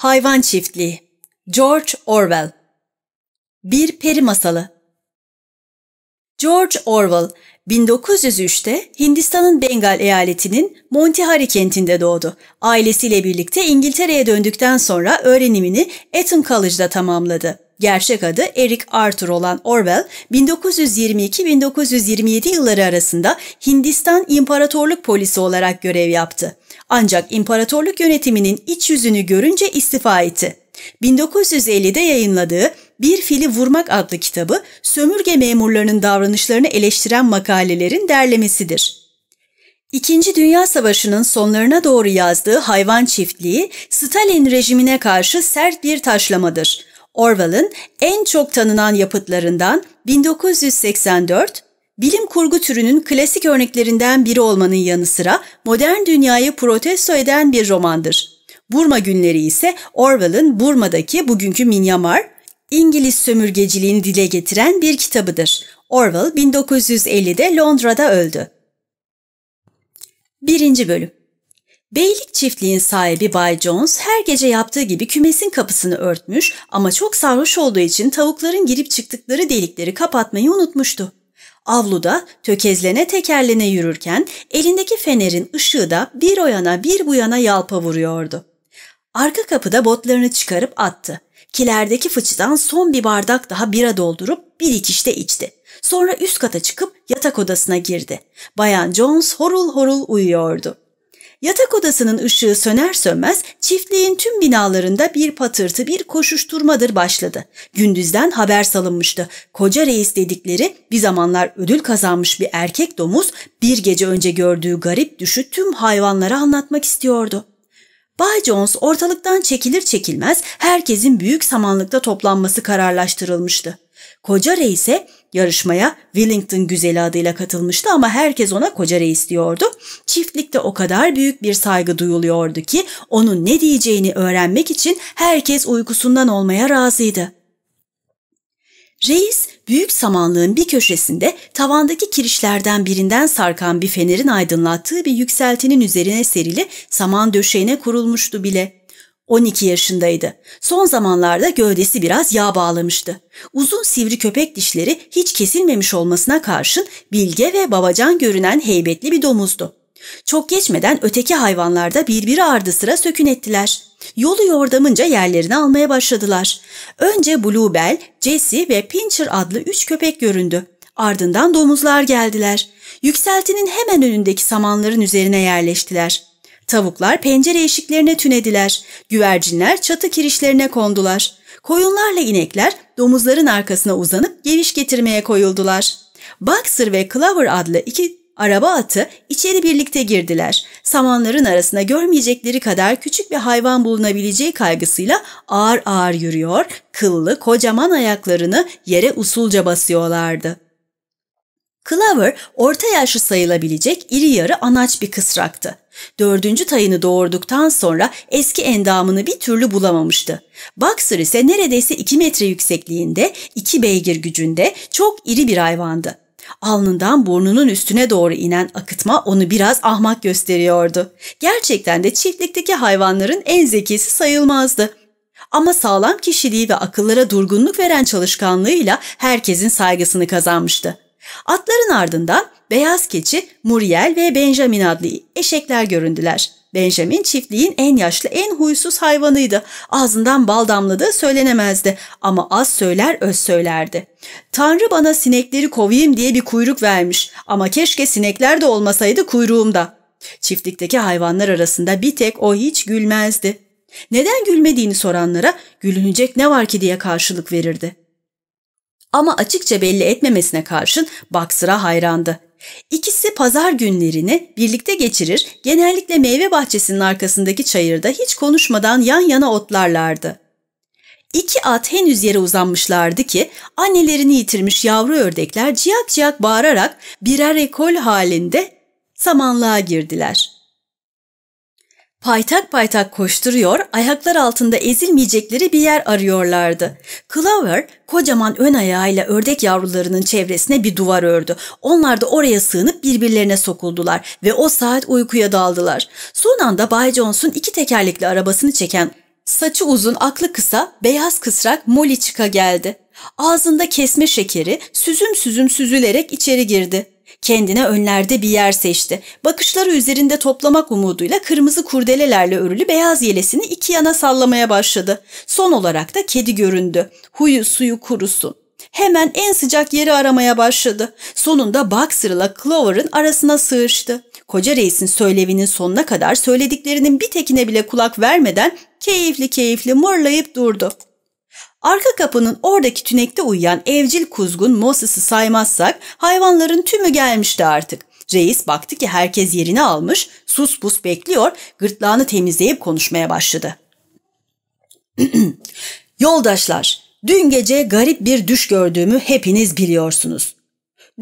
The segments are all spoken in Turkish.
Hayvan Çiftliği George Orwell Bir Peri Masalı George Orwell 1903'te Hindistan'ın Bengal eyaletinin Montihari kentinde doğdu. Ailesiyle birlikte İngiltere'ye döndükten sonra öğrenimini Eton College'da tamamladı. Gerçek adı Eric Arthur olan Orwell, 1922-1927 yılları arasında Hindistan İmparatorluk Polisi olarak görev yaptı. Ancak imparatorluk yönetiminin iç yüzünü görünce istifa etti. 1950'de yayınladığı Bir Fili Vurmak adlı kitabı sömürge memurlarının davranışlarını eleştiren makalelerin derlemesidir. İkinci Dünya Savaşı'nın sonlarına doğru yazdığı Hayvan Çiftliği, Stalin rejimine karşı sert bir taşlamadır. Orwell'ın en çok tanınan yapıtlarından 1984, bilim kurgu türünün klasik örneklerinden biri olmanın yanı sıra modern dünyayı protesto eden bir romandır. Burma Günleri ise Orwell'ın Burma'daki bugünkü Myanmar, İngiliz sömürgeciliğini dile getiren bir kitabıdır. Orwell 1950'de Londra'da öldü. 1. Bölüm Beylik çiftliğin sahibi Bay Jones her gece yaptığı gibi kümesin kapısını örtmüş ama çok sarhoş olduğu için tavukların girip çıktıkları delikleri kapatmayı unutmuştu. Avluda tökezlene tekerlene yürürken elindeki fenerin ışığı da bir o yana bir bu yana yalpa vuruyordu. Arka kapıda botlarını çıkarıp attı. Kilerdeki fıçıdan son bir bardak daha bira doldurup bir dikişte içti. Sonra üst kata çıkıp yatak odasına girdi. Bayan Jones horul horul uyuyordu. Yatak odasının ışığı söner sönmez çiftliğin tüm binalarında bir patırtı bir koşuşturmadır başladı. Gündüzden haber salınmıştı. Koca reis dedikleri bir zamanlar ödül kazanmış bir erkek domuz bir gece önce gördüğü garip düşü tüm hayvanlara anlatmak istiyordu. Bay Jones ortalıktan çekilir çekilmez herkesin büyük samanlıkta toplanması kararlaştırılmıştı. Koca Reis'e yarışmaya Willington Güzeli adıyla katılmıştı ama herkes ona Koca Reis diyordu. Çiftlikte o kadar büyük bir saygı duyuluyordu ki onun ne diyeceğini öğrenmek için herkes uykusundan olmaya razıydı. Reis büyük samanlığın bir köşesinde tavandaki kirişlerden birinden sarkan bir fenerin aydınlattığı bir yükseltinin üzerine serili saman döşeğine kurulmuştu bile. 12 yaşındaydı. Son zamanlarda gövdesi biraz yağ bağlamıştı. Uzun sivri köpek dişleri hiç kesilmemiş olmasına karşın bilge ve babacan görünen heybetli bir domuzdu. Çok geçmeden öteki hayvanlar da birbiri ardı sıra sökün ettiler. Yolu yordamınca yerlerini almaya başladılar. Önce Bluebell, Jesse ve Pincher adlı üç köpek göründü. Ardından domuzlar geldiler. Yükseltinin hemen önündeki samanların üzerine yerleştiler. Tavuklar pencere eşiklerine tünediler. Güvercinler çatı kirişlerine kondular. Koyunlarla inekler domuzların arkasına uzanıp geviş getirmeye koyuldular. Boxer ve Clover adlı iki araba atı içeri birlikte girdiler. Samanların arasında görmeyecekleri kadar küçük bir hayvan bulunabileceği kaygısıyla ağır ağır yürüyor, kıllı kocaman ayaklarını yere usulca basıyorlardı. Clover orta yaşlı sayılabilecek iri yarı anaç bir kısraktı. Dördüncü tayını doğurduktan sonra eski endamını bir türlü bulamamıştı. Boxer ise neredeyse 2 metre yüksekliğinde, 2 beygir gücünde çok iri bir hayvandı. Alnından burnunun üstüne doğru inen akıtma onu biraz ahmak gösteriyordu. Gerçekten de çiftlikteki hayvanların en zekisi sayılmazdı. Ama sağlam kişiliği ve akıllara durgunluk veren çalışkanlığıyla herkesin saygısını kazanmıştı. Atların ardından beyaz keçi, Muriel ve Benjamin adlı eşekler göründüler. Benjamin çiftliğin en yaşlı, en huysuz hayvanıydı. Ağzından bal damladığı söylenemezdi ama az söyler öz söylerdi. Tanrı bana sinekleri kovayım diye bir kuyruk vermiş ama keşke sinekler de olmasaydı kuyruğumda. Çiftlikteki hayvanlar arasında bir tek o hiç gülmezdi. Neden gülmediğini soranlara gülünecek ne var ki diye karşılık verirdi ama açıkça belli etmemesine karşın Baksır'a hayrandı. İkisi pazar günlerini birlikte geçirir, genellikle meyve bahçesinin arkasındaki çayırda hiç konuşmadan yan yana otlarlardı. İki at henüz yere uzanmışlardı ki annelerini yitirmiş yavru ördekler ciyak ciyak bağırarak birer ekol halinde samanlığa girdiler.'' Paytak paytak koşturuyor, ayaklar altında ezilmeyecekleri bir yer arıyorlardı. Clover kocaman ön ayağıyla ördek yavrularının çevresine bir duvar ördü. Onlar da oraya sığınıp birbirlerine sokuldular ve o saat uykuya daldılar. Son anda Bay Johnson iki tekerlekli arabasını çeken Saçı uzun, aklı kısa, beyaz kısrak Molly çıka geldi. Ağzında kesme şekeri süzüm süzüm süzülerek içeri girdi. Kendine önlerde bir yer seçti. Bakışları üzerinde toplamak umuduyla kırmızı kurdelelerle örülü beyaz yelesini iki yana sallamaya başladı. Son olarak da kedi göründü. Huyu suyu kurusun. Hemen en sıcak yeri aramaya başladı. Sonunda Boxer'la Clover'ın arasına sığıştı. Koca reisin söylevinin sonuna kadar söylediklerinin bir tekine bile kulak vermeden keyifli keyifli mırlayıp durdu. Arka kapının oradaki tünekte uyuyan evcil kuzgun Moses'ı saymazsak hayvanların tümü gelmişti artık. Reis baktı ki herkes yerini almış, sus pus bekliyor, gırtlağını temizleyip konuşmaya başladı. Yoldaşlar, dün gece garip bir düş gördüğümü hepiniz biliyorsunuz.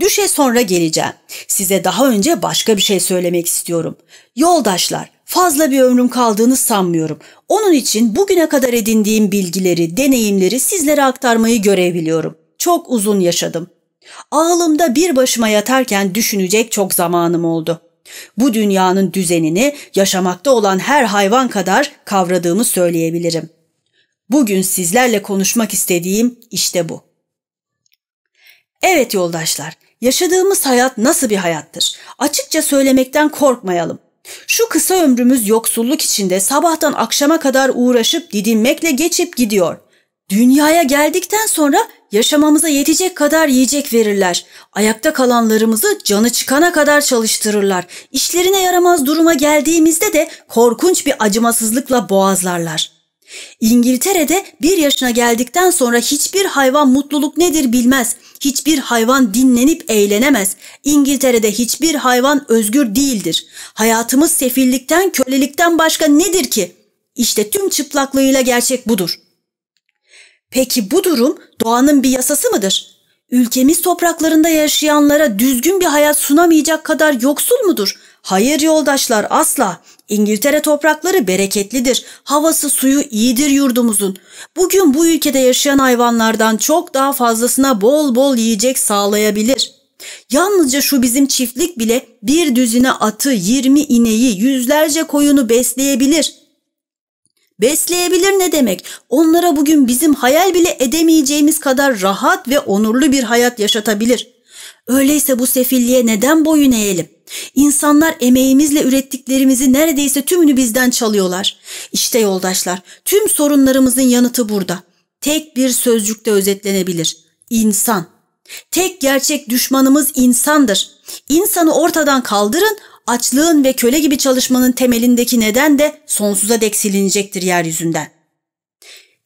Düşe sonra geleceğim. Size daha önce başka bir şey söylemek istiyorum. Yoldaşlar, fazla bir ömrüm kaldığını sanmıyorum. Onun için bugüne kadar edindiğim bilgileri, deneyimleri sizlere aktarmayı görev Çok uzun yaşadım. Ağlımda bir başıma yatarken düşünecek çok zamanım oldu. Bu dünyanın düzenini yaşamakta olan her hayvan kadar kavradığımı söyleyebilirim. Bugün sizlerle konuşmak istediğim işte bu. Evet yoldaşlar, yaşadığımız hayat nasıl bir hayattır? Açıkça söylemekten korkmayalım. Şu kısa ömrümüz yoksulluk içinde sabahtan akşama kadar uğraşıp didinmekle geçip gidiyor. Dünyaya geldikten sonra yaşamamıza yetecek kadar yiyecek verirler. Ayakta kalanlarımızı canı çıkana kadar çalıştırırlar. İşlerine yaramaz duruma geldiğimizde de korkunç bir acımasızlıkla boğazlarlar. İngiltere'de bir yaşına geldikten sonra hiçbir hayvan mutluluk nedir bilmez.'' hiçbir hayvan dinlenip eğlenemez. İngiltere'de hiçbir hayvan özgür değildir. Hayatımız sefillikten, kölelikten başka nedir ki? İşte tüm çıplaklığıyla gerçek budur. Peki bu durum doğanın bir yasası mıdır? Ülkemiz topraklarında yaşayanlara düzgün bir hayat sunamayacak kadar yoksul mudur? Hayır yoldaşlar asla. İngiltere toprakları bereketlidir. Havası suyu iyidir yurdumuzun. Bugün bu ülkede yaşayan hayvanlardan çok daha fazlasına bol bol yiyecek sağlayabilir. Yalnızca şu bizim çiftlik bile bir düzine atı, yirmi ineği, yüzlerce koyunu besleyebilir. Besleyebilir ne demek? Onlara bugün bizim hayal bile edemeyeceğimiz kadar rahat ve onurlu bir hayat yaşatabilir.'' Öyleyse bu sefilliğe neden boyun eğelim? İnsanlar emeğimizle ürettiklerimizi neredeyse tümünü bizden çalıyorlar. İşte yoldaşlar, tüm sorunlarımızın yanıtı burada. Tek bir sözcükte özetlenebilir. İnsan. Tek gerçek düşmanımız insandır. İnsanı ortadan kaldırın, açlığın ve köle gibi çalışmanın temelindeki neden de sonsuza dek silinecektir yeryüzünden.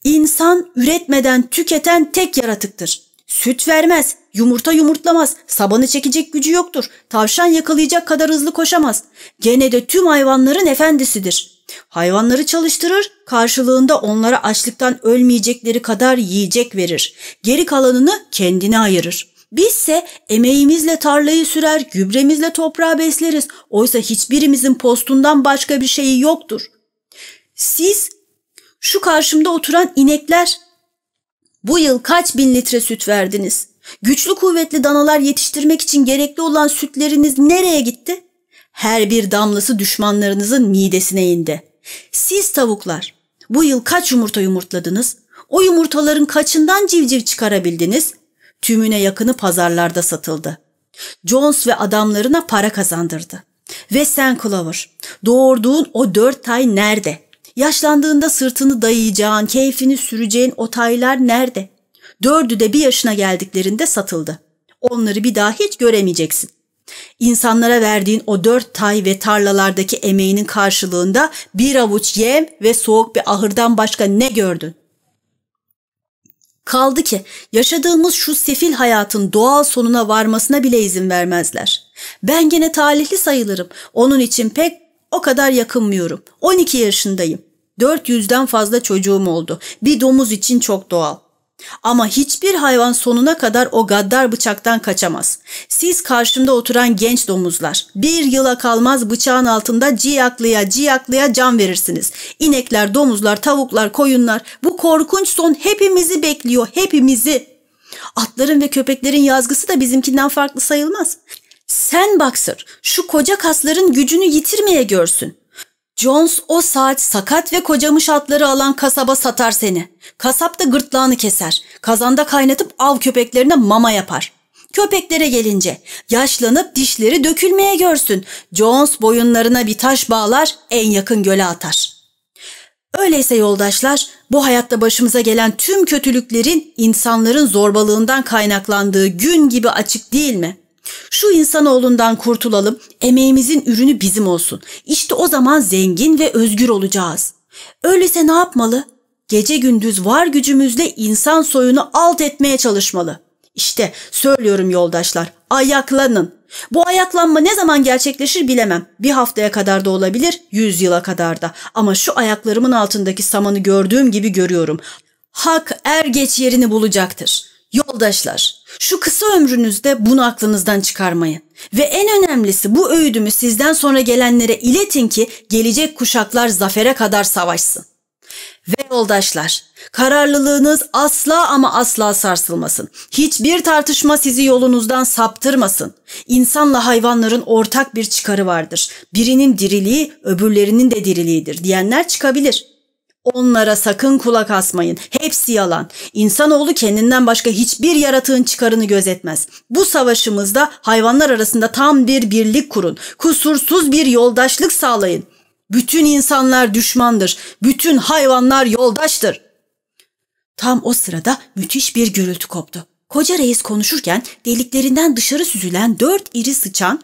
İnsan üretmeden tüketen tek yaratıktır. Süt vermez, Yumurta yumurtlamaz, sabanı çekecek gücü yoktur, tavşan yakalayacak kadar hızlı koşamaz. Gene de tüm hayvanların efendisidir. Hayvanları çalıştırır, karşılığında onlara açlıktan ölmeyecekleri kadar yiyecek verir. Geri kalanını kendine ayırır. Bizse emeğimizle tarlayı sürer, gübremizle toprağı besleriz. Oysa hiçbirimizin postundan başka bir şeyi yoktur. Siz, şu karşımda oturan inekler bu yıl kaç bin litre süt verdiniz? Güçlü kuvvetli danalar yetiştirmek için gerekli olan sütleriniz nereye gitti? Her bir damlası düşmanlarınızın midesine indi. Siz tavuklar bu yıl kaç yumurta yumurtladınız? O yumurtaların kaçından civciv çıkarabildiniz? Tümüne yakını pazarlarda satıldı. Jones ve adamlarına para kazandırdı. Ve sen Clover, doğurduğun o dört ay nerede? Yaşlandığında sırtını dayayacağın, keyfini süreceğin o taylar nerede? Dördü de bir yaşına geldiklerinde satıldı. Onları bir daha hiç göremeyeceksin. İnsanlara verdiğin o dört tay ve tarlalardaki emeğinin karşılığında bir avuç yem ve soğuk bir ahırdan başka ne gördün? Kaldı ki yaşadığımız şu sefil hayatın doğal sonuna varmasına bile izin vermezler. Ben gene talihli sayılırım. Onun için pek o kadar yakınmıyorum. 12 yaşındayım. 400'den fazla çocuğum oldu. Bir domuz için çok doğal. Ama hiçbir hayvan sonuna kadar o gaddar bıçaktan kaçamaz. Siz karşımda oturan genç domuzlar. Bir yıla kalmaz bıçağın altında ciyaklıya ciyaklıya can verirsiniz. İnekler, domuzlar, tavuklar, koyunlar. Bu korkunç son hepimizi bekliyor, hepimizi. Atların ve köpeklerin yazgısı da bizimkinden farklı sayılmaz. Sen baksır, şu koca kasların gücünü yitirmeye görsün. Jones o saat sakat ve kocamış atları alan kasaba satar seni. Kasap da gırtlağını keser. Kazanda kaynatıp av köpeklerine mama yapar. Köpeklere gelince yaşlanıp dişleri dökülmeye görsün. Jones boyunlarına bir taş bağlar en yakın göle atar. Öyleyse yoldaşlar bu hayatta başımıza gelen tüm kötülüklerin insanların zorbalığından kaynaklandığı gün gibi açık değil mi?'' Şu insanoğlundan kurtulalım, emeğimizin ürünü bizim olsun. İşte o zaman zengin ve özgür olacağız. Öyleyse ne yapmalı? Gece gündüz var gücümüzle insan soyunu alt etmeye çalışmalı. İşte söylüyorum yoldaşlar, ayaklanın. Bu ayaklanma ne zaman gerçekleşir bilemem. Bir haftaya kadar da olabilir, yüz yıla kadar da. Ama şu ayaklarımın altındaki samanı gördüğüm gibi görüyorum. Hak er geç yerini bulacaktır. Yoldaşlar, şu kısa ömrünüzde bunu aklınızdan çıkarmayın. Ve en önemlisi bu öğüdümü sizden sonra gelenlere iletin ki gelecek kuşaklar zafere kadar savaşsın. Ve yoldaşlar, kararlılığınız asla ama asla sarsılmasın. Hiçbir tartışma sizi yolunuzdan saptırmasın. İnsanla hayvanların ortak bir çıkarı vardır. Birinin diriliği öbürlerinin de diriliğidir diyenler çıkabilir. Onlara sakın kulak asmayın. Hepsi yalan. İnsanoğlu kendinden başka hiçbir yaratığın çıkarını gözetmez. Bu savaşımızda hayvanlar arasında tam bir birlik kurun. Kusursuz bir yoldaşlık sağlayın. Bütün insanlar düşmandır. Bütün hayvanlar yoldaştır. Tam o sırada müthiş bir gürültü koptu. Koca reis konuşurken deliklerinden dışarı süzülen dört iri sıçan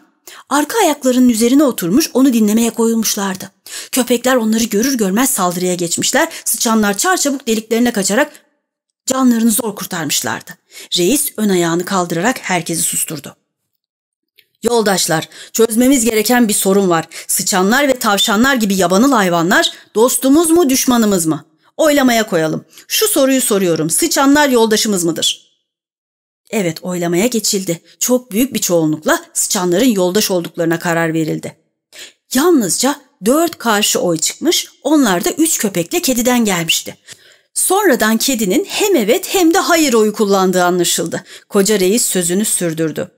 Arka ayaklarının üzerine oturmuş onu dinlemeye koyulmuşlardı. Köpekler onları görür görmez saldırıya geçmişler, sıçanlar çarçabuk deliklerine kaçarak canlarını zor kurtarmışlardı. Reis ön ayağını kaldırarak herkesi susturdu. Yoldaşlar, çözmemiz gereken bir sorun var. Sıçanlar ve tavşanlar gibi yabanıl hayvanlar dostumuz mu düşmanımız mı? Oylamaya koyalım. Şu soruyu soruyorum. Sıçanlar yoldaşımız mıdır?'' Evet oylamaya geçildi. Çok büyük bir çoğunlukla sıçanların yoldaş olduklarına karar verildi. Yalnızca dört karşı oy çıkmış, onlar da üç köpekle kediden gelmişti. Sonradan kedinin hem evet hem de hayır oyu kullandığı anlaşıldı. Koca reis sözünü sürdürdü.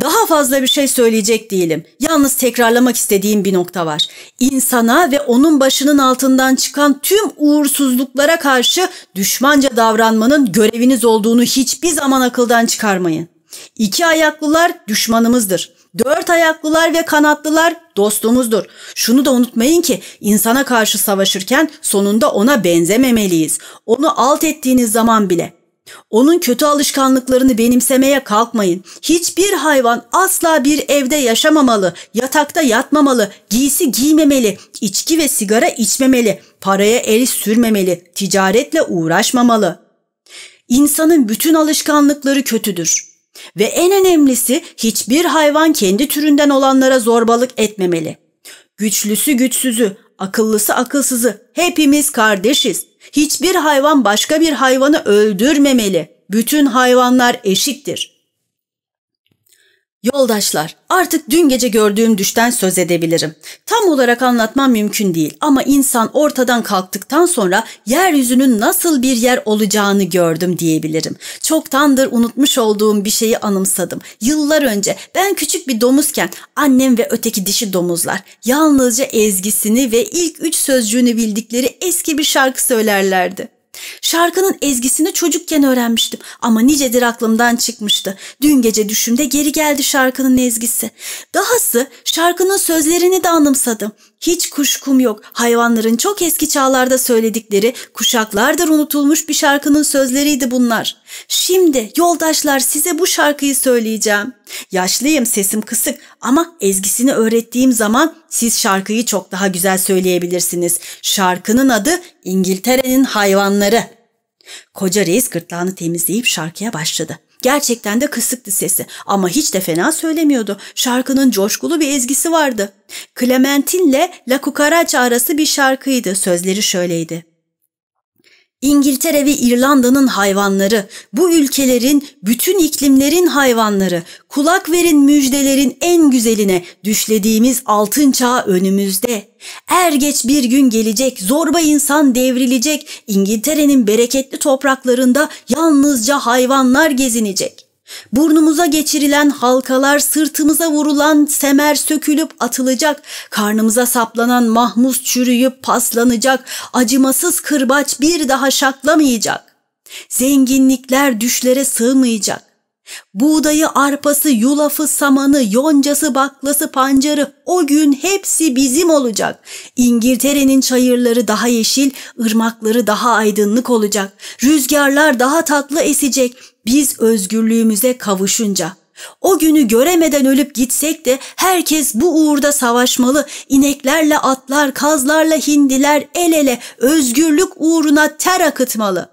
Daha fazla bir şey söyleyecek değilim. Yalnız tekrarlamak istediğim bir nokta var. İnsana ve onun başının altından çıkan tüm uğursuzluklara karşı düşmanca davranmanın göreviniz olduğunu hiçbir zaman akıldan çıkarmayın. İki ayaklılar düşmanımızdır. Dört ayaklılar ve kanatlılar dostumuzdur. Şunu da unutmayın ki insana karşı savaşırken sonunda ona benzememeliyiz. Onu alt ettiğiniz zaman bile onun kötü alışkanlıklarını benimsemeye kalkmayın. Hiçbir hayvan asla bir evde yaşamamalı, yatakta yatmamalı, giysi giymemeli, içki ve sigara içmemeli, paraya el sürmemeli, ticaretle uğraşmamalı. İnsanın bütün alışkanlıkları kötüdür. Ve en önemlisi hiçbir hayvan kendi türünden olanlara zorbalık etmemeli. Güçlüsü güçsüzü, akıllısı akılsızı hepimiz kardeşiz. Hiçbir hayvan başka bir hayvanı öldürmemeli. Bütün hayvanlar eşittir. Yoldaşlar, artık dün gece gördüğüm düşten söz edebilirim. Tam olarak anlatmam mümkün değil ama insan ortadan kalktıktan sonra yeryüzünün nasıl bir yer olacağını gördüm diyebilirim. Çoktandır unutmuş olduğum bir şeyi anımsadım. Yıllar önce ben küçük bir domuzken annem ve öteki dişi domuzlar yalnızca ezgisini ve ilk üç sözcüğünü bildikleri eski bir şarkı söylerlerdi. Şarkının ezgisini çocukken öğrenmiştim ama nicedir aklımdan çıkmıştı. Dün gece düşümde geri geldi şarkının ezgisi. Dahası şarkının sözlerini de anımsadım hiç kuşkum yok. Hayvanların çok eski çağlarda söyledikleri, kuşaklardır unutulmuş bir şarkının sözleriydi bunlar. Şimdi yoldaşlar size bu şarkıyı söyleyeceğim. Yaşlıyım, sesim kısık ama ezgisini öğrettiğim zaman siz şarkıyı çok daha güzel söyleyebilirsiniz. Şarkının adı İngiltere'nin Hayvanları. Koca reis gırtlağını temizleyip şarkıya başladı. Gerçekten de kısıktı sesi ama hiç de fena söylemiyordu. Şarkının coşkulu bir ezgisi vardı. Clementine ile La Cucaracha arası bir şarkıydı. Sözleri şöyleydi. İngiltere ve İrlanda'nın hayvanları, bu ülkelerin, bütün iklimlerin hayvanları, kulak verin müjdelerin en güzeline, düşlediğimiz altın çağ önümüzde. Er geç bir gün gelecek, zorba insan devrilecek, İngiltere'nin bereketli topraklarında yalnızca hayvanlar gezinecek. Burnumuza geçirilen halkalar, sırtımıza vurulan semer sökülüp atılacak, karnımıza saplanan mahmuz çürüyüp paslanacak, acımasız kırbaç bir daha şaklamayacak. Zenginlikler düşlere sığmayacak. Buğdayı, arpası, yulafı, samanı, yoncası, baklası, pancarı o gün hepsi bizim olacak. İngiltere'nin çayırları daha yeşil, ırmakları daha aydınlık olacak. Rüzgarlar daha tatlı esecek. Biz özgürlüğümüze kavuşunca, o günü göremeden ölüp gitsek de herkes bu uğurda savaşmalı. İneklerle atlar, kazlarla hindiler el ele özgürlük uğruna ter akıtmalı.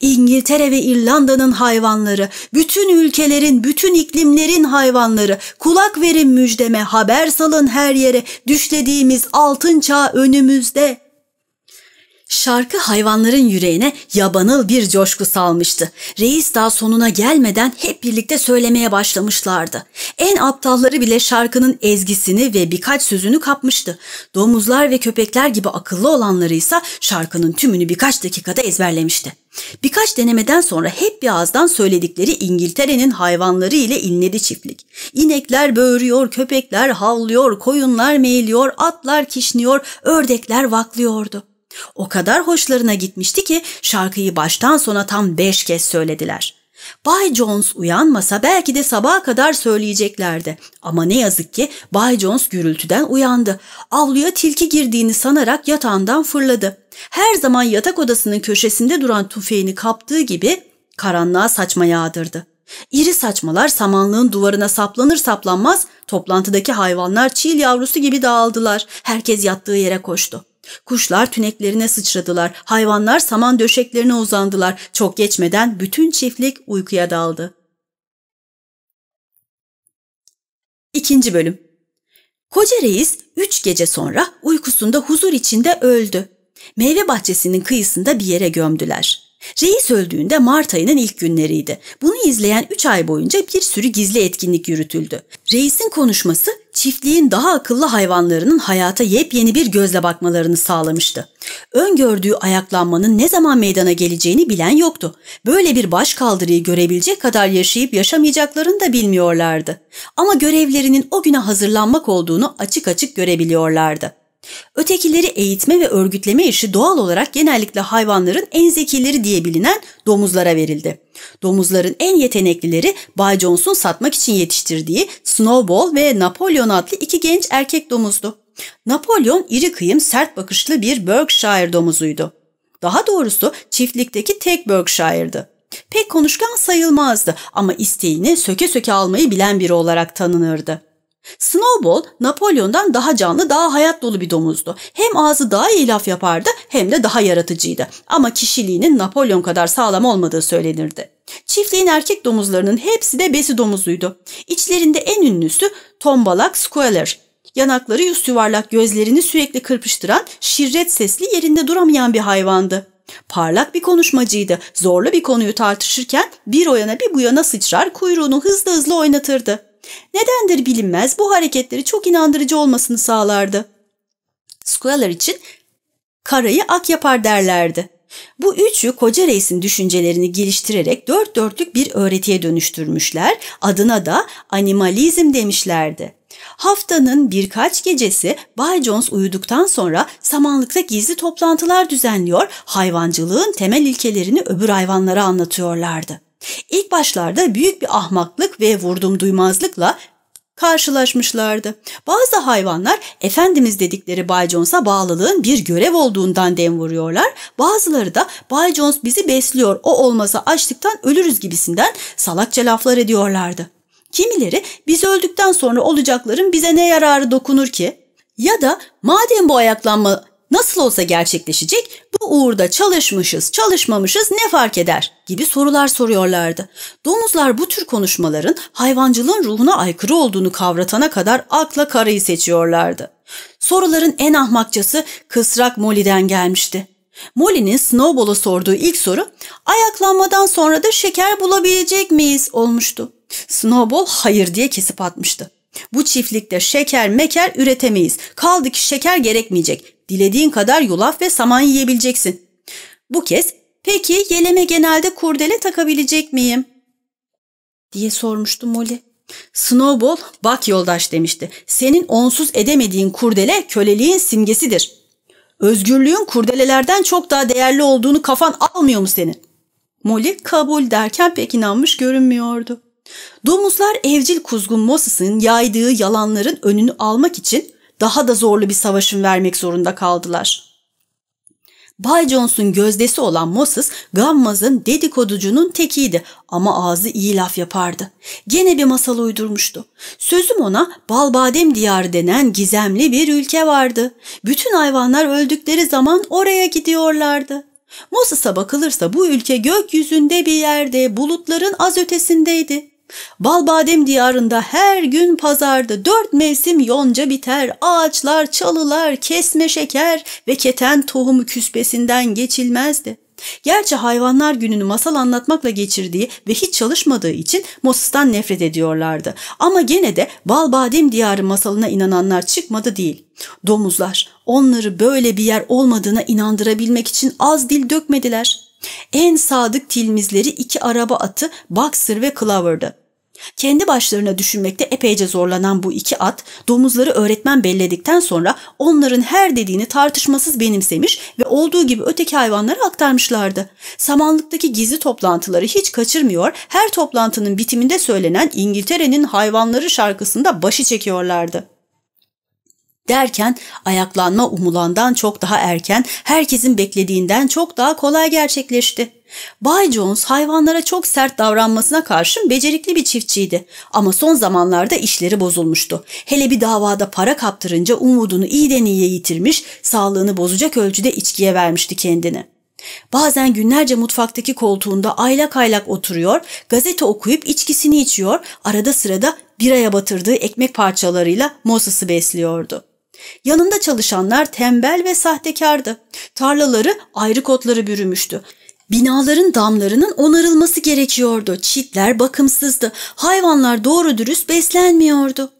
İngiltere ve İrlanda'nın hayvanları, bütün ülkelerin, bütün iklimlerin hayvanları, kulak verin müjdeme, haber salın her yere, düşlediğimiz altın çağ önümüzde.'' Şarkı hayvanların yüreğine yabanıl bir coşku salmıştı. Reis daha sonuna gelmeden hep birlikte söylemeye başlamışlardı. En aptalları bile şarkının ezgisini ve birkaç sözünü kapmıştı. Domuzlar ve köpekler gibi akıllı olanları ise şarkının tümünü birkaç dakikada ezberlemişti. Birkaç denemeden sonra hep bir ağızdan söyledikleri İngiltere'nin hayvanları ile inledi çiftlik. İnekler böğürüyor, köpekler havlıyor, koyunlar meyliyor, atlar kişniyor, ördekler vaklıyordu. O kadar hoşlarına gitmişti ki şarkıyı baştan sona tam beş kez söylediler. Bay Jones uyanmasa belki de sabaha kadar söyleyeceklerdi. Ama ne yazık ki Bay Jones gürültüden uyandı. Avluya tilki girdiğini sanarak yatağından fırladı. Her zaman yatak odasının köşesinde duran tüfeğini kaptığı gibi karanlığa saçma yağdırdı. İri saçmalar samanlığın duvarına saplanır saplanmaz toplantıdaki hayvanlar çil yavrusu gibi dağıldılar. Herkes yattığı yere koştu. Kuşlar tüneklerine sıçradılar, hayvanlar saman döşeklerine uzandılar. Çok geçmeden bütün çiftlik uykuya daldı. İkinci bölüm Koca reis üç gece sonra uykusunda huzur içinde öldü. Meyve bahçesinin kıyısında bir yere gömdüler. Reis öldüğünde Mart ayının ilk günleriydi. Bunu izleyen 3 ay boyunca bir sürü gizli etkinlik yürütüldü. Reisin konuşması çiftliğin daha akıllı hayvanlarının hayata yepyeni bir gözle bakmalarını sağlamıştı. Öngördüğü ayaklanmanın ne zaman meydana geleceğini bilen yoktu. Böyle bir baş kaldırıyı görebilecek kadar yaşayıp yaşamayacaklarını da bilmiyorlardı. Ama görevlerinin o güne hazırlanmak olduğunu açık açık görebiliyorlardı. Ötekileri eğitme ve örgütleme işi doğal olarak genellikle hayvanların en zekileri diye bilinen domuzlara verildi. Domuzların en yeteneklileri Bay Jones'un satmak için yetiştirdiği Snowball ve Napolyon adlı iki genç erkek domuzdu. Napolyon iri kıyım sert bakışlı bir Berkshire domuzuydu. Daha doğrusu çiftlikteki tek Berkshire'dı. Pek konuşkan sayılmazdı ama isteğini söke söke almayı bilen biri olarak tanınırdı. Snowball Napolyon'dan daha canlı, daha hayat dolu bir domuzdu. Hem ağzı daha iyi laf yapardı hem de daha yaratıcıydı. Ama kişiliğinin Napolyon kadar sağlam olmadığı söylenirdi. Çiftliğin erkek domuzlarının hepsi de besi domuzuydu. İçlerinde en ünlüsü tombalak squaler. Yanakları yüz yuvarlak gözlerini sürekli kırpıştıran, şirret sesli yerinde duramayan bir hayvandı. Parlak bir konuşmacıydı. Zorlu bir konuyu tartışırken bir o yana bir bu yana sıçrar kuyruğunu hızlı hızlı oynatırdı. Nedendir bilinmez bu hareketleri çok inandırıcı olmasını sağlardı. Squealer için karayı ak yapar derlerdi. Bu üçü koca reisin düşüncelerini geliştirerek dört dörtlük bir öğretiye dönüştürmüşler, adına da animalizm demişlerdi. Haftanın birkaç gecesi Bay Jones uyuduktan sonra samanlıkta gizli toplantılar düzenliyor, hayvancılığın temel ilkelerini öbür hayvanlara anlatıyorlardı. İlk başlarda büyük bir ahmaklık ve vurdum duymazlıkla karşılaşmışlardı. Bazı hayvanlar Efendimiz dedikleri Bay Jones'a bağlılığın bir görev olduğundan dem vuruyorlar. Bazıları da Bay Jones bizi besliyor o olmasa açlıktan ölürüz gibisinden salakça laflar ediyorlardı. Kimileri biz öldükten sonra olacakların bize ne yararı dokunur ki? Ya da madem bu ayaklanma nasıl olsa gerçekleşecek, bu uğurda çalışmışız, çalışmamışız ne fark eder gibi sorular soruyorlardı. Domuzlar bu tür konuşmaların hayvancılığın ruhuna aykırı olduğunu kavratana kadar akla karayı seçiyorlardı. Soruların en ahmakçası kısrak Molly'den gelmişti. Molly'nin Snowball'a sorduğu ilk soru ayaklanmadan sonra da şeker bulabilecek miyiz olmuştu. Snowball hayır diye kesip atmıştı. Bu çiftlikte şeker meker üretemeyiz. Kaldı ki şeker gerekmeyecek. Dilediğin kadar yulaf ve saman yiyebileceksin. Bu kez peki yeleme genelde kurdele takabilecek miyim? diye sormuştu Molly. Snowball bak yoldaş demişti. Senin onsuz edemediğin kurdele köleliğin simgesidir. Özgürlüğün kurdelelerden çok daha değerli olduğunu kafan almıyor mu senin? Molly kabul derken pek inanmış görünmüyordu. Domuzlar evcil kuzgun Moses'ın yaydığı yalanların önünü almak için daha da zorlu bir savaşın vermek zorunda kaldılar. Bay Jones'un gözdesi olan Moses, Gammaz'ın dedikoducunun tekiydi ama ağzı iyi laf yapardı. Gene bir masal uydurmuştu. Sözüm ona Balbadem diyarı denen gizemli bir ülke vardı. Bütün hayvanlar öldükleri zaman oraya gidiyorlardı. Moses'a bakılırsa bu ülke gökyüzünde bir yerde, bulutların az ötesindeydi. Balbadem diyarında her gün pazarda dört mevsim yonca biter, ağaçlar, çalılar, kesme şeker ve keten tohumu küspesinden geçilmezdi. Gerçi hayvanlar gününü masal anlatmakla geçirdiği ve hiç çalışmadığı için Moses'tan nefret ediyorlardı. Ama gene de Balbadem diyarı masalına inananlar çıkmadı değil. Domuzlar onları böyle bir yer olmadığına inandırabilmek için az dil dökmediler. En sadık tilmizleri iki araba atı Boxer ve Clover'dı. Kendi başlarına düşünmekte epeyce zorlanan bu iki at domuzları öğretmen belledikten sonra onların her dediğini tartışmasız benimsemiş ve olduğu gibi öteki hayvanlara aktarmışlardı. Samanlıktaki gizli toplantıları hiç kaçırmıyor, her toplantının bitiminde söylenen İngiltere'nin hayvanları şarkısında başı çekiyorlardı derken ayaklanma umulandan çok daha erken, herkesin beklediğinden çok daha kolay gerçekleşti. Bay Jones hayvanlara çok sert davranmasına karşın becerikli bir çiftçiydi ama son zamanlarda işleri bozulmuştu. Hele bir davada para kaptırınca umudunu iyiden iyiye yitirmiş, sağlığını bozacak ölçüde içkiye vermişti kendini. Bazen günlerce mutfaktaki koltuğunda aylak aylak oturuyor, gazete okuyup içkisini içiyor, arada sırada biraya batırdığı ekmek parçalarıyla Moses'ı besliyordu. Yanında çalışanlar tembel ve sahtekardı. Tarlaları ayrık otları bürümüştü. Binaların damlarının onarılması gerekiyordu. Çitler bakımsızdı. Hayvanlar doğru dürüst beslenmiyordu.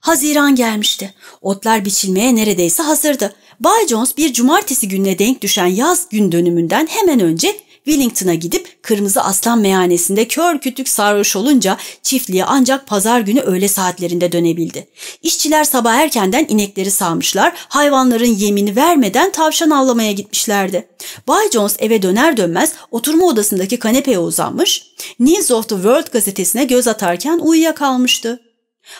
Haziran gelmişti. Otlar biçilmeye neredeyse hazırdı. Bay Jones bir cumartesi gününe denk düşen yaz gün dönümünden hemen önce Wellington'a gidip Kırmızı Aslan meyhanesinde kör kütük sarhoş olunca çiftliğe ancak pazar günü öğle saatlerinde dönebildi. İşçiler sabah erkenden inekleri sağmışlar, hayvanların yemini vermeden tavşan avlamaya gitmişlerdi. Bay Jones eve döner dönmez oturma odasındaki kanepeye uzanmış, News of the World gazetesine göz atarken uyuyakalmıştı.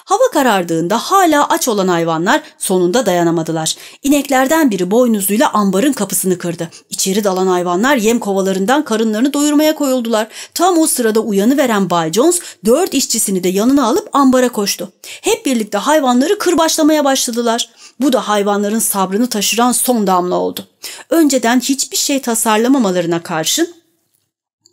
Hava karardığında hala aç olan hayvanlar sonunda dayanamadılar. İneklerden biri boynuzluyla ambarın kapısını kırdı. İçeri dalan hayvanlar yem kovalarından karınlarını doyurmaya koyuldular. Tam o sırada uyanıveren Bay Jones dört işçisini de yanına alıp ambara koştu. Hep birlikte hayvanları kırbaçlamaya başladılar. Bu da hayvanların sabrını taşıran son damla oldu. Önceden hiçbir şey tasarlamamalarına karşın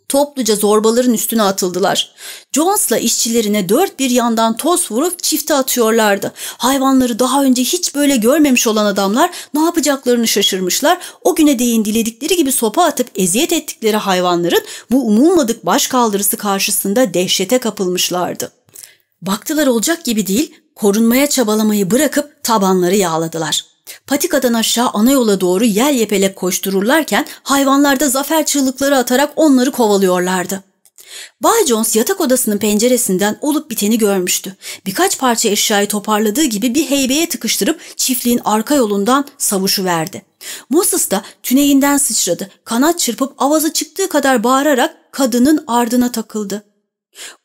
topluca zorbaların üstüne atıldılar. Jones'la işçilerine dört bir yandan toz vurup çifte atıyorlardı. Hayvanları daha önce hiç böyle görmemiş olan adamlar ne yapacaklarını şaşırmışlar. O güne değin diledikleri gibi sopa atıp eziyet ettikleri hayvanların bu umulmadık baş kaldırısı karşısında dehşete kapılmışlardı. Baktılar olacak gibi değil, korunmaya çabalamayı bırakıp tabanları yağladılar. Patikadan aşağı ana yola doğru yel yepelek koştururlarken hayvanlar da zafer çığlıkları atarak onları kovalıyorlardı. Bay Jones yatak odasının penceresinden olup biteni görmüştü. Birkaç parça eşyayı toparladığı gibi bir heybeye tıkıştırıp çiftliğin arka yolundan savuşu verdi. Moses da tüneyinden sıçradı. Kanat çırpıp avazı çıktığı kadar bağırarak kadının ardına takıldı.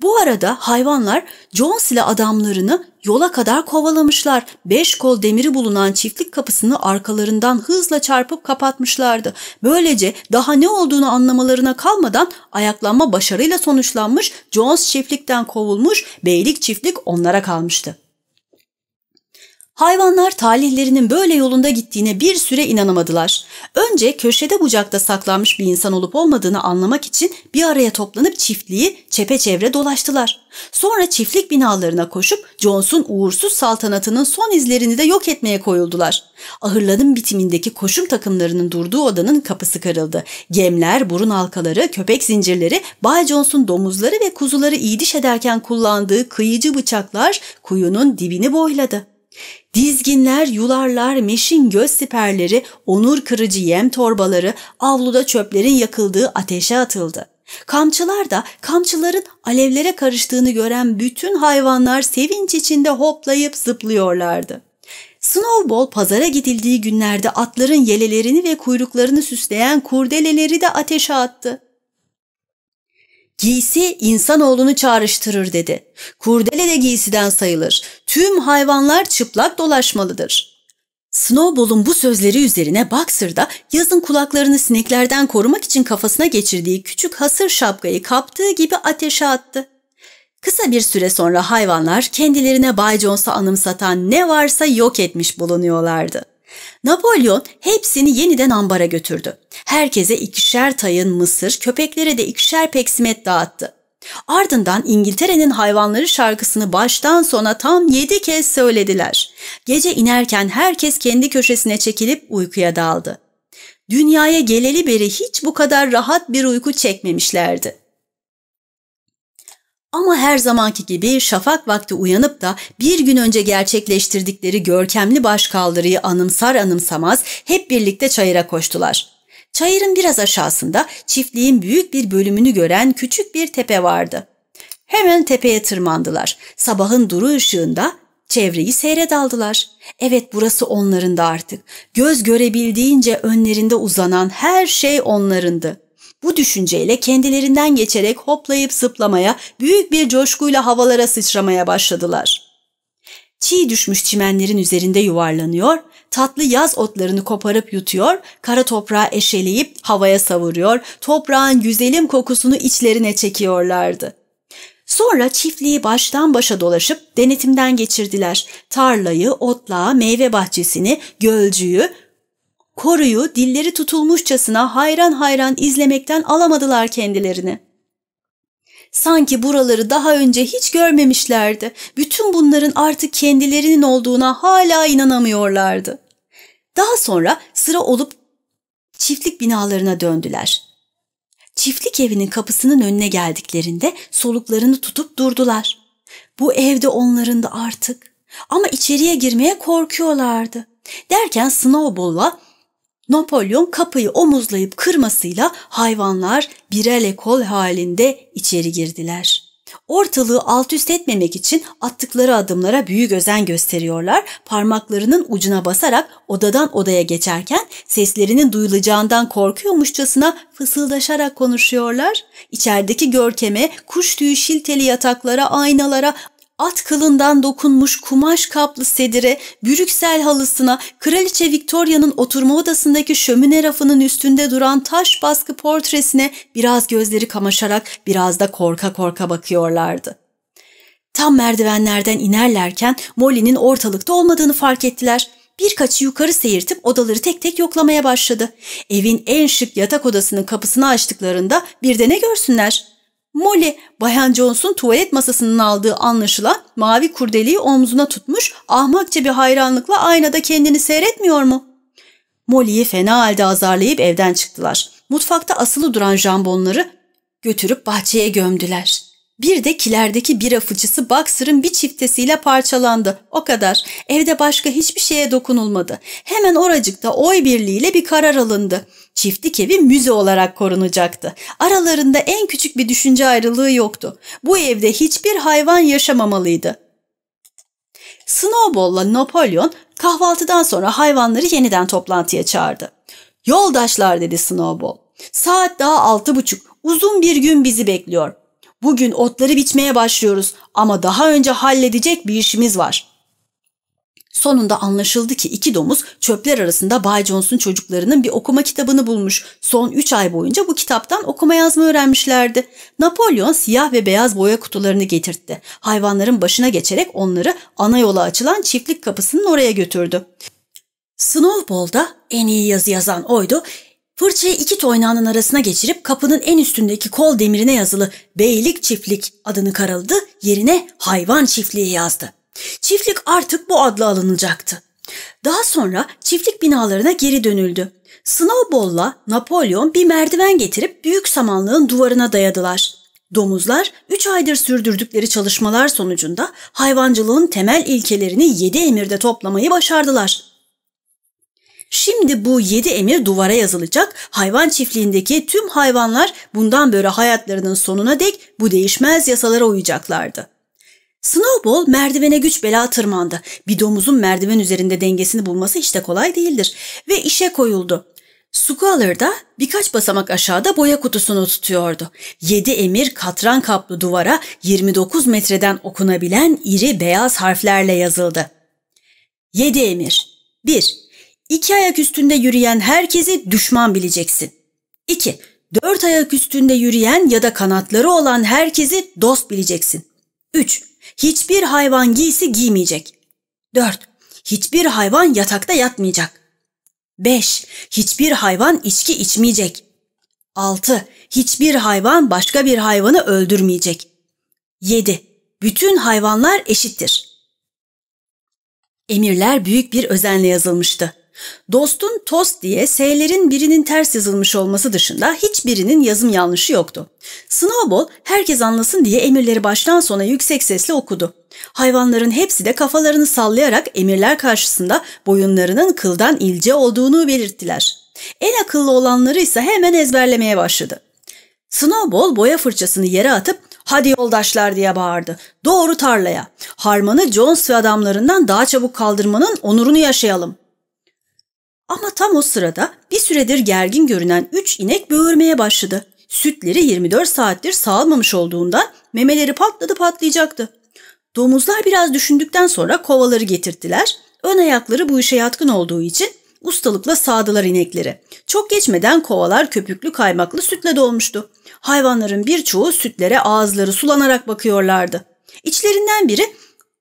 Bu arada hayvanlar Jones ile adamlarını yola kadar kovalamışlar. Beş kol demiri bulunan çiftlik kapısını arkalarından hızla çarpıp kapatmışlardı. Böylece daha ne olduğunu anlamalarına kalmadan ayaklanma başarıyla sonuçlanmış, Jones çiftlikten kovulmuş, beylik çiftlik onlara kalmıştı. Hayvanlar talihlerinin böyle yolunda gittiğine bir süre inanamadılar. Önce köşede bucakta saklanmış bir insan olup olmadığını anlamak için bir araya toplanıp çiftliği çepeçevre dolaştılar. Sonra çiftlik binalarına koşup Jones'un uğursuz saltanatının son izlerini de yok etmeye koyuldular. Ahırların bitimindeki koşum takımlarının durduğu odanın kapısı kırıldı. Gemler, burun halkaları, köpek zincirleri, Bay Jones'un domuzları ve kuzuları iyiliş ederken kullandığı kıyıcı bıçaklar kuyunun dibini boyladı. Dizginler, yularlar, meşin göz siperleri, onur kırıcı yem torbaları, avluda çöplerin yakıldığı ateşe atıldı. Kamçılar da kamçıların alevlere karıştığını gören bütün hayvanlar sevinç içinde hoplayıp zıplıyorlardı. Snowball pazara gidildiği günlerde atların yelelerini ve kuyruklarını süsleyen kurdeleleri de ateşe attı. Giysi insanoğlunu çağrıştırır dedi. Kurdele de giysiden sayılır. Tüm hayvanlar çıplak dolaşmalıdır. Snowball'un bu sözleri üzerine Boxer'da yazın kulaklarını sineklerden korumak için kafasına geçirdiği küçük hasır şapkayı kaptığı gibi ateşe attı. Kısa bir süre sonra hayvanlar kendilerine Bay Jones'a anımsatan ne varsa yok etmiş bulunuyorlardı. Napolyon hepsini yeniden ambara götürdü. Herkese ikişer tayın mısır, köpeklere de ikişer peksimet dağıttı. Ardından İngiltere'nin hayvanları şarkısını baştan sona tam yedi kez söylediler. Gece inerken herkes kendi köşesine çekilip uykuya daldı. Dünyaya geleli beri hiç bu kadar rahat bir uyku çekmemişlerdi. Ama her zamanki gibi şafak vakti uyanıp da bir gün önce gerçekleştirdikleri görkemli başkaldırıyı anımsar anımsamaz hep birlikte çayıra koştular. Çayırın biraz aşağısında çiftliğin büyük bir bölümünü gören küçük bir tepe vardı. Hemen tepeye tırmandılar. Sabahın duru ışığında çevreyi seyredaldılar. Evet burası onlarındı artık. Göz görebildiğince önlerinde uzanan her şey onlarındı. Bu düşünceyle kendilerinden geçerek hoplayıp zıplamaya, büyük bir coşkuyla havalara sıçramaya başladılar. Çiğ düşmüş çimenlerin üzerinde yuvarlanıyor, tatlı yaz otlarını koparıp yutuyor, kara toprağı eşeleyip havaya savuruyor, toprağın güzelim kokusunu içlerine çekiyorlardı. Sonra çiftliği baştan başa dolaşıp denetimden geçirdiler. Tarlayı, otlağı, meyve bahçesini, gölcüyü, Koru'yu dilleri tutulmuşçasına hayran hayran izlemekten alamadılar kendilerini. Sanki buraları daha önce hiç görmemişlerdi. Bütün bunların artık kendilerinin olduğuna hala inanamıyorlardı. Daha sonra sıra olup çiftlik binalarına döndüler. Çiftlik evinin kapısının önüne geldiklerinde soluklarını tutup durdular. Bu evde onların da artık. Ama içeriye girmeye korkuyorlardı. Derken Snowball'la Napolyon kapıyı omuzlayıp kırmasıyla hayvanlar birel kol halinde içeri girdiler. Ortalığı alt üst etmemek için attıkları adımlara büyük özen gösteriyorlar, parmaklarının ucuna basarak odadan odaya geçerken seslerinin duyulacağından korkuyormuşçasına fısıldaşarak konuşuyorlar. İçerideki görkeme, kuş tüyü şilteli yataklara, aynalara, at kılından dokunmuş kumaş kaplı sedire, Brüksel halısına, Kraliçe Victoria'nın oturma odasındaki şömine rafının üstünde duran taş baskı portresine biraz gözleri kamaşarak biraz da korka korka bakıyorlardı. Tam merdivenlerden inerlerken Molly'nin ortalıkta olmadığını fark ettiler. Birkaçı yukarı seyirtip odaları tek tek yoklamaya başladı. Evin en şık yatak odasının kapısını açtıklarında bir de ne görsünler? Molly, Bayan Jones'un tuvalet masasının aldığı anlaşılan mavi kurdeliği omzuna tutmuş ahmakça bir hayranlıkla aynada kendini seyretmiyor mu? Molly'yi fena halde azarlayıp evden çıktılar. Mutfakta asılı duran jambonları götürüp bahçeye gömdüler. Bir de kilerdeki bira fıçısı Boxer'ın bir çiftesiyle parçalandı. O kadar. Evde başka hiçbir şeye dokunulmadı. Hemen oracıkta oy birliğiyle bir karar alındı. Çiftlik evi müze olarak korunacaktı. Aralarında en küçük bir düşünce ayrılığı yoktu. Bu evde hiçbir hayvan yaşamamalıydı. Snowball'la Napolyon kahvaltıdan sonra hayvanları yeniden toplantıya çağırdı. Yoldaşlar dedi Snowball. Saat daha altı buçuk. Uzun bir gün bizi bekliyor. Bugün otları biçmeye başlıyoruz ama daha önce halledecek bir işimiz var. Sonunda anlaşıldı ki iki domuz çöpler arasında Bay Jones'un çocuklarının bir okuma kitabını bulmuş. Son üç ay boyunca bu kitaptan okuma yazma öğrenmişlerdi. Napolyon siyah ve beyaz boya kutularını getirtti. Hayvanların başına geçerek onları ana yola açılan çiftlik kapısının oraya götürdü. Snowball'da en iyi yazı yazan oydu. Fırçayı iki toynağının arasına geçirip kapının en üstündeki kol demirine yazılı Beylik Çiftlik adını karaladı, yerine Hayvan Çiftliği yazdı. Çiftlik artık bu adla alınacaktı. Daha sonra çiftlik binalarına geri dönüldü. Snowball'la Napolyon bir merdiven getirip büyük samanlığın duvarına dayadılar. Domuzlar 3 aydır sürdürdükleri çalışmalar sonucunda hayvancılığın temel ilkelerini 7 emirde toplamayı başardılar. Şimdi bu 7 emir duvara yazılacak, hayvan çiftliğindeki tüm hayvanlar bundan böyle hayatlarının sonuna dek bu değişmez yasalara uyacaklardı. Snowball merdivene güç bela tırmandı. Bir domuzun merdiven üzerinde dengesini bulması işte de kolay değildir ve işe koyuldu. Squaller da birkaç basamak aşağıda boya kutusunu tutuyordu. Yedi emir katran kaplı duvara 29 metreden okunabilen iri beyaz harflerle yazıldı. Yedi emir 1. İki ayak üstünde yürüyen herkesi düşman bileceksin. 2. Dört ayak üstünde yürüyen ya da kanatları olan herkesi dost bileceksin. 3. Hiçbir hayvan giysi giymeyecek. 4. Hiçbir hayvan yatakta yatmayacak. 5. Hiçbir hayvan içki içmeyecek. 6. Hiçbir hayvan başka bir hayvanı öldürmeyecek. 7. Bütün hayvanlar eşittir. Emirler büyük bir özenle yazılmıştı. Dostun tost diye S'lerin birinin ters yazılmış olması dışında hiçbirinin yazım yanlışı yoktu. Snowball herkes anlasın diye emirleri baştan sona yüksek sesle okudu. Hayvanların hepsi de kafalarını sallayarak emirler karşısında boyunlarının kıldan ilce olduğunu belirttiler. En akıllı olanları ise hemen ezberlemeye başladı. Snowball boya fırçasını yere atıp hadi yoldaşlar diye bağırdı. Doğru tarlaya. Harmanı Jones ve adamlarından daha çabuk kaldırmanın onurunu yaşayalım. Ama tam o sırada bir süredir gergin görünen üç inek böğürmeye başladı. Sütleri 24 saattir sağlamamış olduğundan memeleri patladı patlayacaktı. Domuzlar biraz düşündükten sonra kovaları getirttiler. Ön ayakları bu işe yatkın olduğu için ustalıkla sağdılar inekleri. Çok geçmeden kovalar köpüklü kaymaklı sütle dolmuştu. Hayvanların birçoğu sütlere ağızları sulanarak bakıyorlardı. İçlerinden biri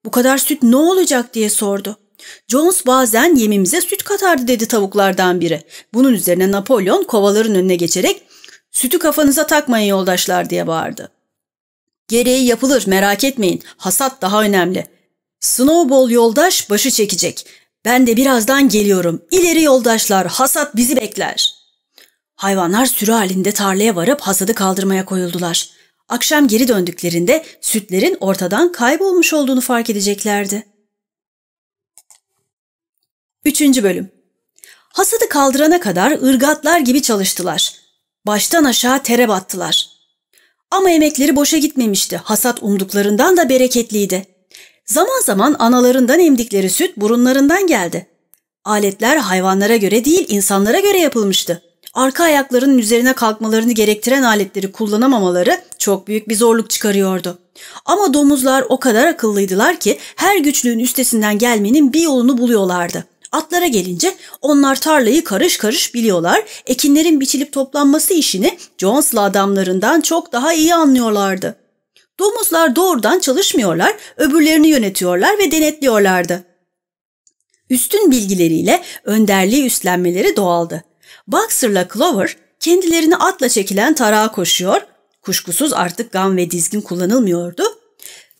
bu kadar süt ne olacak diye sordu. Jones bazen yemimize süt katardı dedi tavuklardan biri. Bunun üzerine Napolyon kovaların önüne geçerek sütü kafanıza takmayın yoldaşlar diye bağırdı. Gereği yapılır merak etmeyin hasat daha önemli. Snowball yoldaş başı çekecek. Ben de birazdan geliyorum. İleri yoldaşlar hasat bizi bekler. Hayvanlar sürü halinde tarlaya varıp hasadı kaldırmaya koyuldular. Akşam geri döndüklerinde sütlerin ortadan kaybolmuş olduğunu fark edeceklerdi. Üçüncü Bölüm Hasadı kaldırana kadar ırgatlar gibi çalıştılar. Baştan aşağı tere battılar. Ama emekleri boşa gitmemişti. Hasat umduklarından da bereketliydi. Zaman zaman analarından emdikleri süt burunlarından geldi. Aletler hayvanlara göre değil insanlara göre yapılmıştı. Arka ayaklarının üzerine kalkmalarını gerektiren aletleri kullanamamaları çok büyük bir zorluk çıkarıyordu. Ama domuzlar o kadar akıllıydılar ki her güçlüğün üstesinden gelmenin bir yolunu buluyorlardı. Atlara gelince onlar tarlayı karış karış biliyorlar. Ekinlerin biçilip toplanması işini Jones'la adamlarından çok daha iyi anlıyorlardı. Domuzlar doğrudan çalışmıyorlar, öbürlerini yönetiyorlar ve denetliyorlardı. Üstün bilgileriyle önderliği üstlenmeleri doğaldı. Boxer'la Clover kendilerini atla çekilen tarağa koşuyor, kuşkusuz artık gam ve dizgin kullanılmıyordu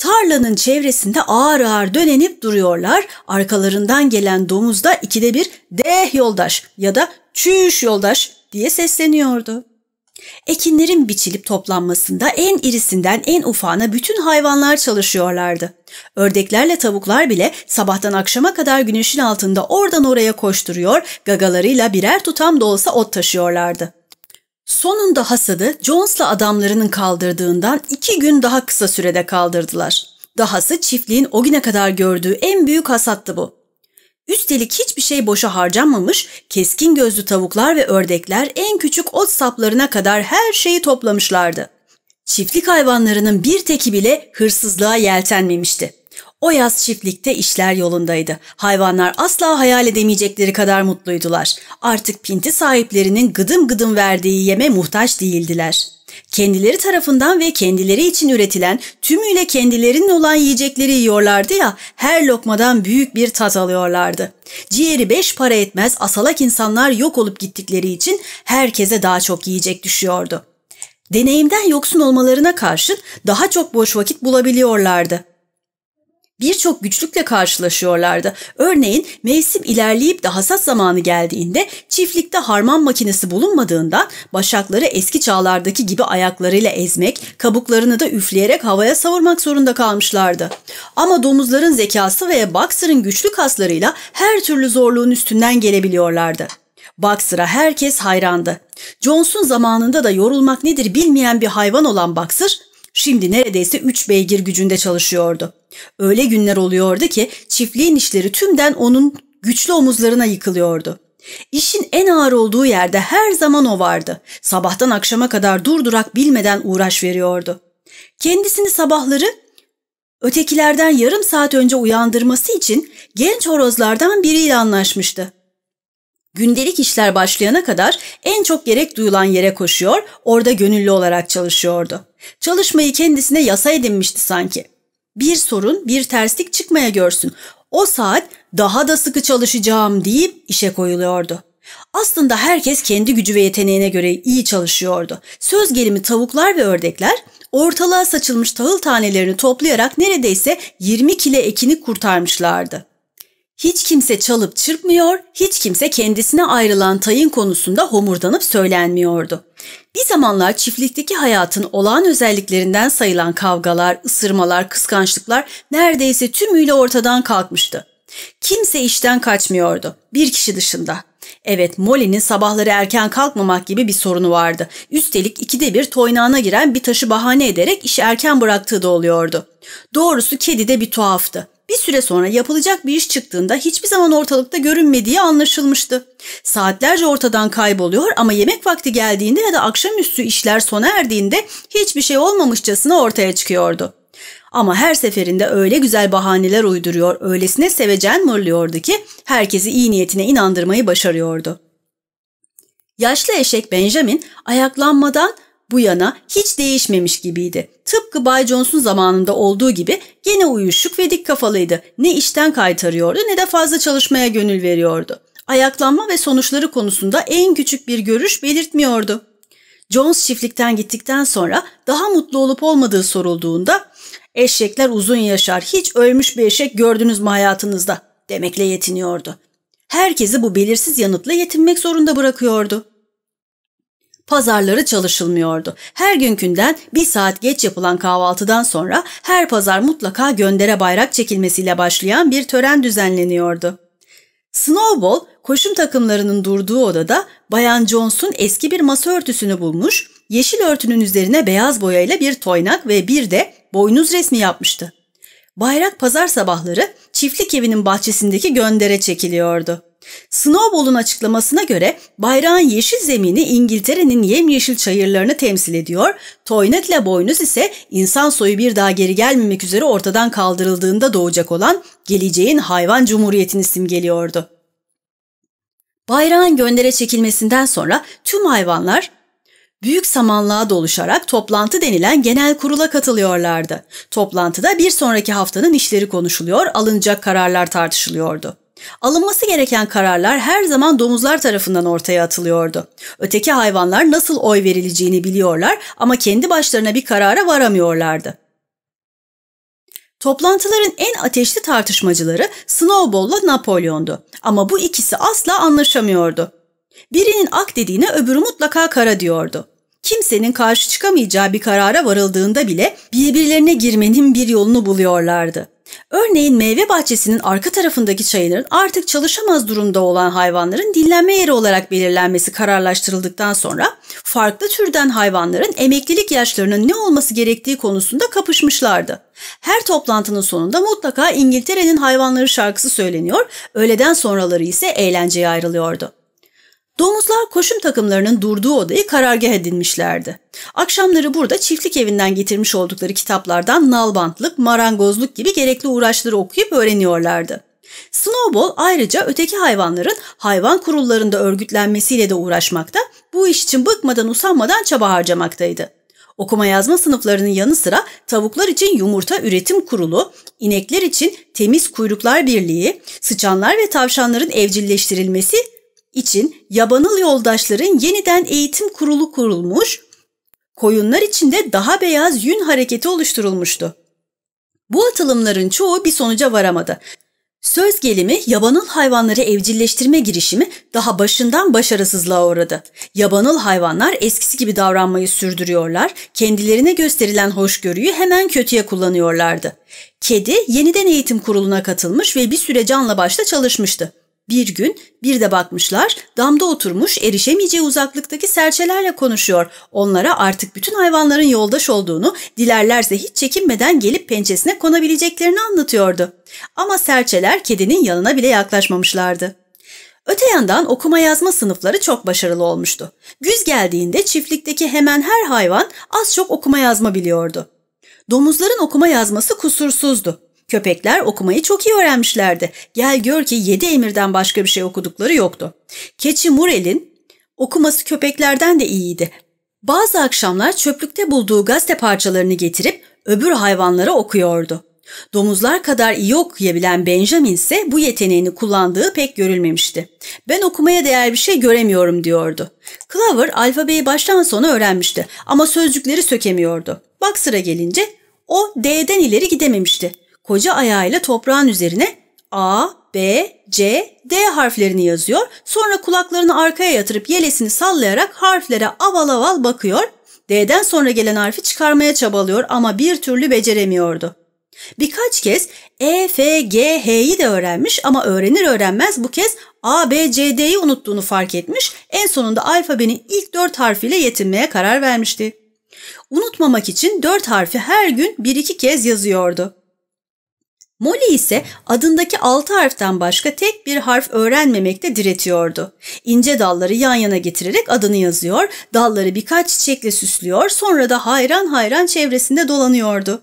Tarlanın çevresinde ağır ağır dönenip duruyorlar. Arkalarından gelen domuz da ikide bir deh yoldaş ya da çüş yoldaş diye sesleniyordu. Ekinlerin biçilip toplanmasında en irisinden en ufağına bütün hayvanlar çalışıyorlardı. Ördeklerle tavuklar bile sabahtan akşama kadar güneşin altında oradan oraya koşturuyor, gagalarıyla birer tutam da olsa ot taşıyorlardı. Sonunda hasadı Jones'la adamlarının kaldırdığından iki gün daha kısa sürede kaldırdılar. Dahası çiftliğin o güne kadar gördüğü en büyük hasattı bu. Üstelik hiçbir şey boşa harcanmamış, keskin gözlü tavuklar ve ördekler en küçük ot saplarına kadar her şeyi toplamışlardı. Çiftlik hayvanlarının bir teki bile hırsızlığa yeltenmemişti. O yaz çiftlikte işler yolundaydı. Hayvanlar asla hayal edemeyecekleri kadar mutluydular. Artık pinti sahiplerinin gıdım gıdım verdiği yeme muhtaç değildiler. Kendileri tarafından ve kendileri için üretilen tümüyle kendilerinin olan yiyecekleri yiyorlardı ya her lokmadan büyük bir tat alıyorlardı. Ciğeri beş para etmez asalak insanlar yok olup gittikleri için herkese daha çok yiyecek düşüyordu. Deneyimden yoksun olmalarına karşın daha çok boş vakit bulabiliyorlardı birçok güçlükle karşılaşıyorlardı. Örneğin mevsim ilerleyip de hasat zamanı geldiğinde çiftlikte harman makinesi bulunmadığından başakları eski çağlardaki gibi ayaklarıyla ezmek, kabuklarını da üfleyerek havaya savurmak zorunda kalmışlardı. Ama domuzların zekası ve Boxer'ın güçlü kaslarıyla her türlü zorluğun üstünden gelebiliyorlardı. Boxer'a herkes hayrandı. Johnson zamanında da yorulmak nedir bilmeyen bir hayvan olan Boxer Şimdi neredeyse üç beygir gücünde çalışıyordu. Öyle günler oluyordu ki çiftliğin işleri tümden onun güçlü omuzlarına yıkılıyordu. İşin en ağır olduğu yerde her zaman o vardı. Sabahtan akşama kadar durdurak bilmeden uğraş veriyordu. Kendisini sabahları ötekilerden yarım saat önce uyandırması için genç horozlardan biriyle anlaşmıştı. Gündelik işler başlayana kadar en çok gerek duyulan yere koşuyor, orada gönüllü olarak çalışıyordu. Çalışmayı kendisine yasa edinmişti sanki. Bir sorun, bir terslik çıkmaya görsün. O saat daha da sıkı çalışacağım deyip işe koyuluyordu. Aslında herkes kendi gücü ve yeteneğine göre iyi çalışıyordu. Söz gelimi tavuklar ve ördekler ortalığa saçılmış tahıl tanelerini toplayarak neredeyse 20 kile ekini kurtarmışlardı. Hiç kimse çalıp çırpmıyor, hiç kimse kendisine ayrılan tayın konusunda homurdanıp söylenmiyordu. Bir zamanlar çiftlikteki hayatın olağan özelliklerinden sayılan kavgalar, ısırmalar, kıskançlıklar neredeyse tümüyle ortadan kalkmıştı. Kimse işten kaçmıyordu, bir kişi dışında. Evet, Molly'nin sabahları erken kalkmamak gibi bir sorunu vardı. Üstelik ikide bir toynağına giren bir taşı bahane ederek işi erken bıraktığı da oluyordu. Doğrusu kedi de bir tuhaftı. Bir süre sonra yapılacak bir iş çıktığında hiçbir zaman ortalıkta görünmediği anlaşılmıştı. Saatlerce ortadan kayboluyor ama yemek vakti geldiğinde ya da akşamüstü işler sona erdiğinde hiçbir şey olmamışçasına ortaya çıkıyordu. Ama her seferinde öyle güzel bahaneler uyduruyor, öylesine sevecen mırlıyordu ki herkesi iyi niyetine inandırmayı başarıyordu. Yaşlı eşek Benjamin ayaklanmadan bu yana hiç değişmemiş gibiydi. Tıpkı Bay Johnson zamanında olduğu gibi gene uyuşuk ve dik kafalıydı. Ne işten kaytarıyordu ne de fazla çalışmaya gönül veriyordu. Ayaklanma ve sonuçları konusunda en küçük bir görüş belirtmiyordu. Jones çiftlikten gittikten sonra daha mutlu olup olmadığı sorulduğunda ''Eşekler uzun yaşar, hiç ölmüş bir eşek gördünüz mü hayatınızda?'' demekle yetiniyordu. Herkesi bu belirsiz yanıtla yetinmek zorunda bırakıyordu. Pazarları çalışılmıyordu. Her günkünden bir saat geç yapılan kahvaltıdan sonra her pazar mutlaka göndere bayrak çekilmesiyle başlayan bir tören düzenleniyordu. Snowball koşum takımlarının durduğu odada Bayan Johnson eski bir masa örtüsünü bulmuş, yeşil örtünün üzerine beyaz boyayla bir toynak ve bir de boynuz resmi yapmıştı. Bayrak pazar sabahları çiftlik evinin bahçesindeki göndere çekiliyordu. Snowball'un açıklamasına göre bayrağın yeşil zemini İngiltere'nin yemyeşil çayırlarını temsil ediyor, Toynet'le boynuz ise insan soyu bir daha geri gelmemek üzere ortadan kaldırıldığında doğacak olan geleceğin hayvan cumhuriyetini simgeliyordu. Bayrağın göndere çekilmesinden sonra tüm hayvanlar büyük samanlığa doluşarak toplantı denilen genel kurula katılıyorlardı. Toplantıda bir sonraki haftanın işleri konuşuluyor, alınacak kararlar tartışılıyordu. Alınması gereken kararlar her zaman domuzlar tarafından ortaya atılıyordu. Öteki hayvanlar nasıl oy verileceğini biliyorlar ama kendi başlarına bir karara varamıyorlardı. Toplantıların en ateşli tartışmacıları Snowball'la Napolyon'du ama bu ikisi asla anlaşamıyordu. Birinin ak dediğine öbürü mutlaka kara diyordu. Kimsenin karşı çıkamayacağı bir karara varıldığında bile birbirlerine girmenin bir yolunu buluyorlardı. Örneğin meyve bahçesinin arka tarafındaki çayırın artık çalışamaz durumda olan hayvanların dinlenme yeri olarak belirlenmesi kararlaştırıldıktan sonra farklı türden hayvanların emeklilik yaşlarının ne olması gerektiği konusunda kapışmışlardı. Her toplantının sonunda mutlaka İngiltere'nin hayvanları şarkısı söyleniyor, öğleden sonraları ise eğlenceye ayrılıyordu. Domuzlar koşum takımlarının durduğu odayı karargah edinmişlerdi. Akşamları burada çiftlik evinden getirmiş oldukları kitaplardan nalbantlık, marangozluk gibi gerekli uğraşları okuyup öğreniyorlardı. Snowball ayrıca öteki hayvanların hayvan kurullarında örgütlenmesiyle de uğraşmakta, bu iş için bıkmadan usanmadan çaba harcamaktaydı. Okuma yazma sınıflarının yanı sıra tavuklar için yumurta üretim kurulu, inekler için temiz kuyruklar birliği, sıçanlar ve tavşanların evcilleştirilmesi için yabanıl yoldaşların yeniden eğitim kurulu kurulmuş, koyunlar için de daha beyaz yün hareketi oluşturulmuştu. Bu atılımların çoğu bir sonuca varamadı. Söz gelimi yabanıl hayvanları evcilleştirme girişimi daha başından başarısızlığa uğradı. Yabanıl hayvanlar eskisi gibi davranmayı sürdürüyorlar, kendilerine gösterilen hoşgörüyü hemen kötüye kullanıyorlardı. Kedi yeniden eğitim kuruluna katılmış ve bir süre canla başla çalışmıştı. Bir gün bir de bakmışlar damda oturmuş erişemeyeceği uzaklıktaki serçelerle konuşuyor. Onlara artık bütün hayvanların yoldaş olduğunu dilerlerse hiç çekinmeden gelip pençesine konabileceklerini anlatıyordu. Ama serçeler kedinin yanına bile yaklaşmamışlardı. Öte yandan okuma yazma sınıfları çok başarılı olmuştu. Güz geldiğinde çiftlikteki hemen her hayvan az çok okuma yazma biliyordu. Domuzların okuma yazması kusursuzdu. Köpekler okumayı çok iyi öğrenmişlerdi. Gel gör ki yedi emirden başka bir şey okudukları yoktu. Keçi Murel'in okuması köpeklerden de iyiydi. Bazı akşamlar çöplükte bulduğu gazete parçalarını getirip öbür hayvanlara okuyordu. Domuzlar kadar iyi okuyabilen Benjamin ise bu yeteneğini kullandığı pek görülmemişti. Ben okumaya değer bir şey göremiyorum diyordu. Clover alfabeyi baştan sona öğrenmişti ama sözcükleri sökemiyordu. Bak sıra gelince o D'den ileri gidememişti koca ayağıyla toprağın üzerine A, B, C, D harflerini yazıyor. Sonra kulaklarını arkaya yatırıp yelesini sallayarak harflere aval aval bakıyor. D'den sonra gelen harfi çıkarmaya çabalıyor ama bir türlü beceremiyordu. Birkaç kez E, F, G, H'yi de öğrenmiş ama öğrenir öğrenmez bu kez A, B, C, D'yi unuttuğunu fark etmiş. En sonunda alfabenin ilk dört harfiyle yetinmeye karar vermişti. Unutmamak için dört harfi her gün bir iki kez yazıyordu. Molly ise adındaki altı harften başka tek bir harf öğrenmemekte diretiyordu. İnce dalları yan yana getirerek adını yazıyor, dalları birkaç çiçekle süslüyor, sonra da hayran hayran çevresinde dolanıyordu.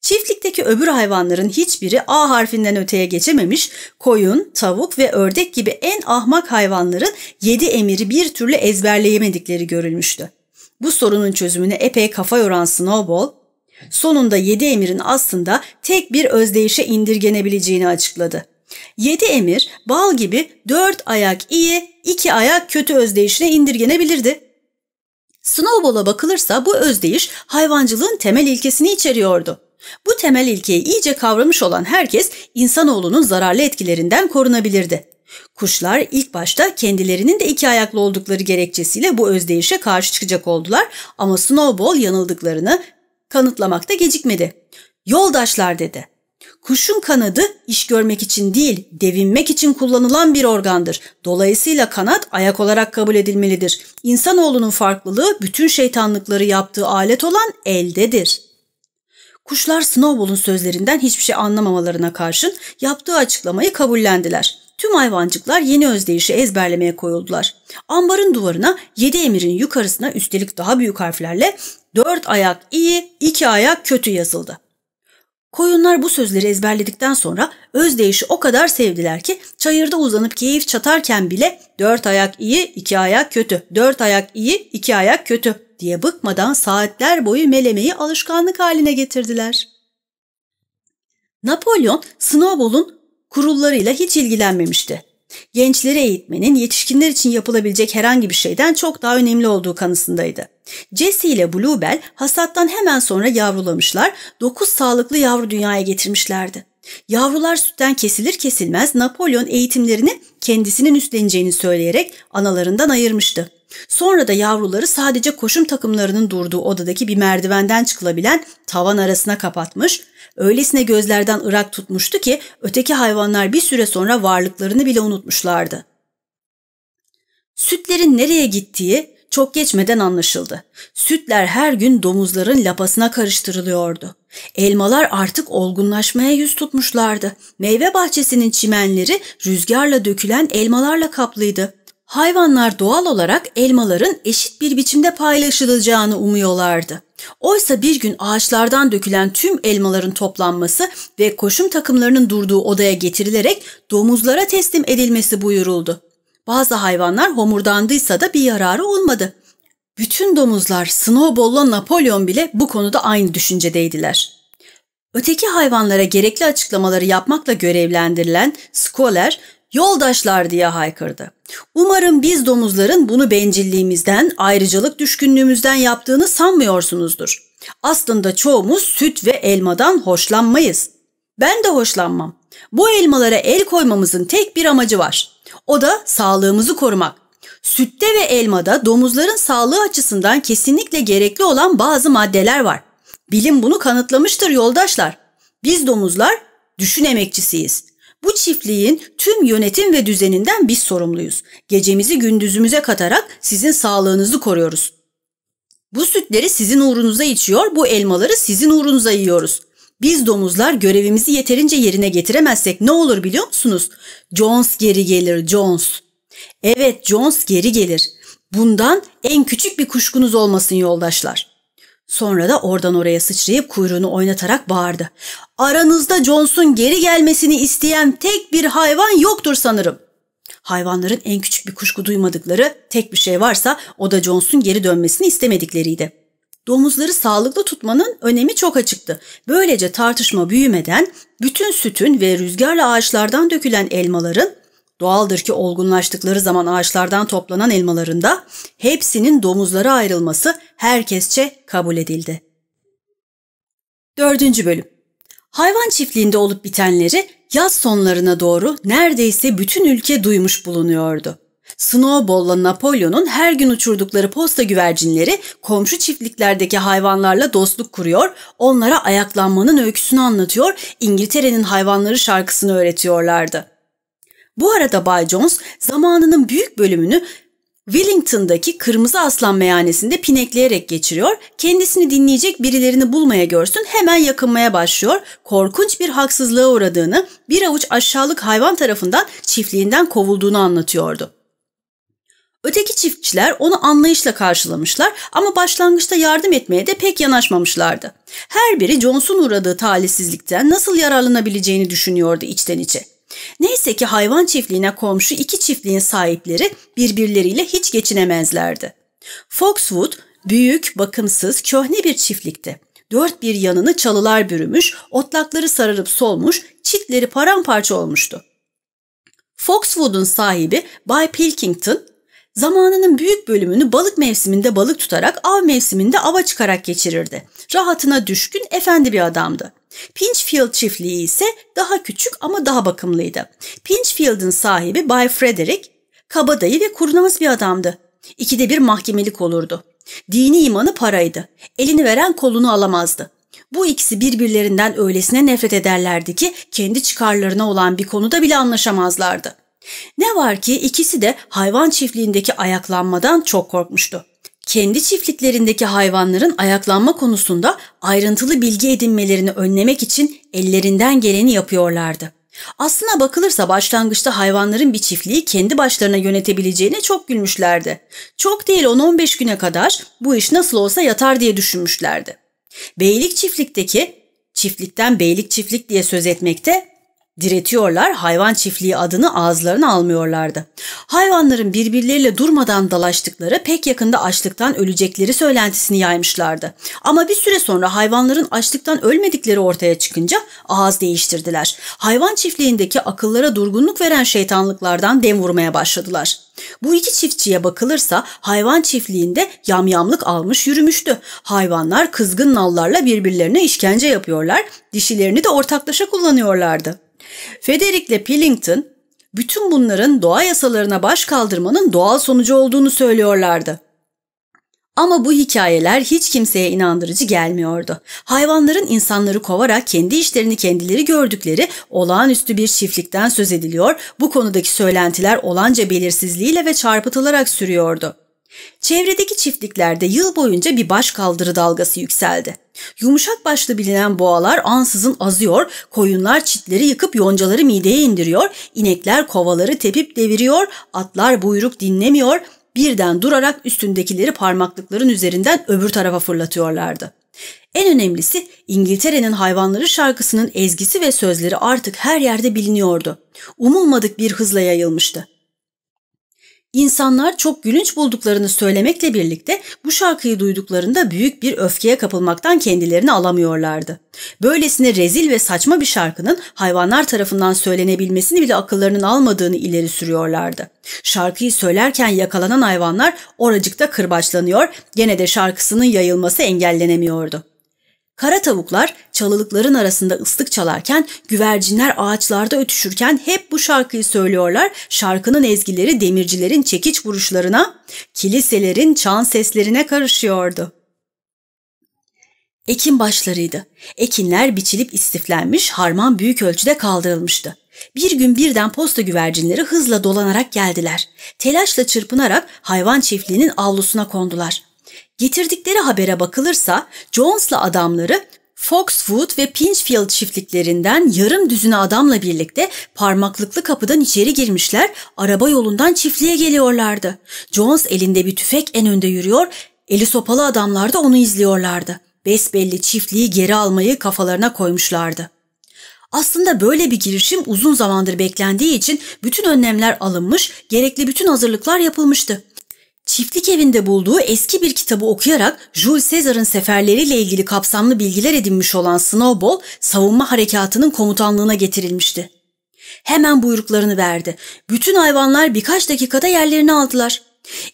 Çiftlikteki öbür hayvanların hiçbiri A harfinden öteye geçememiş, koyun, tavuk ve ördek gibi en ahmak hayvanların yedi emiri bir türlü ezberleyemedikleri görülmüştü. Bu sorunun çözümüne epey kafa yoran Snowball, Sonunda yedi emirin aslında tek bir özdeyişe indirgenebileceğini açıkladı. Yedi emir bal gibi dört ayak iyi, iki ayak kötü özdeyişine indirgenebilirdi. Snowball'a bakılırsa bu özdeyiş hayvancılığın temel ilkesini içeriyordu. Bu temel ilkeyi iyice kavramış olan herkes insanoğlunun zararlı etkilerinden korunabilirdi. Kuşlar ilk başta kendilerinin de iki ayaklı oldukları gerekçesiyle bu özdeyişe karşı çıkacak oldular ama Snowball yanıldıklarını kanıtlamakta gecikmedi. Yoldaşlar dedi. Kuşun kanadı iş görmek için değil, devinmek için kullanılan bir organdır. Dolayısıyla kanat ayak olarak kabul edilmelidir. İnsanoğlunun farklılığı bütün şeytanlıkları yaptığı alet olan eldedir. Kuşlar Snowball'un sözlerinden hiçbir şey anlamamalarına karşın yaptığı açıklamayı kabullendiler. Tüm hayvancıklar yeni özdeyişi ezberlemeye koyuldular. Ambarın duvarına yedi emirin yukarısına üstelik daha büyük harflerle dört ayak iyi, iki ayak kötü yazıldı. Koyunlar bu sözleri ezberledikten sonra özdeyişi o kadar sevdiler ki çayırda uzanıp keyif çatarken bile dört ayak iyi, iki ayak kötü, dört ayak iyi, iki ayak kötü diye bıkmadan saatler boyu melemeyi alışkanlık haline getirdiler. Napolyon Snowball'un kurullarıyla hiç ilgilenmemişti gençleri eğitmenin yetişkinler için yapılabilecek herhangi bir şeyden çok daha önemli olduğu kanısındaydı. Jesse ile Bluebell hasattan hemen sonra yavrulamışlar, 9 sağlıklı yavru dünyaya getirmişlerdi. Yavrular sütten kesilir kesilmez Napolyon eğitimlerini kendisinin üstleneceğini söyleyerek analarından ayırmıştı. Sonra da yavruları sadece koşum takımlarının durduğu odadaki bir merdivenden çıkılabilen tavan arasına kapatmış, öylesine gözlerden ırak tutmuştu ki öteki hayvanlar bir süre sonra varlıklarını bile unutmuşlardı. Sütlerin nereye gittiği çok geçmeden anlaşıldı. Sütler her gün domuzların lapasına karıştırılıyordu. Elmalar artık olgunlaşmaya yüz tutmuşlardı. Meyve bahçesinin çimenleri rüzgarla dökülen elmalarla kaplıydı hayvanlar doğal olarak elmaların eşit bir biçimde paylaşılacağını umuyorlardı. Oysa bir gün ağaçlardan dökülen tüm elmaların toplanması ve koşum takımlarının durduğu odaya getirilerek domuzlara teslim edilmesi buyuruldu. Bazı hayvanlar homurdandıysa da bir yararı olmadı. Bütün domuzlar, Snowball'la Napolyon bile bu konuda aynı düşüncedeydiler. Öteki hayvanlara gerekli açıklamaları yapmakla görevlendirilen Scholar, Yoldaşlar diye haykırdı. Umarım biz domuzların bunu bencilliğimizden, ayrıcalık düşkünlüğümüzden yaptığını sanmıyorsunuzdur. Aslında çoğumuz süt ve elmadan hoşlanmayız. Ben de hoşlanmam. Bu elmalara el koymamızın tek bir amacı var. O da sağlığımızı korumak. Sütte ve elmada domuzların sağlığı açısından kesinlikle gerekli olan bazı maddeler var. Bilim bunu kanıtlamıştır yoldaşlar. Biz domuzlar düşün emekçisiyiz. Bu çiftliğin tüm yönetim ve düzeninden biz sorumluyuz. Gecemizi gündüzümüze katarak sizin sağlığınızı koruyoruz. Bu sütleri sizin uğrunuza içiyor, bu elmaları sizin uğrunuza yiyoruz. Biz domuzlar görevimizi yeterince yerine getiremezsek ne olur biliyor musunuz? Jones geri gelir, Jones. Evet, Jones geri gelir. Bundan en küçük bir kuşkunuz olmasın yoldaşlar.'' Sonra da oradan oraya sıçrayıp kuyruğunu oynatarak bağırdı. Aranızda Jones'un geri gelmesini isteyen tek bir hayvan yoktur sanırım. Hayvanların en küçük bir kuşku duymadıkları tek bir şey varsa o da Jones'un geri dönmesini istemedikleriydi. Domuzları sağlıklı tutmanın önemi çok açıktı. Böylece tartışma büyümeden bütün sütün ve rüzgarla ağaçlardan dökülen elmaların Doğaldır ki olgunlaştıkları zaman ağaçlardan toplanan elmalarında hepsinin domuzlara ayrılması herkesçe kabul edildi. 4. Bölüm Hayvan çiftliğinde olup bitenleri yaz sonlarına doğru neredeyse bütün ülke duymuş bulunuyordu. Snowball'la Napolyon'un her gün uçurdukları posta güvercinleri komşu çiftliklerdeki hayvanlarla dostluk kuruyor, onlara ayaklanmanın öyküsünü anlatıyor, İngiltere'nin hayvanları şarkısını öğretiyorlardı. Bu arada Bay Jones zamanının büyük bölümünü Wellington'daki Kırmızı Aslan meyhanesinde pinekleyerek geçiriyor, kendisini dinleyecek birilerini bulmaya görsün hemen yakınmaya başlıyor, korkunç bir haksızlığa uğradığını, bir avuç aşağılık hayvan tarafından çiftliğinden kovulduğunu anlatıyordu. Öteki çiftçiler onu anlayışla karşılamışlar ama başlangıçta yardım etmeye de pek yanaşmamışlardı. Her biri Johnson uğradığı talihsizlikten nasıl yararlanabileceğini düşünüyordu içten içe. Neyse ki hayvan çiftliğine komşu iki çiftliğin sahipleri birbirleriyle hiç geçinemezlerdi. Foxwood büyük, bakımsız, köhne bir çiftlikti. Dört bir yanını çalılar bürümüş, otlakları sararıp solmuş, çitleri paramparça olmuştu. Foxwood'un sahibi Bay Pilkington, zamanının büyük bölümünü balık mevsiminde balık tutarak, av mevsiminde ava çıkarak geçirirdi. Rahatına düşkün, efendi bir adamdı. Pinchfield çiftliği ise daha küçük ama daha bakımlıydı. Pinchfield'ın sahibi Bay Frederick, kabadayı ve kurnaz bir adamdı. İkide bir mahkemelik olurdu. Dini imanı paraydı. Elini veren kolunu alamazdı. Bu ikisi birbirlerinden öylesine nefret ederlerdi ki kendi çıkarlarına olan bir konuda bile anlaşamazlardı. Ne var ki ikisi de hayvan çiftliğindeki ayaklanmadan çok korkmuştu kendi çiftliklerindeki hayvanların ayaklanma konusunda ayrıntılı bilgi edinmelerini önlemek için ellerinden geleni yapıyorlardı. Aslına bakılırsa başlangıçta hayvanların bir çiftliği kendi başlarına yönetebileceğine çok gülmüşlerdi. Çok değil 10-15 güne kadar bu iş nasıl olsa yatar diye düşünmüşlerdi. Beylik çiftlikteki, çiftlikten beylik çiftlik diye söz etmekte Diretiyorlar, hayvan çiftliği adını ağızlarına almıyorlardı. Hayvanların birbirleriyle durmadan dalaştıkları pek yakında açlıktan ölecekleri söylentisini yaymışlardı. Ama bir süre sonra hayvanların açlıktan ölmedikleri ortaya çıkınca ağız değiştirdiler. Hayvan çiftliğindeki akıllara durgunluk veren şeytanlıklardan dem vurmaya başladılar. Bu iki çiftçiye bakılırsa hayvan çiftliğinde yamyamlık almış yürümüştü. Hayvanlar kızgın nallarla birbirlerine işkence yapıyorlar, dişilerini de ortaklaşa kullanıyorlardı. Federikle Pillington bütün bunların doğa yasalarına baş kaldırmanın doğal sonucu olduğunu söylüyorlardı. Ama bu hikayeler hiç kimseye inandırıcı gelmiyordu. Hayvanların insanları kovarak kendi işlerini kendileri gördükleri olağanüstü bir çiftlikten söz ediliyor, bu konudaki söylentiler olanca belirsizliğiyle ve çarpıtılarak sürüyordu. Çevredeki çiftliklerde yıl boyunca bir baş kaldırı dalgası yükseldi. Yumuşak başlı bilinen boğalar ansızın azıyor, koyunlar çitleri yıkıp yoncaları mideye indiriyor, inekler kovaları tepip deviriyor, atlar buyruk dinlemiyor, birden durarak üstündekileri parmaklıkların üzerinden öbür tarafa fırlatıyorlardı. En önemlisi İngiltere'nin hayvanları şarkısının ezgisi ve sözleri artık her yerde biliniyordu. Umulmadık bir hızla yayılmıştı. İnsanlar çok gülünç bulduklarını söylemekle birlikte bu şarkıyı duyduklarında büyük bir öfkeye kapılmaktan kendilerini alamıyorlardı. Böylesine rezil ve saçma bir şarkının hayvanlar tarafından söylenebilmesini bile akıllarının almadığını ileri sürüyorlardı. Şarkıyı söylerken yakalanan hayvanlar oracıkta kırbaçlanıyor, gene de şarkısının yayılması engellenemiyordu. Kara tavuklar çalılıkların arasında ıslık çalarken, güvercinler ağaçlarda ötüşürken hep bu şarkıyı söylüyorlar. Şarkının ezgileri demircilerin çekiç vuruşlarına, kiliselerin çan seslerine karışıyordu. Ekin başlarıydı. Ekinler biçilip istiflenmiş, harman büyük ölçüde kaldırılmıştı. Bir gün birden posta güvercinleri hızla dolanarak geldiler. Telaşla çırpınarak hayvan çiftliğinin avlusuna kondular. Getirdikleri habere bakılırsa Jones'la adamları Foxwood ve Pinchfield çiftliklerinden yarım düzüne adamla birlikte parmaklıklı kapıdan içeri girmişler, araba yolundan çiftliğe geliyorlardı. Jones elinde bir tüfek en önde yürüyor, eli sopalı adamlar da onu izliyorlardı. Besbelli çiftliği geri almayı kafalarına koymuşlardı. Aslında böyle bir girişim uzun zamandır beklendiği için bütün önlemler alınmış, gerekli bütün hazırlıklar yapılmıştı. Çiftlik evinde bulduğu eski bir kitabı okuyarak Jules Caesar'ın seferleriyle ilgili kapsamlı bilgiler edinmiş olan Snowball, savunma harekatının komutanlığına getirilmişti. Hemen buyruklarını verdi. Bütün hayvanlar birkaç dakikada yerlerini aldılar.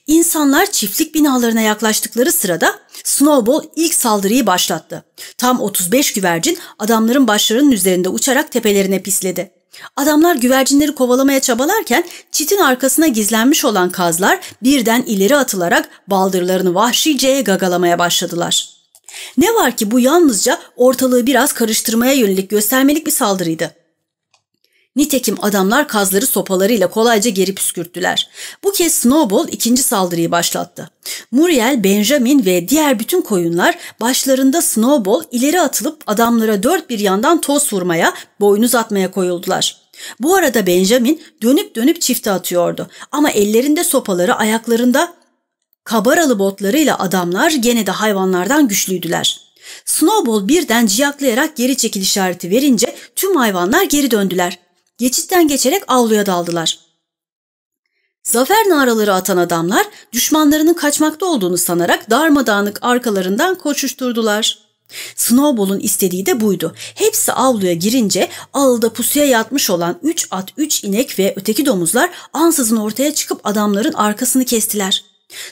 İnsanlar çiftlik binalarına yaklaştıkları sırada Snowball ilk saldırıyı başlattı. Tam 35 güvercin adamların başlarının üzerinde uçarak tepelerine pisledi. Adamlar güvercinleri kovalamaya çabalarken çitin arkasına gizlenmiş olan kazlar birden ileri atılarak baldırlarını vahşiceye gagalamaya başladılar. Ne var ki bu yalnızca ortalığı biraz karıştırmaya yönelik göstermelik bir saldırıydı. Nitekim adamlar kazları sopalarıyla kolayca geri püskürttüler. Bu kez Snowball ikinci saldırıyı başlattı. Muriel, Benjamin ve diğer bütün koyunlar başlarında Snowball ileri atılıp adamlara dört bir yandan toz vurmaya, boynuz atmaya koyuldular. Bu arada Benjamin dönüp dönüp çifte atıyordu ama ellerinde sopaları ayaklarında kabaralı botlarıyla adamlar gene de hayvanlardan güçlüydüler.'' Snowball birden ciyaklayarak geri çekil işareti verince tüm hayvanlar geri döndüler geçitten geçerek avluya daldılar. Zafer naraları atan adamlar düşmanlarının kaçmakta olduğunu sanarak darmadağınık arkalarından koşuşturdular. Snowball'un istediği de buydu. Hepsi avluya girince ağılda pusuya yatmış olan 3 at 3 inek ve öteki domuzlar ansızın ortaya çıkıp adamların arkasını kestiler.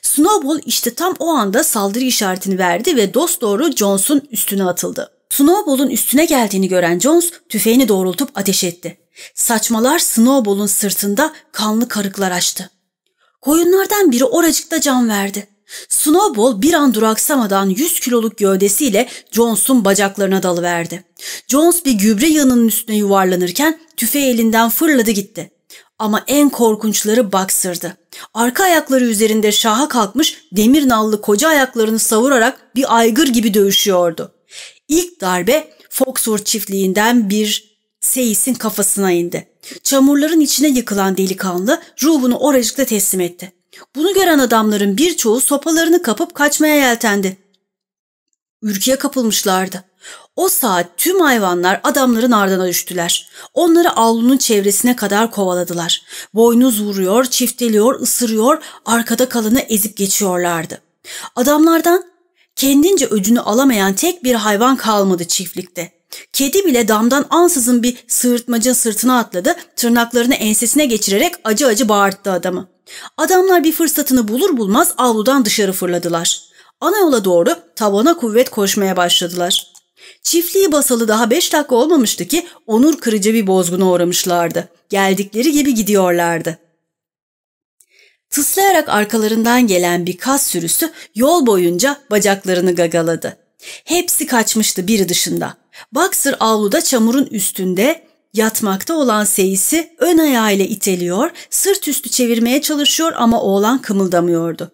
Snowball işte tam o anda saldırı işaretini verdi ve dosdoğru Jones'un üstüne atıldı. Snowball'un üstüne geldiğini gören Jones tüfeğini doğrultup ateş etti. Saçmalar Snowball'un sırtında kanlı karıklar açtı. Koyunlardan biri oracıkta can verdi. Snowball bir an duraksamadan 100 kiloluk gövdesiyle Jones'un bacaklarına dalıverdi. Jones bir gübre yanının üstüne yuvarlanırken tüfeği elinden fırladı gitti. Ama en korkunçları Boxer'dı. Arka ayakları üzerinde şaha kalkmış demir nallı koca ayaklarını savurarak bir aygır gibi dövüşüyordu. İlk darbe Foxford çiftliğinden bir Seyis'in kafasına indi. Çamurların içine yıkılan delikanlı ruhunu oracıkta teslim etti. Bunu gören adamların birçoğu sopalarını kapıp kaçmaya yeltendi. Ürküye kapılmışlardı. O saat tüm hayvanlar adamların ardına düştüler. Onları avlunun çevresine kadar kovaladılar. Boynuz vuruyor, çifteliyor, ısırıyor, arkada kalanı ezip geçiyorlardı. Adamlardan kendince öcünü alamayan tek bir hayvan kalmadı çiftlikte. Kedi bile damdan ansızın bir sığırtmaca sırtına atladı, tırnaklarını ensesine geçirerek acı acı bağırttı adamı. Adamlar bir fırsatını bulur bulmaz avludan dışarı fırladılar. Ana yola doğru tavana kuvvet koşmaya başladılar. Çiftliği basalı daha beş dakika olmamıştı ki onur kırıcı bir bozguna uğramışlardı. Geldikleri gibi gidiyorlardı. Tıslayarak arkalarından gelen bir kas sürüsü yol boyunca bacaklarını gagaladı. Hepsi kaçmıştı biri dışında. Boxer avluda çamurun üstünde yatmakta olan seyisi ön ayağıyla iteliyor, sırt üstü çevirmeye çalışıyor ama oğlan kımıldamıyordu.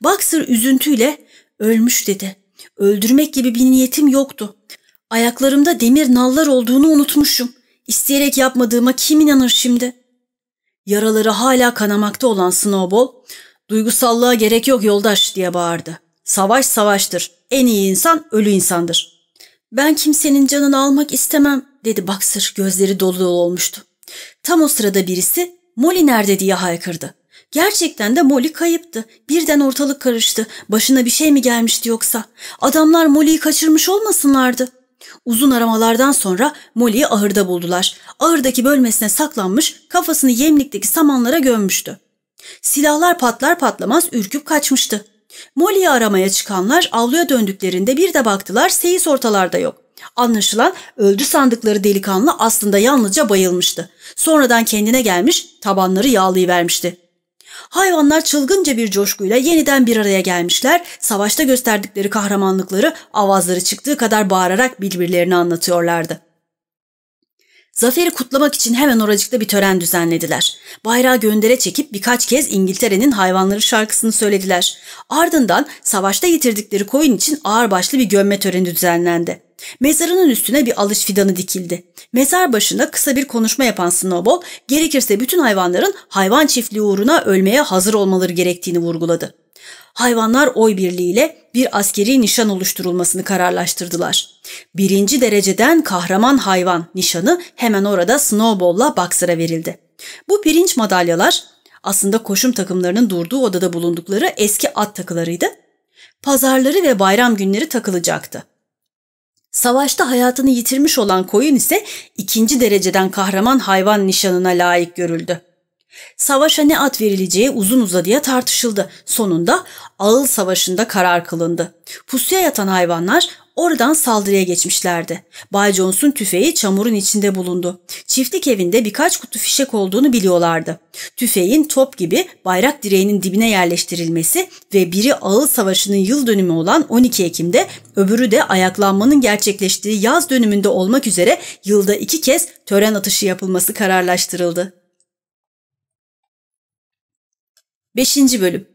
Boxer üzüntüyle ölmüş dedi. Öldürmek gibi bir niyetim yoktu. Ayaklarımda demir nallar olduğunu unutmuşum. İsteyerek yapmadığıma kim inanır şimdi? Yaraları hala kanamakta olan Snowball, duygusallığa gerek yok yoldaş diye bağırdı. Savaş savaştır. En iyi insan ölü insandır. Ben kimsenin canını almak istemem dedi Baksır gözleri dolu dolu olmuştu. Tam o sırada birisi Molly nerede diye haykırdı. Gerçekten de Molly kayıptı. Birden ortalık karıştı. Başına bir şey mi gelmişti yoksa? Adamlar Molly'yi kaçırmış olmasınlardı. Uzun aramalardan sonra Molly'yi ahırda buldular. Ahırdaki bölmesine saklanmış, kafasını yemlikteki samanlara gömmüştü. Silahlar patlar patlamaz ürküp kaçmıştı. Molly'i aramaya çıkanlar avluya döndüklerinde bir de baktılar seyis ortalarda yok. Anlaşılan öldü sandıkları delikanlı aslında yalnızca bayılmıştı. Sonradan kendine gelmiş tabanları yağlayıvermişti. Hayvanlar çılgınca bir coşkuyla yeniden bir araya gelmişler, savaşta gösterdikleri kahramanlıkları avazları çıktığı kadar bağırarak birbirlerini anlatıyorlardı. Zaferi kutlamak için hemen oracıkta bir tören düzenlediler. Bayrağı göndere çekip birkaç kez İngiltere'nin hayvanları şarkısını söylediler. Ardından savaşta yitirdikleri koyun için ağırbaşlı bir gömme töreni düzenlendi. Mezarının üstüne bir alış fidanı dikildi. Mezar başında kısa bir konuşma yapan Snowball, gerekirse bütün hayvanların hayvan çiftliği uğruna ölmeye hazır olmaları gerektiğini vurguladı hayvanlar oy birliğiyle bir askeri nişan oluşturulmasını kararlaştırdılar. Birinci dereceden kahraman hayvan nişanı hemen orada Snowball'la Boxer'a verildi. Bu pirinç madalyalar aslında koşum takımlarının durduğu odada bulundukları eski at takılarıydı. Pazarları ve bayram günleri takılacaktı. Savaşta hayatını yitirmiş olan koyun ise ikinci dereceden kahraman hayvan nişanına layık görüldü. Savaşa ne ad verileceği uzun uzadıya tartışıldı. Sonunda ağıl savaşında karar kılındı. Pusuya yatan hayvanlar oradan saldırıya geçmişlerdi. Bay Jones'un tüfeği çamurun içinde bulundu. Çiftlik evinde birkaç kutu fişek olduğunu biliyorlardı. Tüfeğin top gibi bayrak direğinin dibine yerleştirilmesi ve biri Ağıl Savaşı'nın yıl dönümü olan 12 Ekim'de, öbürü de ayaklanmanın gerçekleştiği yaz dönümünde olmak üzere yılda iki kez tören atışı yapılması kararlaştırıldı. 5. Bölüm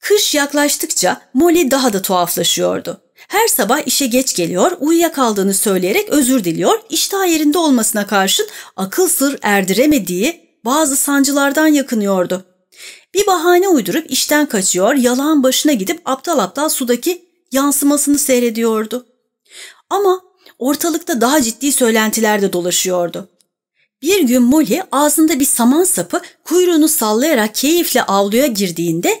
Kış yaklaştıkça Molly daha da tuhaflaşıyordu. Her sabah işe geç geliyor, uyuyakaldığını söyleyerek özür diliyor, iştah yerinde olmasına karşın akıl sır erdiremediği bazı sancılardan yakınıyordu. Bir bahane uydurup işten kaçıyor, yalan başına gidip aptal aptal sudaki yansımasını seyrediyordu. Ama ortalıkta daha ciddi söylentiler de dolaşıyordu. Bir gün Molly ağzında bir saman sapı kuyruğunu sallayarak keyifle avluya girdiğinde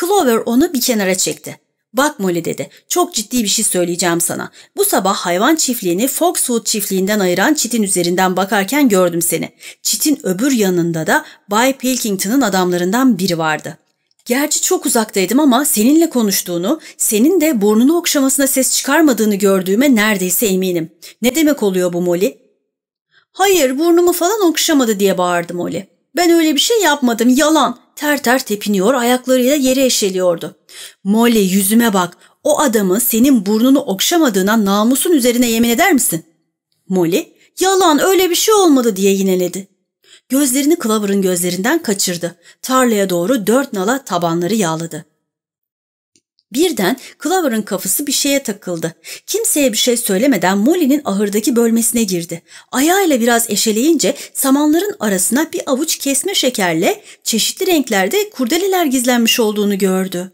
Clover onu bir kenara çekti. Bak Molly dedi, çok ciddi bir şey söyleyeceğim sana. Bu sabah hayvan çiftliğini Foxwood çiftliğinden ayıran çitin üzerinden bakarken gördüm seni. Çitin öbür yanında da Bay Pilkington'ın adamlarından biri vardı. Gerçi çok uzaktaydım ama seninle konuştuğunu, senin de burnunu okşamasına ses çıkarmadığını gördüğüme neredeyse eminim. Ne demek oluyor bu Molly? Hayır burnumu falan okşamadı diye bağırdım Molly. Ben öyle bir şey yapmadım yalan. Ter ter tepiniyor ayaklarıyla yere eşeliyordu. Molly yüzüme bak o adamı senin burnunu okşamadığına namusun üzerine yemin eder misin? Molly yalan öyle bir şey olmadı diye yineledi. Gözlerini Clover'ın gözlerinden kaçırdı. Tarlaya doğru dört nala tabanları yağladı. Birden Clover'ın kafası bir şeye takıldı. Kimseye bir şey söylemeden Molly'nin ahırdaki bölmesine girdi. Ayağıyla biraz eşeleyince samanların arasına bir avuç kesme şekerle çeşitli renklerde kurdeleler gizlenmiş olduğunu gördü.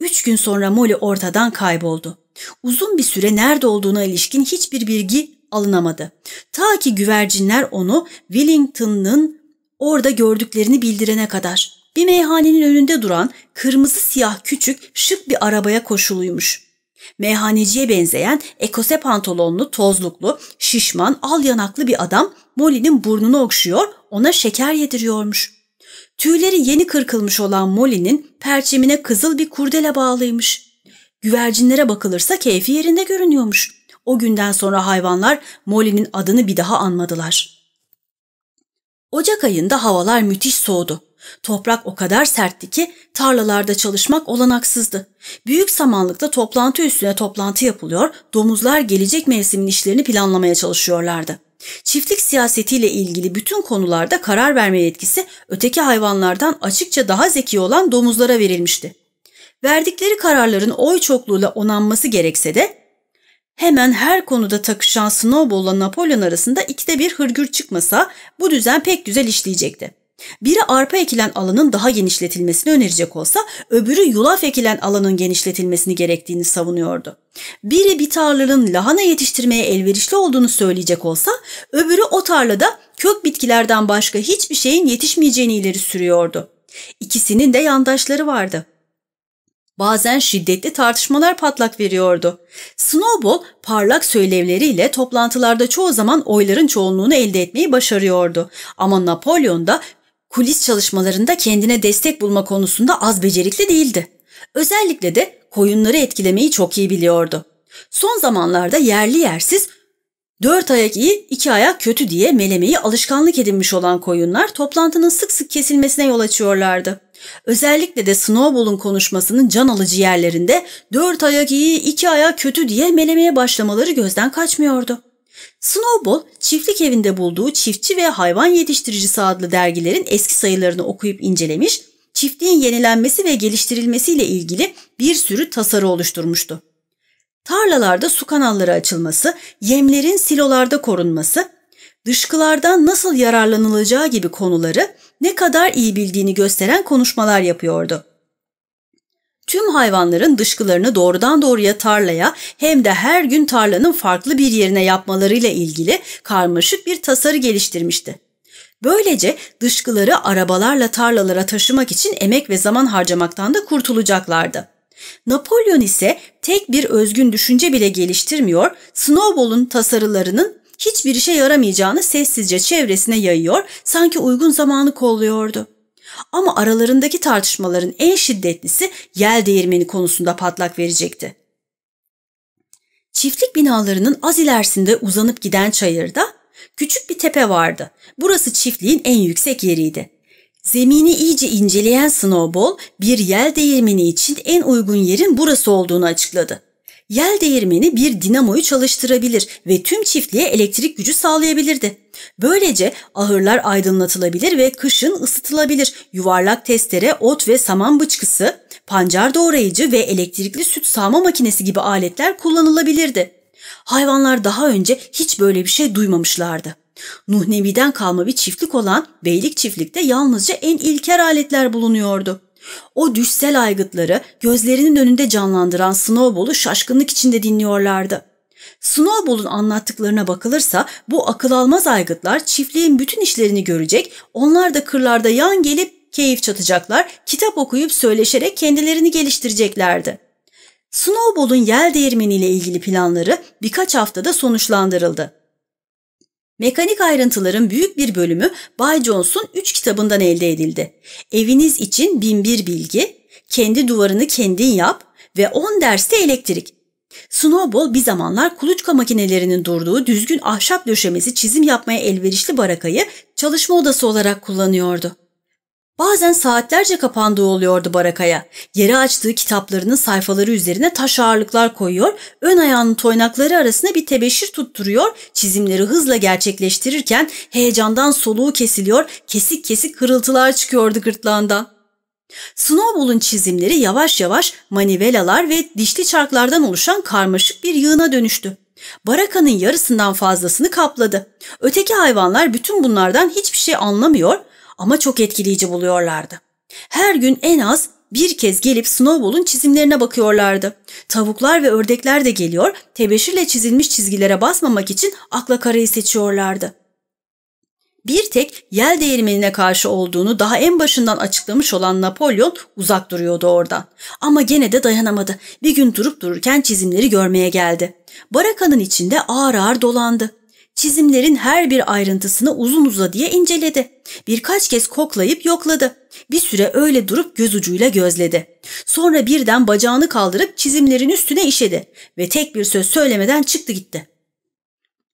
Üç gün sonra Molly ortadan kayboldu. Uzun bir süre nerede olduğuna ilişkin hiçbir bilgi alınamadı. Ta ki güvercinler onu Willington'ın orada gördüklerini bildirene kadar bir meyhanenin önünde duran kırmızı siyah küçük şık bir arabaya koşuluymuş. Meyhaneciye benzeyen ekose pantolonlu, tozluklu, şişman, al yanaklı bir adam Molly'nin burnunu okşuyor, ona şeker yediriyormuş. Tüyleri yeni kırkılmış olan Molly'nin perçemine kızıl bir kurdele bağlıymış. Güvercinlere bakılırsa keyfi yerinde görünüyormuş. O günden sonra hayvanlar Molly'nin adını bir daha anmadılar. Ocak ayında havalar müthiş soğudu. Toprak o kadar sertti ki tarlalarda çalışmak olanaksızdı. Büyük samanlıkta toplantı üstüne toplantı yapılıyor, domuzlar gelecek mevsimin işlerini planlamaya çalışıyorlardı. Çiftlik siyasetiyle ilgili bütün konularda karar verme yetkisi öteki hayvanlardan açıkça daha zeki olan domuzlara verilmişti. Verdikleri kararların oy çokluğuyla onanması gerekse de hemen her konuda takışan Snowball'la ile Napolyon arasında ikide bir hırgür çıkmasa bu düzen pek güzel işleyecekti. Biri arpa ekilen alanın daha genişletilmesini önerecek olsa öbürü yulaf ekilen alanın genişletilmesini gerektiğini savunuyordu. Biri bir tarlanın lahana yetiştirmeye elverişli olduğunu söyleyecek olsa öbürü o tarlada kök bitkilerden başka hiçbir şeyin yetişmeyeceğini ileri sürüyordu. İkisinin de yandaşları vardı. Bazen şiddetli tartışmalar patlak veriyordu. Snowball parlak söylevleriyle toplantılarda çoğu zaman oyların çoğunluğunu elde etmeyi başarıyordu. Ama Napolyon da kulis çalışmalarında kendine destek bulma konusunda az becerikli değildi. Özellikle de koyunları etkilemeyi çok iyi biliyordu. Son zamanlarda yerli yersiz dört ayak iyi iki ayak kötü diye melemeyi alışkanlık edinmiş olan koyunlar toplantının sık sık kesilmesine yol açıyorlardı. Özellikle de Snowball'un konuşmasının can alıcı yerlerinde dört ayak iyi iki ayak kötü diye melemeye başlamaları gözden kaçmıyordu. Snowball çiftlik evinde bulduğu çiftçi ve hayvan yetiştiricisi adlı dergilerin eski sayılarını okuyup incelemiş, çiftliğin yenilenmesi ve geliştirilmesiyle ilgili bir sürü tasarı oluşturmuştu. Tarlalarda su kanalları açılması, yemlerin silolarda korunması, dışkılardan nasıl yararlanılacağı gibi konuları ne kadar iyi bildiğini gösteren konuşmalar yapıyordu tüm hayvanların dışkılarını doğrudan doğruya tarlaya hem de her gün tarlanın farklı bir yerine yapmalarıyla ilgili karmaşık bir tasarı geliştirmişti. Böylece dışkıları arabalarla tarlalara taşımak için emek ve zaman harcamaktan da kurtulacaklardı. Napolyon ise tek bir özgün düşünce bile geliştirmiyor, Snowball'un tasarılarının hiçbir işe yaramayacağını sessizce çevresine yayıyor, sanki uygun zamanı kolluyordu. Ama aralarındaki tartışmaların en şiddetlisi yel değirmeni konusunda patlak verecekti. Çiftlik binalarının az ilerisinde uzanıp giden çayırda küçük bir tepe vardı. Burası çiftliğin en yüksek yeriydi. Zemini iyice inceleyen Snowball bir yel değirmeni için en uygun yerin burası olduğunu açıkladı. Yel değirmeni bir dinamoyu çalıştırabilir ve tüm çiftliğe elektrik gücü sağlayabilirdi. Böylece ahırlar aydınlatılabilir ve kışın ısıtılabilir. Yuvarlak testere, ot ve saman bıçkısı, pancar doğrayıcı ve elektrikli süt sağma makinesi gibi aletler kullanılabilirdi. Hayvanlar daha önce hiç böyle bir şey duymamışlardı. Nuh Nebi'den kalma bir çiftlik olan Beylik çiftlikte yalnızca en ilker aletler bulunuyordu. O düşsel aygıtları gözlerinin önünde canlandıran Snowball'u şaşkınlık içinde dinliyorlardı. Snowball'un anlattıklarına bakılırsa bu akıl almaz aygıtlar çiftliğin bütün işlerini görecek, onlar da kırlarda yan gelip keyif çatacaklar, kitap okuyup söyleşerek kendilerini geliştireceklerdi. Snowball'un yel değirmeniyle ilgili planları birkaç haftada sonuçlandırıldı. Mekanik ayrıntıların büyük bir bölümü Bay Jones'un 3 kitabından elde edildi. Eviniz için binbir bilgi, kendi duvarını kendin yap ve 10 derste elektrik. Snowball bir zamanlar kuluçka makinelerinin durduğu düzgün ahşap döşemesi çizim yapmaya elverişli barakayı çalışma odası olarak kullanıyordu. Bazen saatlerce kapandığı oluyordu barakaya. Yere açtığı kitaplarının sayfaları üzerine taş ağırlıklar koyuyor, ön ayağının toynakları arasına bir tebeşir tutturuyor, çizimleri hızla gerçekleştirirken heyecandan soluğu kesiliyor, kesik kesik kırıltılar çıkıyordu gırtlağında. Snowball'un çizimleri yavaş yavaş manivelalar ve dişli çarklardan oluşan karmaşık bir yığına dönüştü. Barakanın yarısından fazlasını kapladı. Öteki hayvanlar bütün bunlardan hiçbir şey anlamıyor, ama çok etkileyici buluyorlardı. Her gün en az bir kez gelip Snowball'un çizimlerine bakıyorlardı. Tavuklar ve ördekler de geliyor, tebeşirle çizilmiş çizgilere basmamak için akla karayı seçiyorlardı. Bir tek yel değirmenine karşı olduğunu daha en başından açıklamış olan Napolyon uzak duruyordu oradan. Ama gene de dayanamadı. Bir gün durup dururken çizimleri görmeye geldi. Barakanın içinde ağır ağır dolandı. Çizimlerin her bir ayrıntısını uzun uza diye inceledi. Birkaç kez koklayıp yokladı. Bir süre öyle durup göz ucuyla gözledi. Sonra birden bacağını kaldırıp çizimlerin üstüne işedi ve tek bir söz söylemeden çıktı gitti.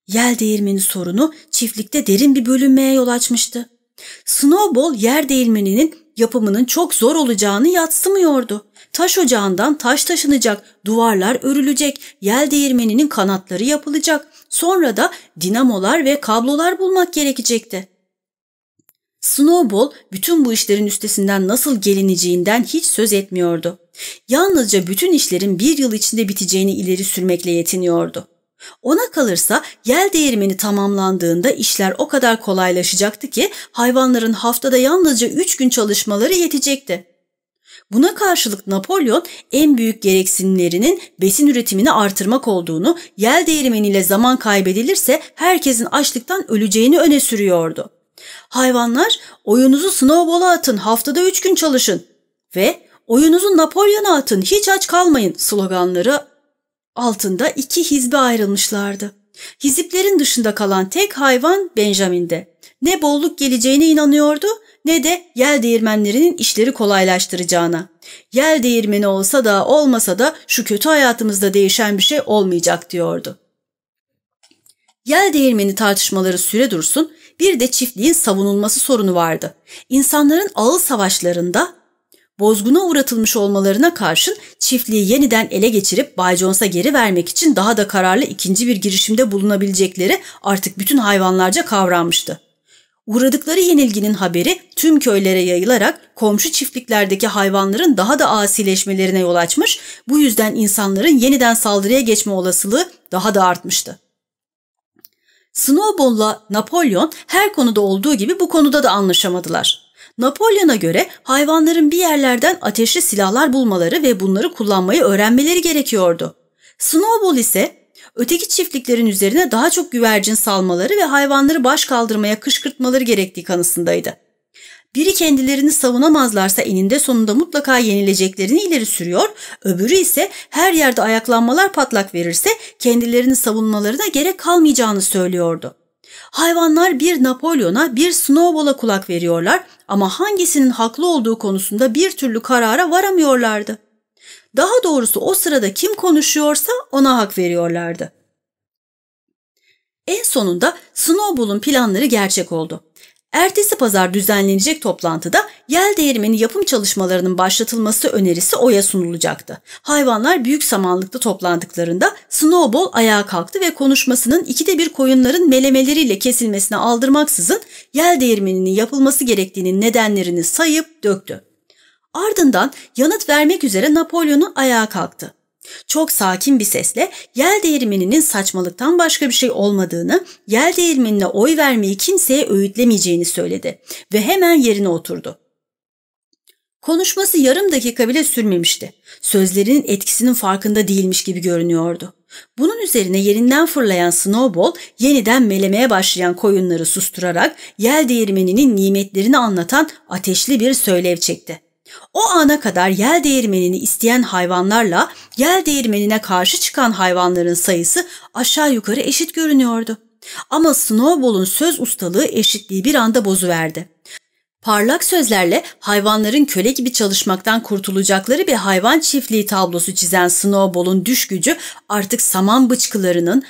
Yel değirmeni sorunu çiftlikte derin bir bölünmeye yol açmıştı. Snowball yer değirmeninin yapımının çok zor olacağını yatsımıyordu. Taş ocağından taş taşınacak, duvarlar örülecek, yel değirmeninin kanatları yapılacak, sonra da dinamolar ve kablolar bulmak gerekecekti. Snowball bütün bu işlerin üstesinden nasıl gelineceğinden hiç söz etmiyordu. Yalnızca bütün işlerin bir yıl içinde biteceğini ileri sürmekle yetiniyordu. Ona kalırsa yel değirmeni tamamlandığında işler o kadar kolaylaşacaktı ki hayvanların haftada yalnızca 3 gün çalışmaları yetecekti. Buna karşılık Napolyon en büyük gereksinlerinin besin üretimini artırmak olduğunu, yel değirmeniyle zaman kaybedilirse herkesin açlıktan öleceğini öne sürüyordu. Hayvanlar oyunuzu snowball'a atın haftada 3 gün çalışın ve oyunuzu Napolyon'a atın hiç aç kalmayın sloganları altında iki hizbe ayrılmışlardı. Hiziplerin dışında kalan tek hayvan Benjamin'de. Ne bolluk geleceğine inanıyordu ne de yel değirmenlerinin işleri kolaylaştıracağına. Yel değirmeni olsa da olmasa da şu kötü hayatımızda değişen bir şey olmayacak diyordu. Yel değirmeni tartışmaları süre dursun bir de çiftliğin savunulması sorunu vardı. İnsanların ağıl savaşlarında bozguna uğratılmış olmalarına karşın çiftliği yeniden ele geçirip Bay Jones'a geri vermek için daha da kararlı ikinci bir girişimde bulunabilecekleri artık bütün hayvanlarca kavranmıştı. Uğradıkları yenilginin haberi tüm köylere yayılarak komşu çiftliklerdeki hayvanların daha da asileşmelerine yol açmış, bu yüzden insanların yeniden saldırıya geçme olasılığı daha da artmıştı. Snowball'la Napolyon her konuda olduğu gibi bu konuda da anlaşamadılar. Napolyon'a göre hayvanların bir yerlerden ateşli silahlar bulmaları ve bunları kullanmayı öğrenmeleri gerekiyordu. Snowball ise öteki çiftliklerin üzerine daha çok güvercin salmaları ve hayvanları baş kaldırmaya kışkırtmaları gerektiği kanısındaydı. Biri kendilerini savunamazlarsa eninde sonunda mutlaka yenileceklerini ileri sürüyor, öbürü ise her yerde ayaklanmalar patlak verirse kendilerini savunmalarına gerek kalmayacağını söylüyordu. Hayvanlar bir Napolyon'a bir Snowball'a kulak veriyorlar ama hangisinin haklı olduğu konusunda bir türlü karara varamıyorlardı. Daha doğrusu o sırada kim konuşuyorsa ona hak veriyorlardı. En sonunda Snowball'un planları gerçek oldu. Ertesi pazar düzenlenecek toplantıda yel değirmeni yapım çalışmalarının başlatılması önerisi oya sunulacaktı. Hayvanlar büyük samanlıkta toplandıklarında Snowball ayağa kalktı ve konuşmasının ikide bir koyunların melemeleriyle kesilmesine aldırmaksızın yel değirmeninin yapılması gerektiğinin nedenlerini sayıp döktü. Ardından yanıt vermek üzere Napolyon'un ayağa kalktı. Çok sakin bir sesle yel değirmeninin saçmalıktan başka bir şey olmadığını, yel değirmenine oy vermeyi kimseye öğütlemeyeceğini söyledi ve hemen yerine oturdu. Konuşması yarım dakika bile sürmemişti. Sözlerinin etkisinin farkında değilmiş gibi görünüyordu. Bunun üzerine yerinden fırlayan Snowball yeniden melemeye başlayan koyunları susturarak yel değirmeninin nimetlerini anlatan ateşli bir söylev çekti. O ana kadar yel değirmenini isteyen hayvanlarla yel değirmenine karşı çıkan hayvanların sayısı aşağı yukarı eşit görünüyordu. Ama Snowball'un söz ustalığı eşitliği bir anda bozuverdi. Parlak sözlerle hayvanların köle gibi çalışmaktan kurtulacakları bir hayvan çiftliği tablosu çizen Snowball'un düş gücü artık saman bıçkılarının,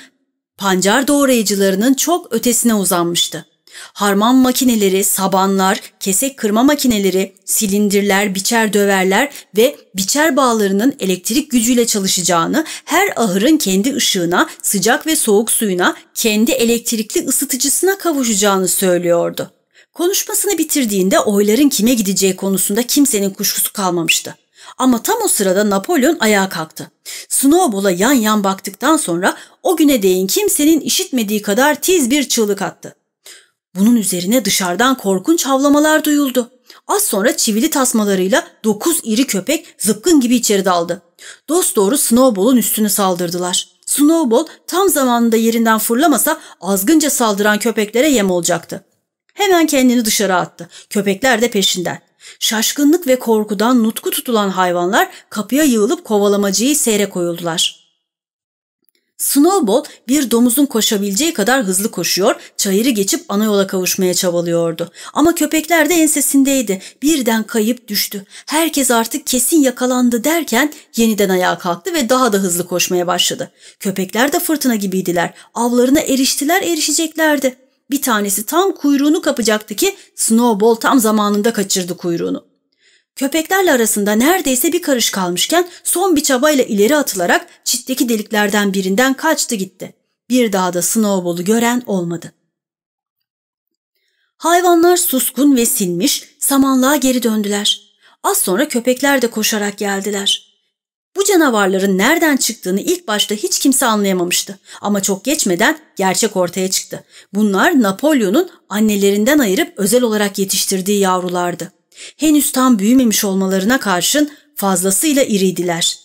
pancar doğrayıcılarının çok ötesine uzanmıştı. Harman makineleri, sabanlar, kesek kırma makineleri, silindirler, biçer döverler ve biçer bağlarının elektrik gücüyle çalışacağını, her ahırın kendi ışığına, sıcak ve soğuk suyuna, kendi elektrikli ısıtıcısına kavuşacağını söylüyordu. Konuşmasını bitirdiğinde oyların kime gideceği konusunda kimsenin kuşkusu kalmamıştı. Ama tam o sırada Napolyon ayağa kalktı. Snowball'a yan yan baktıktan sonra o güne değin kimsenin işitmediği kadar tiz bir çığlık attı. Bunun üzerine dışarıdan korkunç havlamalar duyuldu. Az sonra çivili tasmalarıyla dokuz iri köpek zıpkın gibi içeri daldı. doğru Snowball'un üstüne saldırdılar. Snowball tam zamanında yerinden fırlamasa azgınca saldıran köpeklere yem olacaktı. Hemen kendini dışarı attı. Köpekler de peşinden. Şaşkınlık ve korkudan nutku tutulan hayvanlar kapıya yığılıp kovalamacıyı seyre koyuldular. Snowball bir domuzun koşabileceği kadar hızlı koşuyor, çayırı geçip ana yola kavuşmaya çabalıyordu. Ama köpekler de ensesindeydi. Birden kayıp düştü. Herkes artık kesin yakalandı derken yeniden ayağa kalktı ve daha da hızlı koşmaya başladı. Köpekler de fırtına gibiydiler. Avlarına eriştiler erişeceklerdi. Bir tanesi tam kuyruğunu kapacaktı ki Snowball tam zamanında kaçırdı kuyruğunu. Köpeklerle arasında neredeyse bir karış kalmışken son bir çabayla ileri atılarak çitteki deliklerden birinden kaçtı gitti. Bir daha da Snowball'u gören olmadı. Hayvanlar suskun ve sinmiş samanlığa geri döndüler. Az sonra köpekler de koşarak geldiler. Bu canavarların nereden çıktığını ilk başta hiç kimse anlayamamıştı ama çok geçmeden gerçek ortaya çıktı. Bunlar Napolyon'un annelerinden ayırıp özel olarak yetiştirdiği yavrulardı. Henüz tam büyümemiş olmalarına karşın fazlasıyla iriydiler.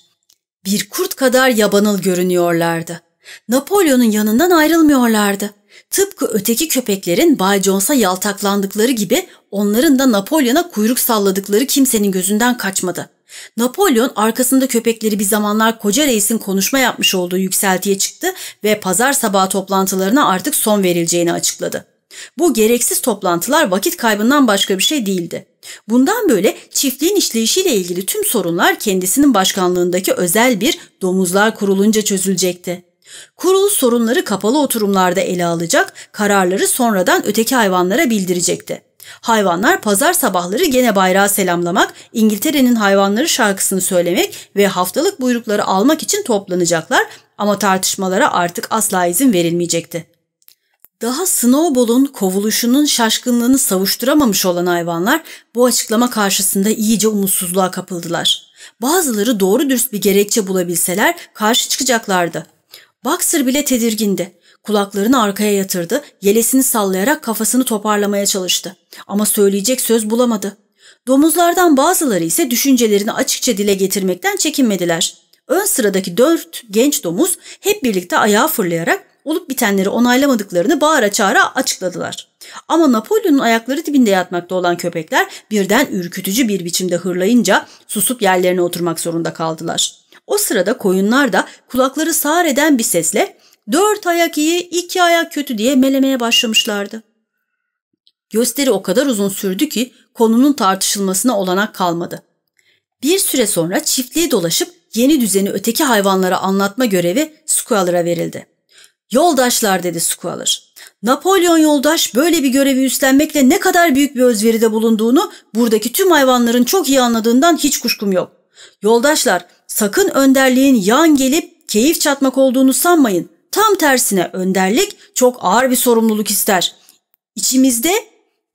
Bir kurt kadar yabanıl görünüyorlardı. Napolyon'un yanından ayrılmıyorlardı. Tıpkı öteki köpeklerin Bay Jones'a yaltaklandıkları gibi onların da Napolyon'a kuyruk salladıkları kimsenin gözünden kaçmadı. Napolyon arkasında köpekleri bir zamanlar koca reisin konuşma yapmış olduğu yükseltiye çıktı ve pazar sabahı toplantılarına artık son verileceğini açıkladı. Bu gereksiz toplantılar vakit kaybından başka bir şey değildi. Bundan böyle çiftliğin işleyişiyle ilgili tüm sorunlar kendisinin başkanlığındaki özel bir domuzlar kurulunca çözülecekti. Kurul sorunları kapalı oturumlarda ele alacak, kararları sonradan öteki hayvanlara bildirecekti. Hayvanlar pazar sabahları gene bayrağı selamlamak, İngiltere'nin hayvanları şarkısını söylemek ve haftalık buyrukları almak için toplanacaklar ama tartışmalara artık asla izin verilmeyecekti. Daha Snowball'un kovuluşunun şaşkınlığını savuşturamamış olan hayvanlar bu açıklama karşısında iyice umutsuzluğa kapıldılar. Bazıları doğru dürüst bir gerekçe bulabilseler karşı çıkacaklardı. Boxer bile tedirgindi. Kulaklarını arkaya yatırdı, yelesini sallayarak kafasını toparlamaya çalıştı. Ama söyleyecek söz bulamadı. Domuzlardan bazıları ise düşüncelerini açıkça dile getirmekten çekinmediler. Ön sıradaki dört genç domuz hep birlikte ayağa fırlayarak olup bitenleri onaylamadıklarını bağıra çağıra açıkladılar. Ama Napolyon'un ayakları dibinde yatmakta olan köpekler birden ürkütücü bir biçimde hırlayınca susup yerlerine oturmak zorunda kaldılar. O sırada koyunlar da kulakları sağır eden bir sesle dört ayak iyi, iki ayak kötü diye melemeye başlamışlardı. Gösteri o kadar uzun sürdü ki konunun tartışılmasına olanak kalmadı. Bir süre sonra çiftliği dolaşıp yeni düzeni öteki hayvanlara anlatma görevi Squaller'a verildi. Yoldaşlar dedi Squaler. Napolyon yoldaş böyle bir görevi üstlenmekle ne kadar büyük bir özveride bulunduğunu buradaki tüm hayvanların çok iyi anladığından hiç kuşkum yok. Yoldaşlar sakın önderliğin yan gelip keyif çatmak olduğunu sanmayın. Tam tersine önderlik çok ağır bir sorumluluk ister. İçimizde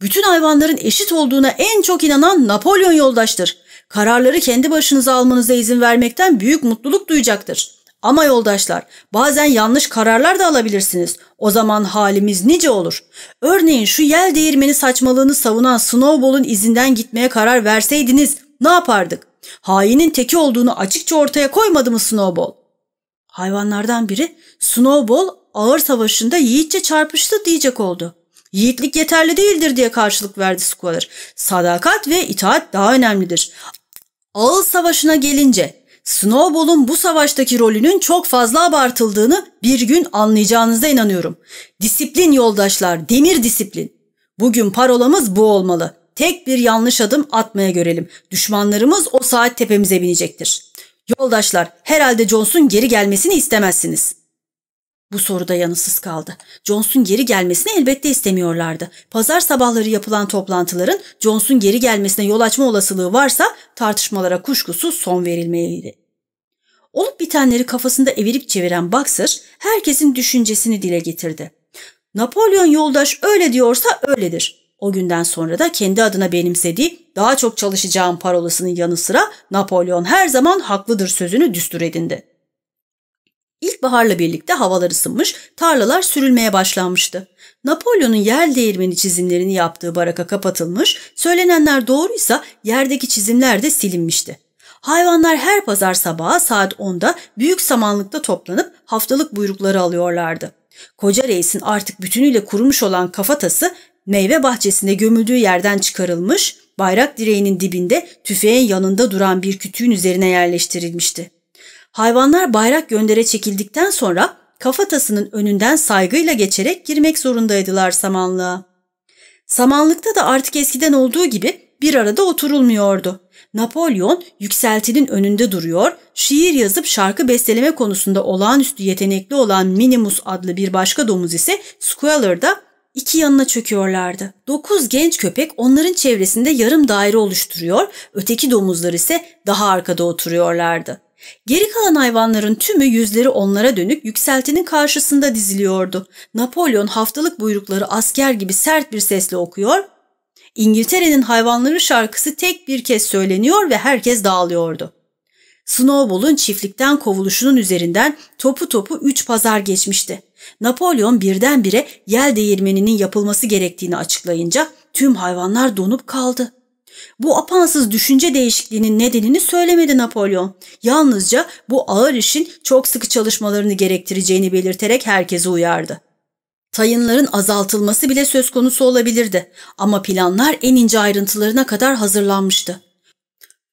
bütün hayvanların eşit olduğuna en çok inanan Napolyon yoldaştır. Kararları kendi başınıza almanıza izin vermekten büyük mutluluk duyacaktır. Ama yoldaşlar bazen yanlış kararlar da alabilirsiniz. O zaman halimiz nice olur. Örneğin şu yel değirmeni saçmalığını savunan Snowball'un izinden gitmeye karar verseydiniz ne yapardık? Hainin teki olduğunu açıkça ortaya koymadı mı Snowball? Hayvanlardan biri Snowball ağır savaşında yiğitçe çarpıştı diyecek oldu. Yiğitlik yeterli değildir diye karşılık verdi Squaler. Sadakat ve itaat daha önemlidir. Ağır savaşına gelince Snowball'un bu savaştaki rolünün çok fazla abartıldığını bir gün anlayacağınıza inanıyorum. Disiplin yoldaşlar, demir disiplin. Bugün parolamız bu olmalı. Tek bir yanlış adım atmaya görelim. Düşmanlarımız o saat tepemize binecektir. Yoldaşlar, herhalde Johnson geri gelmesini istemezsiniz.'' Bu soruda yanısız kaldı. Johnson geri gelmesini elbette istemiyorlardı. Pazar sabahları yapılan toplantıların Johnson geri gelmesine yol açma olasılığı varsa tartışmalara kuşkusuz son verilmeliydi. Olup bitenleri kafasında evirip çeviren Baxter herkesin düşüncesini dile getirdi. Napolyon yoldaş öyle diyorsa öyledir. O günden sonra da kendi adına benimsediği daha çok çalışacağım parolasının yanı sıra Napolyon her zaman haklıdır sözünü düstur edindi. İlkbaharla birlikte havalar ısınmış, tarlalar sürülmeye başlanmıştı. Napolyon'un yer değirmeni çizimlerini yaptığı baraka kapatılmış, söylenenler doğruysa yerdeki çizimler de silinmişti. Hayvanlar her pazar sabahı saat 10'da büyük samanlıkta toplanıp haftalık buyrukları alıyorlardı. Koca reisin artık bütünüyle kurumuş olan kafatası meyve bahçesinde gömüldüğü yerden çıkarılmış, bayrak direğinin dibinde tüfeğin yanında duran bir kütüğün üzerine yerleştirilmişti. Hayvanlar bayrak göndere çekildikten sonra kafatasının önünden saygıyla geçerek girmek zorundaydılar samanlığa. Samanlıkta da artık eskiden olduğu gibi bir arada oturulmuyordu. Napolyon yükseltinin önünde duruyor, şiir yazıp şarkı besteleme konusunda olağanüstü yetenekli olan Minimus adlı bir başka domuz ise Squalor'da iki yanına çöküyorlardı. Dokuz genç köpek onların çevresinde yarım daire oluşturuyor, öteki domuzlar ise daha arkada oturuyorlardı. Geri kalan hayvanların tümü yüzleri onlara dönük yükseltinin karşısında diziliyordu. Napolyon haftalık buyrukları asker gibi sert bir sesle okuyor, İngiltere'nin hayvanları şarkısı tek bir kez söyleniyor ve herkes dağılıyordu. Snowball'un çiftlikten kovuluşunun üzerinden topu topu 3 pazar geçmişti. Napolyon birdenbire yel değirmeninin yapılması gerektiğini açıklayınca tüm hayvanlar donup kaldı. Bu apansız düşünce değişikliğinin nedenini söylemedi Napolyon. Yalnızca bu ağır işin çok sıkı çalışmalarını gerektireceğini belirterek herkese uyardı. Tayınların azaltılması bile söz konusu olabilirdi ama planlar en ince ayrıntılarına kadar hazırlanmıştı.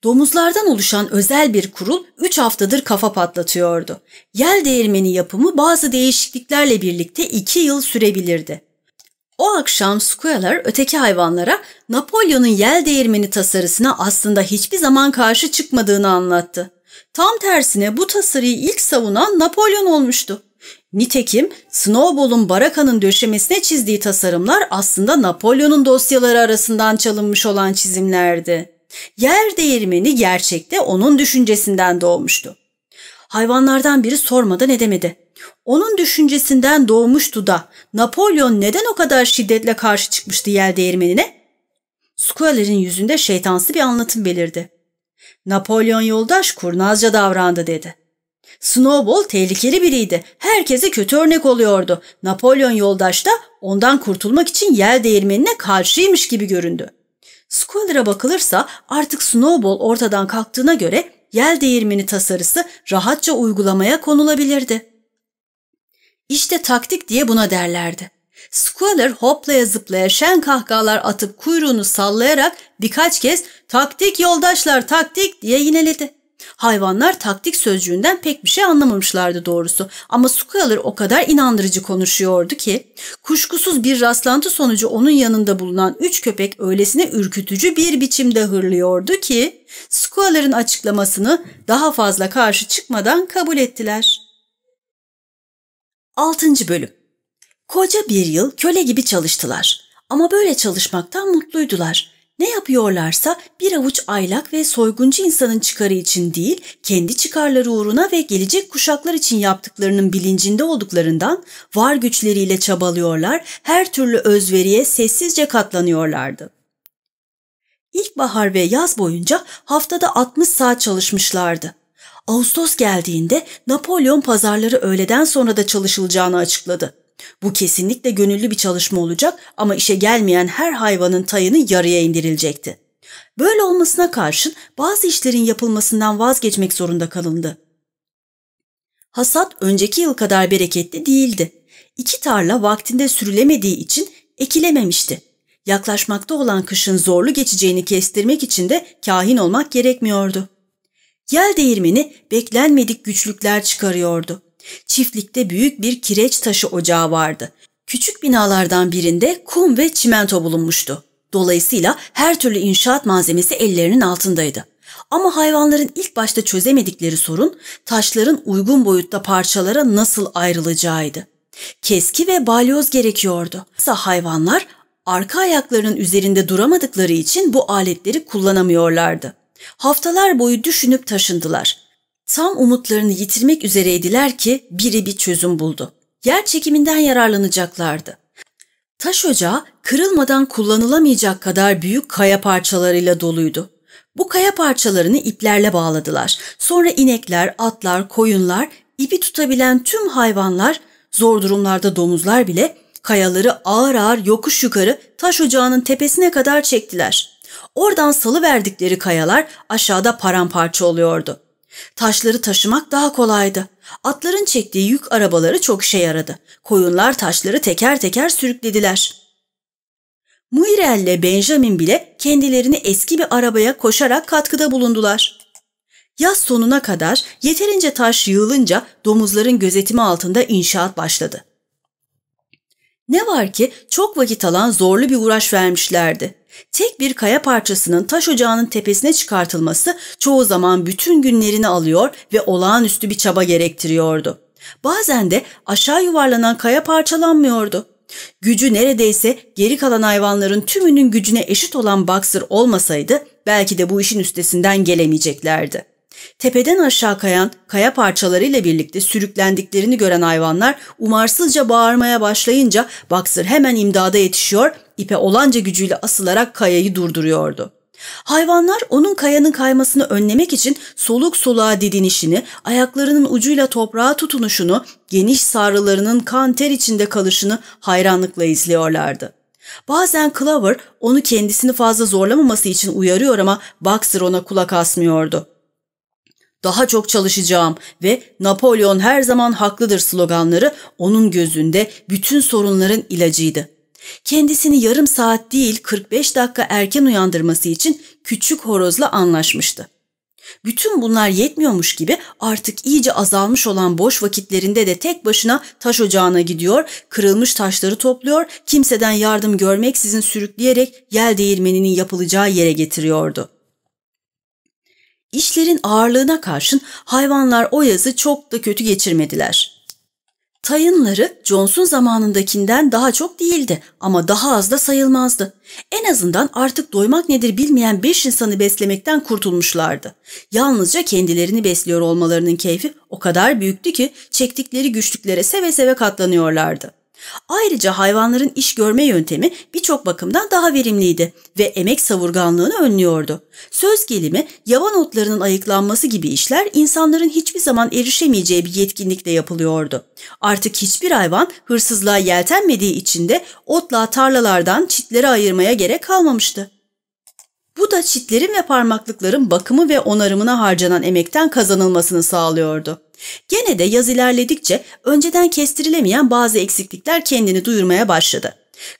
Domuzlardan oluşan özel bir kurul 3 haftadır kafa patlatıyordu. Yel değirmeni yapımı bazı değişikliklerle birlikte 2 yıl sürebilirdi. O akşam Squealer öteki hayvanlara Napolyon'un yel değirmeni tasarısına aslında hiçbir zaman karşı çıkmadığını anlattı. Tam tersine bu tasarıyı ilk savunan Napolyon olmuştu. Nitekim Snowball'un Baraka'nın döşemesine çizdiği tasarımlar aslında Napolyon'un dosyaları arasından çalınmış olan çizimlerdi. Yer değirmeni gerçekte onun düşüncesinden doğmuştu. Hayvanlardan biri sormadan edemedi. Onun düşüncesinden doğmuştu da Napolyon neden o kadar şiddetle karşı çıkmıştı yel değirmenine? Squaller'in yüzünde şeytansı bir anlatım belirdi. Napolyon yoldaş kurnazca davrandı dedi. Snowball tehlikeli biriydi. Herkese kötü örnek oluyordu. Napolyon yoldaş da ondan kurtulmak için yel değirmenine karşıymış gibi göründü. Squaller'a bakılırsa artık Snowball ortadan kalktığına göre yel değirmeni tasarısı rahatça uygulamaya konulabilirdi. İşte taktik diye buna derlerdi. Squaller hoplaya zıplaya şen kahkahalar atıp kuyruğunu sallayarak birkaç kez taktik yoldaşlar taktik diye yineledi. Hayvanlar taktik sözcüğünden pek bir şey anlamamışlardı doğrusu ama Squaller o kadar inandırıcı konuşuyordu ki kuşkusuz bir rastlantı sonucu onun yanında bulunan üç köpek öylesine ürkütücü bir biçimde hırlıyordu ki Squaller'ın açıklamasını daha fazla karşı çıkmadan kabul ettiler.'' 6. Bölüm Koca bir yıl köle gibi çalıştılar. Ama böyle çalışmaktan mutluydular. Ne yapıyorlarsa bir avuç aylak ve soyguncu insanın çıkarı için değil, kendi çıkarları uğruna ve gelecek kuşaklar için yaptıklarının bilincinde olduklarından var güçleriyle çabalıyorlar, her türlü özveriye sessizce katlanıyorlardı. İlkbahar ve yaz boyunca haftada 60 saat çalışmışlardı. Ağustos geldiğinde Napolyon pazarları öğleden sonra da çalışılacağını açıkladı. Bu kesinlikle gönüllü bir çalışma olacak ama işe gelmeyen her hayvanın tayını yarıya indirilecekti. Böyle olmasına karşın bazı işlerin yapılmasından vazgeçmek zorunda kalındı. Hasat önceki yıl kadar bereketli değildi. İki tarla vaktinde sürülemediği için ekilememişti. Yaklaşmakta olan kışın zorlu geçeceğini kestirmek için de kahin olmak gerekmiyordu. Yel değirmeni beklenmedik güçlükler çıkarıyordu. Çiftlikte büyük bir kireç taşı ocağı vardı. Küçük binalardan birinde kum ve çimento bulunmuştu. Dolayısıyla her türlü inşaat malzemesi ellerinin altındaydı. Ama hayvanların ilk başta çözemedikleri sorun taşların uygun boyutta parçalara nasıl ayrılacağıydı. Keski ve balyoz gerekiyordu. Sa hayvanlar arka ayaklarının üzerinde duramadıkları için bu aletleri kullanamıyorlardı. Haftalar boyu düşünüp taşındılar. Tam umutlarını yitirmek üzereydiler ki biri bir çözüm buldu. Yer çekiminden yararlanacaklardı. Taş ocağı kırılmadan kullanılamayacak kadar büyük kaya parçalarıyla doluydu. Bu kaya parçalarını iplerle bağladılar. Sonra inekler, atlar, koyunlar, ipi tutabilen tüm hayvanlar, zor durumlarda domuzlar bile kayaları ağır ağır yokuş yukarı taş ocağının tepesine kadar çektiler. Oradan salı verdikleri kayalar aşağıda paramparça oluyordu. Taşları taşımak daha kolaydı. Atların çektiği yük arabaları çok işe yaradı. Koyunlar taşları teker teker sürüklediler. Muirel'le Benjamin bile kendilerini eski bir arabaya koşarak katkıda bulundular. Yaz sonuna kadar yeterince taş yığılınca domuzların gözetimi altında inşaat başladı. Ne var ki çok vakit alan zorlu bir uğraş vermişlerdi. Tek bir kaya parçasının taş ocağının tepesine çıkartılması çoğu zaman bütün günlerini alıyor ve olağanüstü bir çaba gerektiriyordu. Bazen de aşağı yuvarlanan kaya parçalanmıyordu. Gücü neredeyse geri kalan hayvanların tümünün gücüne eşit olan Baksır olmasaydı belki de bu işin üstesinden gelemeyeceklerdi. Tepeden aşağı kayan kaya parçalarıyla birlikte sürüklendiklerini gören hayvanlar umarsızca bağırmaya başlayınca Baksır hemen imdada yetişiyor ipe olanca gücüyle asılarak kayayı durduruyordu. Hayvanlar onun kayanın kaymasını önlemek için soluk soluğa didinişini, ayaklarının ucuyla toprağa tutunuşunu, geniş sarılarının kan ter içinde kalışını hayranlıkla izliyorlardı. Bazen Clover onu kendisini fazla zorlamaması için uyarıyor ama Baxter ona kulak asmıyordu. Daha çok çalışacağım ve Napolyon her zaman haklıdır sloganları onun gözünde bütün sorunların ilacıydı. Kendisini yarım saat değil 45 dakika erken uyandırması için küçük horozla anlaşmıştı. Bütün bunlar yetmiyormuş gibi artık iyice azalmış olan boş vakitlerinde de tek başına taş ocağına gidiyor, kırılmış taşları topluyor, kimseden yardım görmeksizin sürükleyerek yel değirmeninin yapılacağı yere getiriyordu. İşlerin ağırlığına karşın hayvanlar o yazı çok da kötü geçirmediler. Tayınları Johnson zamanındakinden daha çok değildi ama daha az da sayılmazdı. En azından artık doymak nedir bilmeyen beş insanı beslemekten kurtulmuşlardı. Yalnızca kendilerini besliyor olmalarının keyfi o kadar büyüktü ki çektikleri güçlüklere seve seve katlanıyorlardı. Ayrıca hayvanların iş görme yöntemi birçok bakımdan daha verimliydi ve emek savurganlığını önlüyordu. Söz gelimi yaban otlarının ayıklanması gibi işler insanların hiçbir zaman erişemeyeceği bir yetkinlikle yapılıyordu. Artık hiçbir hayvan hırsızlığa yeltenmediği için de otla tarlalardan çitleri ayırmaya gerek kalmamıştı. Bu da çitlerin ve parmaklıkların bakımı ve onarımına harcanan emekten kazanılmasını sağlıyordu. Gene de yaz ilerledikçe önceden kestirilemeyen bazı eksiklikler kendini duyurmaya başladı.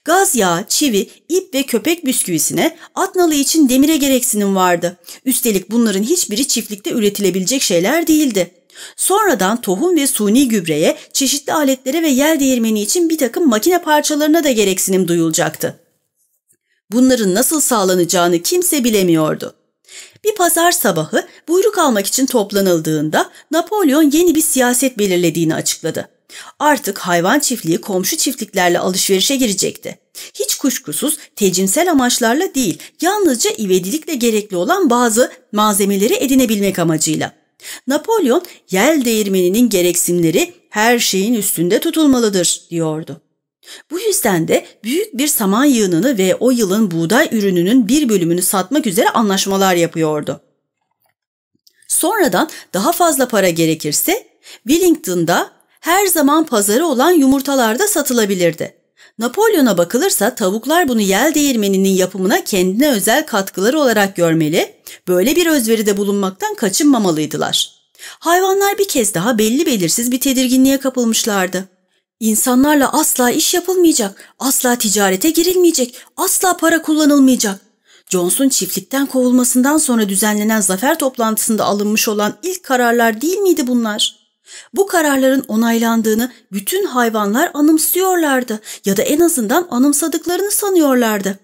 Gaz yağı, çivi, ip ve köpek bisküvisine Atnalı için demire gereksinim vardı. Üstelik bunların hiçbiri çiftlikte üretilebilecek şeyler değildi. Sonradan tohum ve suni gübreye, çeşitli aletlere ve yel değirmeni için bir takım makine parçalarına da gereksinim duyulacaktı. Bunların nasıl sağlanacağını kimse bilemiyordu. Bir pazar sabahı buyruk almak için toplanıldığında Napolyon yeni bir siyaset belirlediğini açıkladı. Artık hayvan çiftliği komşu çiftliklerle alışverişe girecekti. Hiç kuşkusuz tecimsel amaçlarla değil, yalnızca ivedilikle gerekli olan bazı malzemeleri edinebilmek amacıyla. Napolyon, yel değirmeninin gereksimleri her şeyin üstünde tutulmalıdır, diyordu. Bu yüzden de büyük bir saman yığınını ve o yılın buğday ürününün bir bölümünü satmak üzere anlaşmalar yapıyordu. Sonradan daha fazla para gerekirse Wellington'da her zaman pazarı olan yumurtalarda satılabilirdi. Napolyon'a bakılırsa tavuklar bunu yel değirmeninin yapımına kendine özel katkıları olarak görmeli, böyle bir özveride bulunmaktan kaçınmamalıydılar. Hayvanlar bir kez daha belli belirsiz bir tedirginliğe kapılmışlardı. İnsanlarla asla iş yapılmayacak, asla ticarete girilmeyecek, asla para kullanılmayacak. Johnson çiftlikten kovulmasından sonra düzenlenen zafer toplantısında alınmış olan ilk kararlar değil miydi bunlar? Bu kararların onaylandığını bütün hayvanlar anımsıyorlardı ya da en azından anımsadıklarını sanıyorlardı.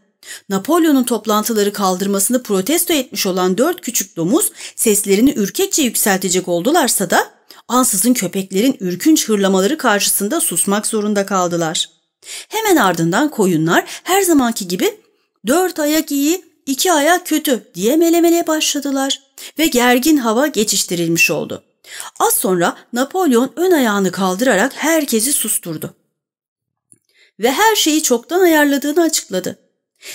Napolyon'un toplantıları kaldırmasını protesto etmiş olan dört küçük domuz seslerini ürkekçe yükseltecek oldularsa da ansızın köpeklerin ürkünç hırlamaları karşısında susmak zorunda kaldılar. Hemen ardından koyunlar her zamanki gibi dört ayak iyi, iki ayak kötü diye melemele başladılar ve gergin hava geçiştirilmiş oldu. Az sonra Napolyon ön ayağını kaldırarak herkesi susturdu. Ve her şeyi çoktan ayarladığını açıkladı.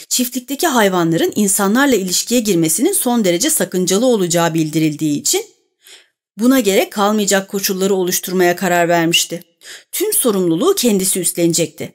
Çiftlikteki hayvanların insanlarla ilişkiye girmesinin son derece sakıncalı olacağı bildirildiği için buna gerek kalmayacak koşulları oluşturmaya karar vermişti. Tüm sorumluluğu kendisi üstlenecekti.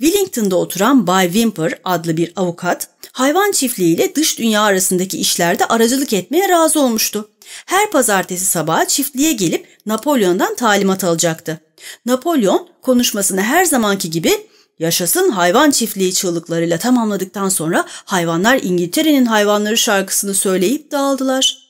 Wellington'da oturan Bay Wimper adlı bir avukat, hayvan çiftliği ile dış dünya arasındaki işlerde aracılık etmeye razı olmuştu. Her pazartesi sabahı çiftliğe gelip Napolyon'dan talimat alacaktı. Napolyon konuşmasını her zamanki gibi Yaşasın hayvan çiftliği çığlıklarıyla tamamladıktan sonra hayvanlar İngiltere'nin hayvanları şarkısını söyleyip dağıldılar.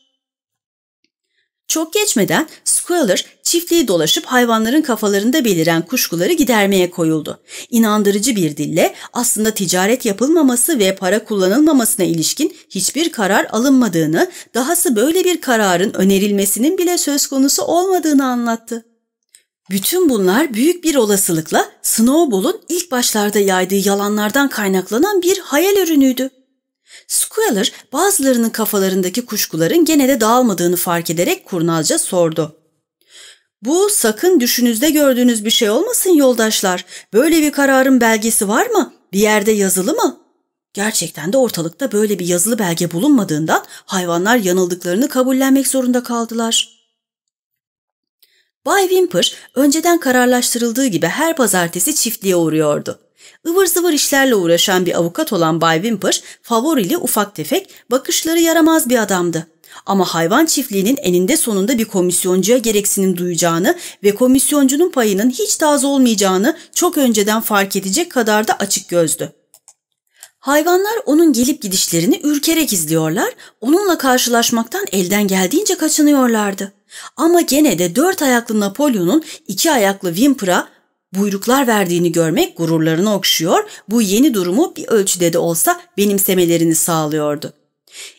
Çok geçmeden Squealer çiftliği dolaşıp hayvanların kafalarında beliren kuşkuları gidermeye koyuldu. İnandırıcı bir dille aslında ticaret yapılmaması ve para kullanılmamasına ilişkin hiçbir karar alınmadığını, dahası böyle bir kararın önerilmesinin bile söz konusu olmadığını anlattı. Bütün bunlar büyük bir olasılıkla Snowball'un ilk başlarda yaydığı yalanlardan kaynaklanan bir hayal ürünüydü. Squealer bazılarının kafalarındaki kuşkuların gene de dağılmadığını fark ederek kurnazca sordu. Bu sakın düşünüzde gördüğünüz bir şey olmasın yoldaşlar. Böyle bir kararın belgesi var mı? Bir yerde yazılı mı? Gerçekten de ortalıkta böyle bir yazılı belge bulunmadığından hayvanlar yanıldıklarını kabullenmek zorunda kaldılar. Bay Wimper önceden kararlaştırıldığı gibi her pazartesi çiftliğe uğruyordu. Ivır zıvır işlerle uğraşan bir avukat olan Bay Wimper, favorili ufak tefek, bakışları yaramaz bir adamdı. Ama hayvan çiftliğinin eninde sonunda bir komisyoncuya gereksinim duyacağını ve komisyoncunun payının hiç de az olmayacağını çok önceden fark edecek kadar da açık gözdü. Hayvanlar onun gelip gidişlerini ürkerek izliyorlar, onunla karşılaşmaktan elden geldiğince kaçınıyorlardı. Ama gene de dört ayaklı Napolyon'un iki ayaklı Wimper'a buyruklar verdiğini görmek gururlarını okşuyor, bu yeni durumu bir ölçüde de olsa benimsemelerini sağlıyordu.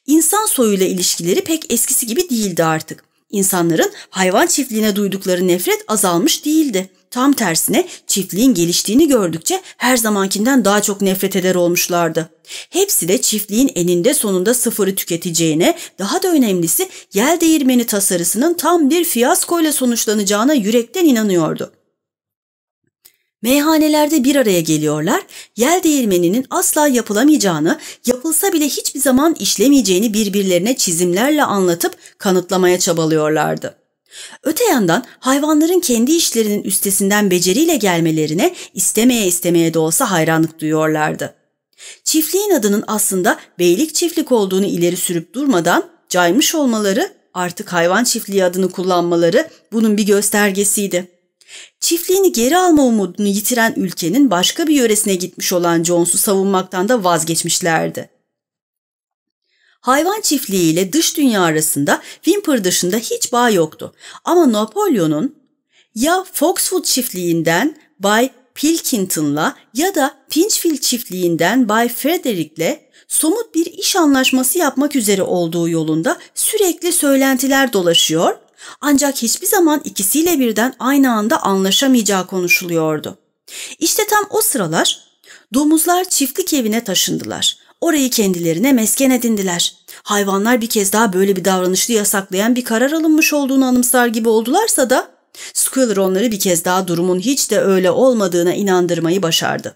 İnsan soyuyla ilişkileri pek eskisi gibi değildi artık. İnsanların hayvan çiftliğine duydukları nefret azalmış değildi. Tam tersine çiftliğin geliştiğini gördükçe her zamankinden daha çok nefret eder olmuşlardı. Hepsi de çiftliğin eninde sonunda sıfırı tüketeceğine, daha da önemlisi yel değirmeni tasarısının tam bir fiyaskoyla sonuçlanacağına yürekten inanıyordu. Meyhanelerde bir araya geliyorlar, yel değirmeninin asla yapılamayacağını, yapılsa bile hiçbir zaman işlemeyeceğini birbirlerine çizimlerle anlatıp kanıtlamaya çabalıyorlardı. Öte yandan hayvanların kendi işlerinin üstesinden beceriyle gelmelerine istemeye istemeye de olsa hayranlık duyuyorlardı. Çiftliğin adının aslında beylik çiftlik olduğunu ileri sürüp durmadan caymış olmaları, artık hayvan çiftliği adını kullanmaları bunun bir göstergesiydi. Çiftliğini geri alma umudunu yitiren ülkenin başka bir yöresine gitmiş olan Jones'u savunmaktan da vazgeçmişlerdi. Hayvan çiftliği ile dış dünya arasında Wimper dışında hiç bağ yoktu. Ama Napolyon'un ya Foxwood çiftliğinden Bay Pilkington'la ya da Pinchfield çiftliğinden Bay Frederick'le somut bir iş anlaşması yapmak üzere olduğu yolunda sürekli söylentiler dolaşıyor ancak hiçbir zaman ikisiyle birden aynı anda anlaşamayacağı konuşuluyordu. İşte tam o sıralar domuzlar çiftlik evine taşındılar. Orayı kendilerine mesken edindiler. Hayvanlar bir kez daha böyle bir davranışlı yasaklayan bir karar alınmış olduğunu anımsar gibi oldularsa da Squiller onları bir kez daha durumun hiç de öyle olmadığına inandırmayı başardı.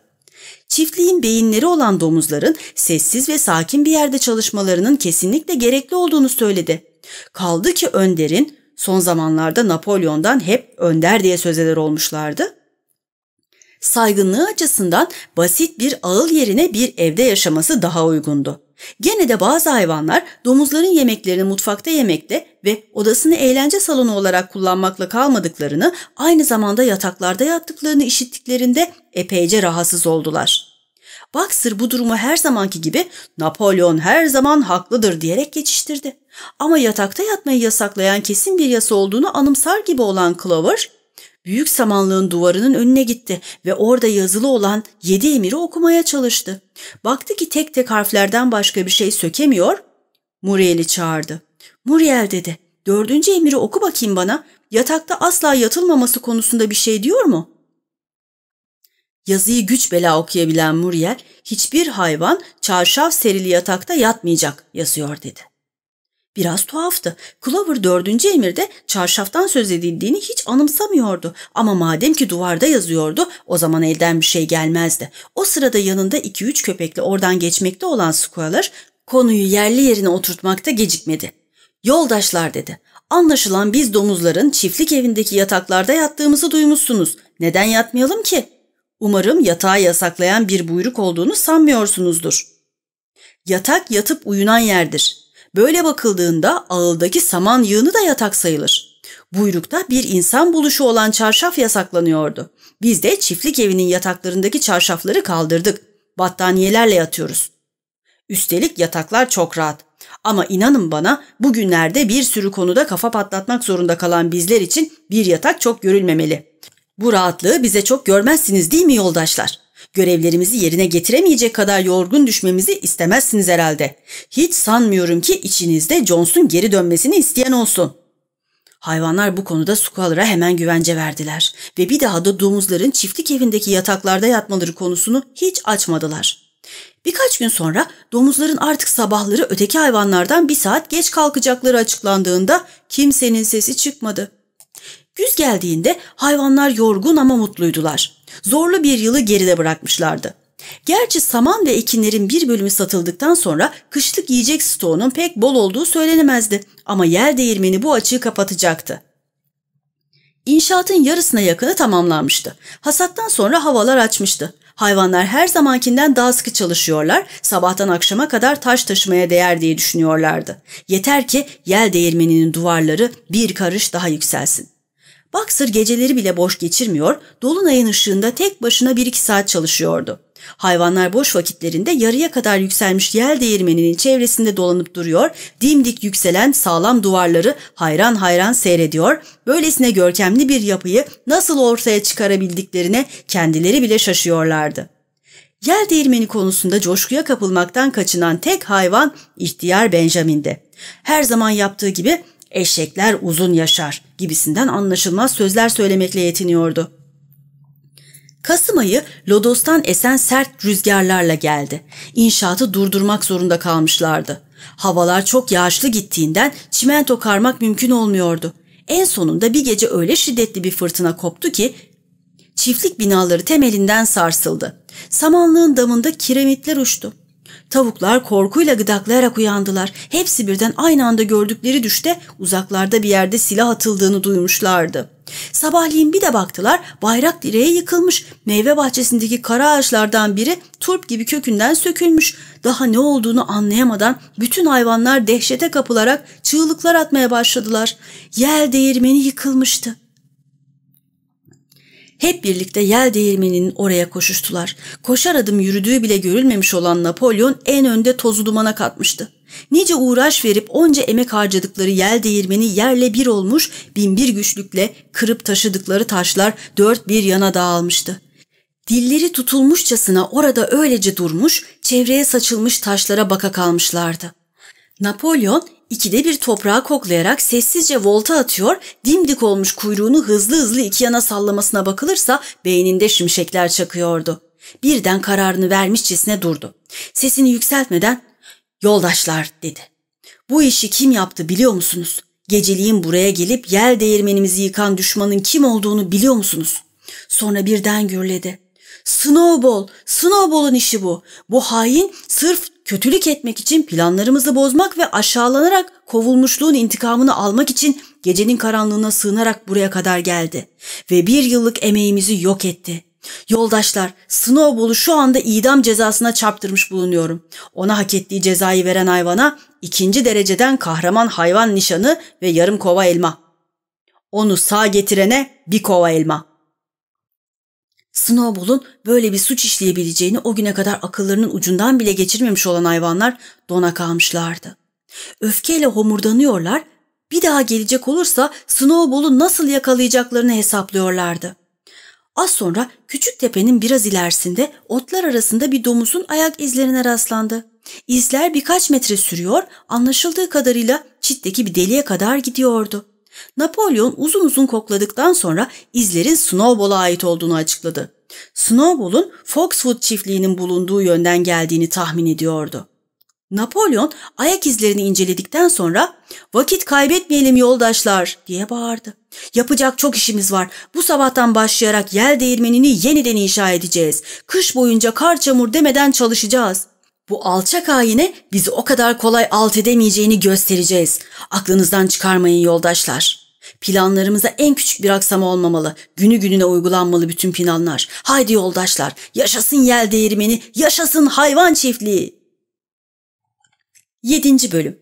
Çiftliğin beyinleri olan domuzların sessiz ve sakin bir yerde çalışmalarının kesinlikle gerekli olduğunu söyledi. Kaldı ki Önder'in son zamanlarda Napolyon'dan hep önder diye söz eder olmuşlardı. Saygınlığı açısından basit bir ağıl yerine bir evde yaşaması daha uygundu. Gene de bazı hayvanlar domuzların yemeklerini mutfakta yemekte ve odasını eğlence salonu olarak kullanmakla kalmadıklarını, aynı zamanda yataklarda yattıklarını işittiklerinde epeyce rahatsız oldular.'' Baksır bu durumu her zamanki gibi Napolyon her zaman haklıdır diyerek geçiştirdi. Ama yatakta yatmayı yasaklayan kesin bir yasa olduğunu anımsar gibi olan Clover, büyük samanlığın duvarının önüne gitti ve orada yazılı olan yedi emiri okumaya çalıştı. Baktı ki tek tek harflerden başka bir şey sökemiyor, Muriel'i çağırdı. Muriel dedi, dördüncü emiri oku bakayım bana, yatakta asla yatılmaması konusunda bir şey diyor mu? Yazıyı güç bela okuyabilen Muriel, hiçbir hayvan çarşaf serili yatakta yatmayacak yazıyor dedi. Biraz tuhaftı. Clover dördüncü emirde çarşaftan söz edildiğini hiç anımsamıyordu. Ama madem ki duvarda yazıyordu o zaman elden bir şey gelmezdi. O sırada yanında iki üç köpekle oradan geçmekte olan Squaler konuyu yerli yerine oturtmakta gecikmedi. Yoldaşlar dedi. Anlaşılan biz domuzların çiftlik evindeki yataklarda yattığımızı duymuşsunuz. Neden yatmayalım ki? Umarım yatağı yasaklayan bir buyruk olduğunu sanmıyorsunuzdur. Yatak yatıp uyunan yerdir. Böyle bakıldığında ağıldaki saman yığını da yatak sayılır. Buyrukta bir insan buluşu olan çarşaf yasaklanıyordu. Biz de çiftlik evinin yataklarındaki çarşafları kaldırdık. Battaniyelerle yatıyoruz. Üstelik yataklar çok rahat. Ama inanın bana bugünlerde bir sürü konuda kafa patlatmak zorunda kalan bizler için bir yatak çok görülmemeli.'' Bu rahatlığı bize çok görmezsiniz değil mi yoldaşlar? Görevlerimizi yerine getiremeyecek kadar yorgun düşmemizi istemezsiniz herhalde. Hiç sanmıyorum ki içinizde Jones'un geri dönmesini isteyen olsun. Hayvanlar bu konuda Squalor'a hemen güvence verdiler ve bir daha da domuzların çiftlik evindeki yataklarda yatmaları konusunu hiç açmadılar. Birkaç gün sonra domuzların artık sabahları öteki hayvanlardan bir saat geç kalkacakları açıklandığında kimsenin sesi çıkmadı. Güz geldiğinde hayvanlar yorgun ama mutluydular. Zorlu bir yılı geride bırakmışlardı. Gerçi saman ve ekinlerin bir bölümü satıldıktan sonra kışlık yiyecek stoğunun pek bol olduğu söylenemezdi ama yel değirmeni bu açığı kapatacaktı. İnşaatın yarısına yakını tamamlanmıştı. Hasattan sonra havalar açmıştı. Hayvanlar her zamankinden daha sıkı çalışıyorlar, sabahtan akşama kadar taş taşımaya değer diye düşünüyorlardı. Yeter ki yel değirmeninin duvarları bir karış daha yükselsin. Boxer geceleri bile boş geçirmiyor, dolunayın ışığında tek başına bir iki saat çalışıyordu. Hayvanlar boş vakitlerinde yarıya kadar yükselmiş yel değirmeninin çevresinde dolanıp duruyor, dimdik yükselen sağlam duvarları hayran hayran seyrediyor, böylesine görkemli bir yapıyı nasıl ortaya çıkarabildiklerine kendileri bile şaşıyorlardı. Yel değirmeni konusunda coşkuya kapılmaktan kaçınan tek hayvan ihtiyar Benjamin'di. Her zaman yaptığı gibi eşekler uzun yaşar gibisinden anlaşılmaz sözler söylemekle yetiniyordu. Kasım ayı Lodos'tan esen sert rüzgarlarla geldi. İnşaatı durdurmak zorunda kalmışlardı. Havalar çok yağışlı gittiğinden çimento karmak mümkün olmuyordu. En sonunda bir gece öyle şiddetli bir fırtına koptu ki çiftlik binaları temelinden sarsıldı. Samanlığın damında kiremitler uçtu. Tavuklar korkuyla gıdaklayarak uyandılar. Hepsi birden aynı anda gördükleri düşte uzaklarda bir yerde silah atıldığını duymuşlardı. Sabahleyin bir de baktılar bayrak direği yıkılmış. Meyve bahçesindeki kara ağaçlardan biri turp gibi kökünden sökülmüş. Daha ne olduğunu anlayamadan bütün hayvanlar dehşete kapılarak çığlıklar atmaya başladılar. Yel değirmeni yıkılmıştı. Hep birlikte yel değirmeninin oraya koşuştular. Koşar adım yürüdüğü bile görülmemiş olan Napolyon en önde tozu dumana katmıştı. Nice uğraş verip onca emek harcadıkları yel değirmeni yerle bir olmuş binbir güçlükle kırıp taşıdıkları taşlar dört bir yana dağılmıştı. Dilleri tutulmuşçasına orada öylece durmuş, çevreye saçılmış taşlara baka kalmışlardı. Napolyon ikide bir toprağa koklayarak sessizce volta atıyor, dimdik olmuş kuyruğunu hızlı hızlı iki yana sallamasına bakılırsa beyninde şimşekler çakıyordu. Birden kararını vermişçesine durdu. Sesini yükseltmeden ''Yoldaşlar'' dedi. ''Bu işi kim yaptı biliyor musunuz? Geceliğin buraya gelip yel değirmenimizi yıkan düşmanın kim olduğunu biliyor musunuz?'' Sonra birden gürledi. Snowball, Snowball'un işi bu. Bu hain sırf kötülük etmek için planlarımızı bozmak ve aşağılanarak kovulmuşluğun intikamını almak için gecenin karanlığına sığınarak buraya kadar geldi ve bir yıllık emeğimizi yok etti. Yoldaşlar, Snowball'u şu anda idam cezasına çarptırmış bulunuyorum. Ona hak ettiği cezayı veren hayvana ikinci dereceden kahraman hayvan nişanı ve yarım kova elma. Onu sağ getirene bir kova elma.'' Snowball'un böyle bir suç işleyebileceğini o güne kadar akıllarının ucundan bile geçirmemiş olan hayvanlar dona kalmışlardı. Öfkeyle homurdanıyorlar, bir daha gelecek olursa Snowball'u nasıl yakalayacaklarını hesaplıyorlardı. Az sonra küçük tepenin biraz ilerisinde otlar arasında bir domuzun ayak izlerine rastlandı. İzler birkaç metre sürüyor, anlaşıldığı kadarıyla çitteki bir deliğe kadar gidiyordu. Napolyon uzun uzun kokladıktan sonra izlerin Snowball'a ait olduğunu açıkladı. Snowball'un Foxwood çiftliğinin bulunduğu yönden geldiğini tahmin ediyordu. Napolyon ayak izlerini inceledikten sonra ''Vakit kaybetmeyelim yoldaşlar'' diye bağırdı. ''Yapacak çok işimiz var. Bu sabahtan başlayarak yel değirmenini yeniden inşa edeceğiz. Kış boyunca kar çamur demeden çalışacağız. Bu alçak haine bizi o kadar kolay alt edemeyeceğini göstereceğiz. Aklınızdan çıkarmayın yoldaşlar. Planlarımıza en küçük bir aksama olmamalı. Günü gününe uygulanmalı bütün planlar. Haydi yoldaşlar, yaşasın yel değirmeni, yaşasın hayvan çiftliği. 7. Bölüm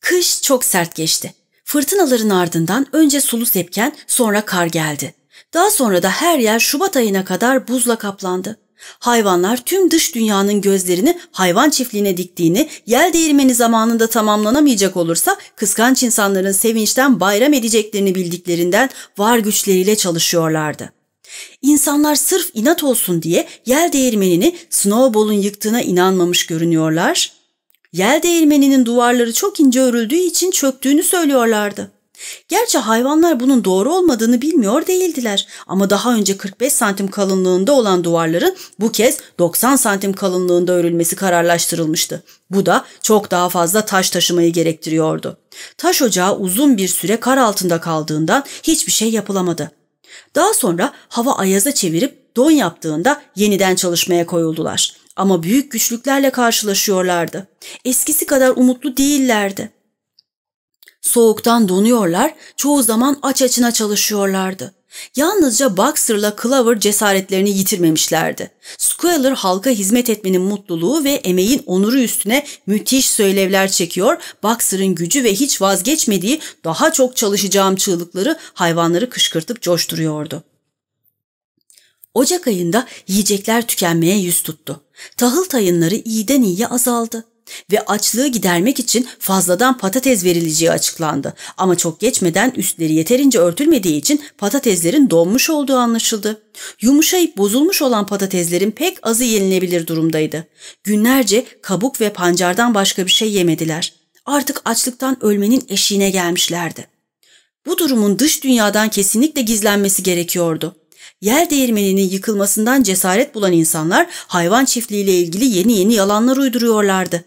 Kış çok sert geçti. Fırtınaların ardından önce sulu sepken sonra kar geldi. Daha sonra da her yer Şubat ayına kadar buzla kaplandı. Hayvanlar tüm dış dünyanın gözlerini hayvan çiftliğine diktiğini, yel değirmeni zamanında tamamlanamayacak olursa kıskanç insanların sevinçten bayram edeceklerini bildiklerinden var güçleriyle çalışıyorlardı. İnsanlar sırf inat olsun diye yel değirmenini Snowball'un yıktığına inanmamış görünüyorlar. Yel değirmeninin duvarları çok ince örüldüğü için çöktüğünü söylüyorlardı. Gerçi hayvanlar bunun doğru olmadığını bilmiyor değildiler ama daha önce 45 santim kalınlığında olan duvarların bu kez 90 santim kalınlığında örülmesi kararlaştırılmıştı. Bu da çok daha fazla taş taşımayı gerektiriyordu. Taş ocağı uzun bir süre kar altında kaldığından hiçbir şey yapılamadı. Daha sonra hava ayaza çevirip don yaptığında yeniden çalışmaya koyuldular. Ama büyük güçlüklerle karşılaşıyorlardı. Eskisi kadar umutlu değillerdi. Soğuktan donuyorlar, çoğu zaman aç açına çalışıyorlardı. Yalnızca Boxer'la Clover cesaretlerini yitirmemişlerdi. Squealer halka hizmet etmenin mutluluğu ve emeğin onuru üstüne müthiş söylevler çekiyor, Boxer'ın gücü ve hiç vazgeçmediği daha çok çalışacağım çığlıkları hayvanları kışkırtıp coşturuyordu. Ocak ayında yiyecekler tükenmeye yüz tuttu. Tahıl tayınları iyiden iyiye azaldı ve açlığı gidermek için fazladan patates verileceği açıklandı. Ama çok geçmeden üstleri yeterince örtülmediği için patateslerin donmuş olduğu anlaşıldı. Yumuşayıp bozulmuş olan patateslerin pek azı yenilebilir durumdaydı. Günlerce kabuk ve pancardan başka bir şey yemediler. Artık açlıktan ölmenin eşiğine gelmişlerdi. Bu durumun dış dünyadan kesinlikle gizlenmesi gerekiyordu. Yer değirmeninin yıkılmasından cesaret bulan insanlar hayvan çiftliğiyle ilgili yeni yeni yalanlar uyduruyorlardı.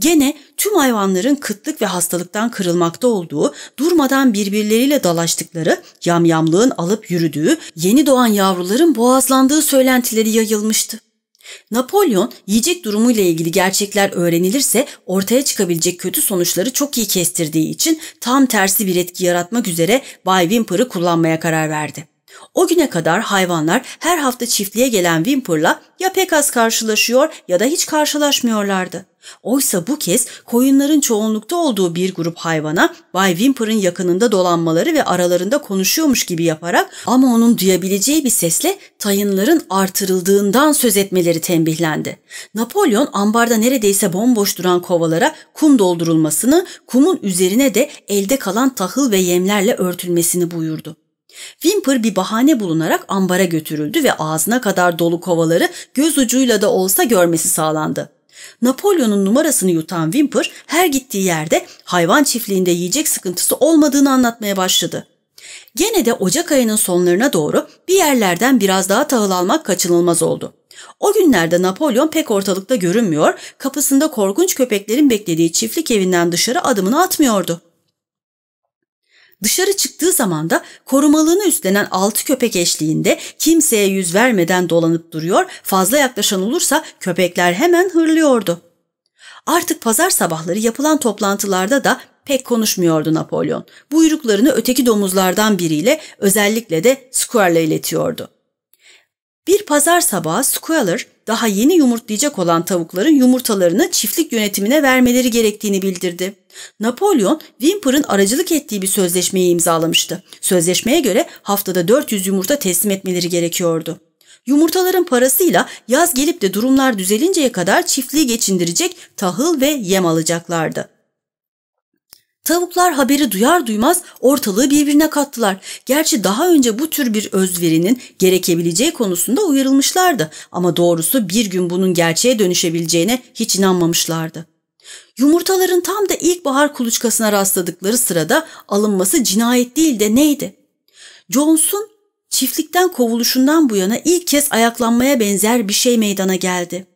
Gene tüm hayvanların kıtlık ve hastalıktan kırılmakta olduğu, durmadan birbirleriyle dalaştıkları, yamyamlığın alıp yürüdüğü, yeni doğan yavruların boğazlandığı söylentileri yayılmıştı. Napolyon yiyecek durumu ile ilgili gerçekler öğrenilirse ortaya çıkabilecek kötü sonuçları çok iyi kestirdiği için tam tersi bir etki yaratmak üzere Bay Wimper'ı kullanmaya karar verdi. O güne kadar hayvanlar her hafta çiftliğe gelen Wimper'la ya pek az karşılaşıyor ya da hiç karşılaşmıyorlardı. Oysa bu kez koyunların çoğunlukta olduğu bir grup hayvana Bay Wimper'ın yakınında dolanmaları ve aralarında konuşuyormuş gibi yaparak ama onun duyabileceği bir sesle tayınların artırıldığından söz etmeleri tembihlendi. Napolyon ambarda neredeyse bomboş duran kovalara kum doldurulmasını, kumun üzerine de elde kalan tahıl ve yemlerle örtülmesini buyurdu. Wimper bir bahane bulunarak ambara götürüldü ve ağzına kadar dolu kovaları göz ucuyla da olsa görmesi sağlandı. Napolyon'un numarasını yutan Wimper her gittiği yerde hayvan çiftliğinde yiyecek sıkıntısı olmadığını anlatmaya başladı. Gene de Ocak ayının sonlarına doğru bir yerlerden biraz daha tahıl almak kaçınılmaz oldu. O günlerde Napolyon pek ortalıkta görünmüyor, kapısında korkunç köpeklerin beklediği çiftlik evinden dışarı adımını atmıyordu. Dışarı çıktığı zaman da korumalığını üstlenen altı köpek eşliğinde kimseye yüz vermeden dolanıp duruyor, fazla yaklaşan olursa köpekler hemen hırlıyordu. Artık pazar sabahları yapılan toplantılarda da pek konuşmuyordu Napolyon. Buyruklarını öteki domuzlardan biriyle özellikle de Square'la iletiyordu. Bir pazar sabahı Squealer daha yeni yumurtlayacak olan tavukların yumurtalarını çiftlik yönetimine vermeleri gerektiğini bildirdi. Napolyon, Wimper'ın aracılık ettiği bir sözleşmeyi imzalamıştı. Sözleşmeye göre haftada 400 yumurta teslim etmeleri gerekiyordu. Yumurtaların parasıyla yaz gelip de durumlar düzelinceye kadar çiftliği geçindirecek tahıl ve yem alacaklardı. Tavuklar haberi duyar duymaz ortalığı birbirine kattılar. Gerçi daha önce bu tür bir özverinin gerekebileceği konusunda uyarılmışlardı ama doğrusu bir gün bunun gerçeğe dönüşebileceğine hiç inanmamışlardı. Yumurtaların tam da ilkbahar kuluçkasına rastladıkları sırada alınması cinayet değil de neydi? Johnson çiftlikten kovuluşundan bu yana ilk kez ayaklanmaya benzer bir şey meydana geldi.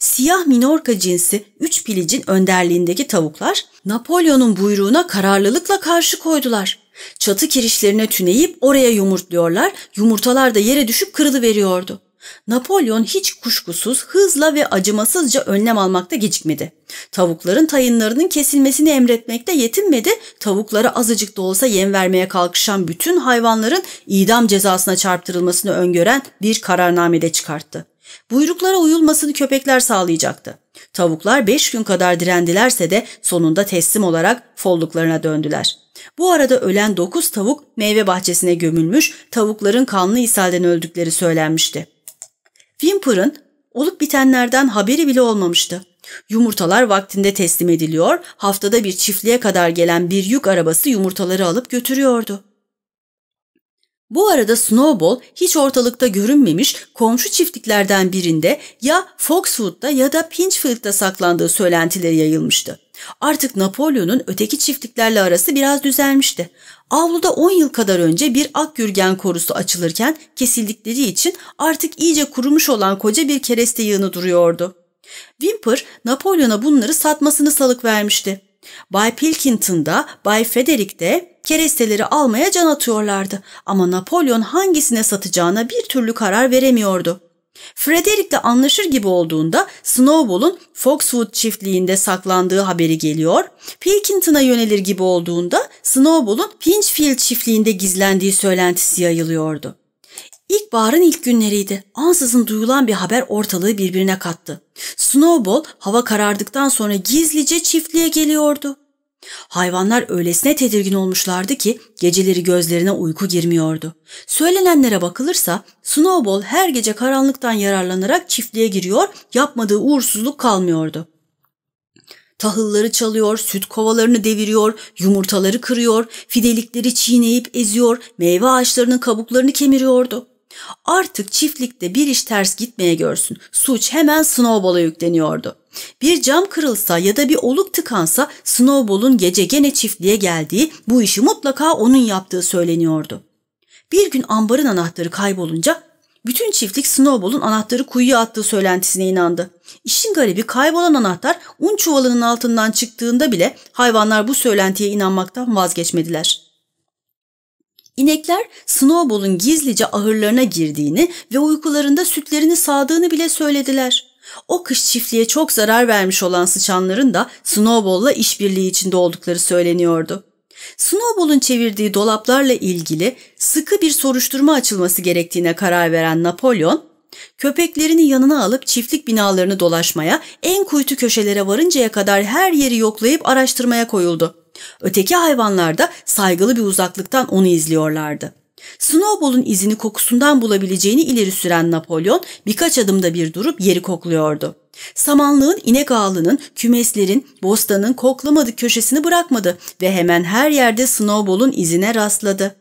Siyah minorka cinsi üç pilicin önderliğindeki tavuklar Napolyon'un buyruğuna kararlılıkla karşı koydular. Çatı kirişlerine tüneyip oraya yumurtluyorlar, yumurtalar da yere düşüp kırılıveriyordu. Napolyon hiç kuşkusuz hızla ve acımasızca önlem almakta gecikmedi. Tavukların tayınlarının kesilmesini emretmekte yetinmedi, tavuklara azıcık da olsa yem vermeye kalkışan bütün hayvanların idam cezasına çarptırılmasını öngören bir kararnamede çıkarttı. Buyruklara uyulmasını köpekler sağlayacaktı. Tavuklar beş gün kadar direndilerse de sonunda teslim olarak folluklarına döndüler. Bu arada ölen dokuz tavuk meyve bahçesine gömülmüş, tavukların kanlı ishalden öldükleri söylenmişti. Wimper'ın olup bitenlerden haberi bile olmamıştı. Yumurtalar vaktinde teslim ediliyor, haftada bir çiftliğe kadar gelen bir yük arabası yumurtaları alıp götürüyordu. Bu arada Snowball hiç ortalıkta görünmemiş komşu çiftliklerden birinde ya Foxwood'da ya da Pinchfield'da saklandığı söylentileri yayılmıştı. Artık Napolyon'un öteki çiftliklerle arası biraz düzelmişti. Avluda 10 yıl kadar önce bir ak gürgen korusu açılırken kesildikleri için artık iyice kurumuş olan koca bir kereste yığını duruyordu. Wimper, Napolyon'a bunları satmasını salık vermişti. Bay Pilkington'da, Bay Frederick de keresteleri almaya can atıyorlardı ama Napolyon hangisine satacağına bir türlü karar veremiyordu. Frederick'le anlaşır gibi olduğunda Snowball'un Foxwood çiftliğinde saklandığı haberi geliyor. Pilkington'a yönelir gibi olduğunda Snowball'un Pinchfield çiftliğinde gizlendiği söylentisi yayılıyordu. İlkbaharın ilk günleriydi. Ansızın duyulan bir haber ortalığı birbirine kattı. Snowball hava karardıktan sonra gizlice çiftliğe geliyordu. Hayvanlar öylesine tedirgin olmuşlardı ki geceleri gözlerine uyku girmiyordu. Söylenenlere bakılırsa Snowball her gece karanlıktan yararlanarak çiftliğe giriyor, yapmadığı uğursuzluk kalmıyordu. Tahılları çalıyor, süt kovalarını deviriyor, yumurtaları kırıyor, fidelikleri çiğneyip eziyor, meyve ağaçlarının kabuklarını kemiriyordu. Artık çiftlikte bir iş ters gitmeye görsün. Suç hemen Snowball'a yükleniyordu. Bir cam kırılsa ya da bir oluk tıkansa Snowball'un gece gene çiftliğe geldiği, bu işi mutlaka onun yaptığı söyleniyordu. Bir gün ambarın anahtarı kaybolunca bütün çiftlik Snowball'un anahtarı kuyuya attığı söylentisine inandı. İşin garibi kaybolan anahtar un çuvalının altından çıktığında bile hayvanlar bu söylentiye inanmaktan vazgeçmediler.'' İnekler Snowball'un gizlice ahırlarına girdiğini ve uykularında sütlerini sağdığını bile söylediler. O kış çiftliğe çok zarar vermiş olan sıçanların da Snowball'la işbirliği içinde oldukları söyleniyordu. Snowball'un çevirdiği dolaplarla ilgili sıkı bir soruşturma açılması gerektiğine karar veren Napolyon, köpeklerini yanına alıp çiftlik binalarını dolaşmaya, en kuytu köşelere varıncaya kadar her yeri yoklayıp araştırmaya koyuldu. Öteki hayvanlar da saygılı bir uzaklıktan onu izliyorlardı. Snowball'un izini kokusundan bulabileceğini ileri süren Napolyon birkaç adımda bir durup yeri kokluyordu. Samanlığın inek ağlının, kümeslerin, bostanın koklamadık köşesini bırakmadı ve hemen her yerde Snowball'un izine rastladı.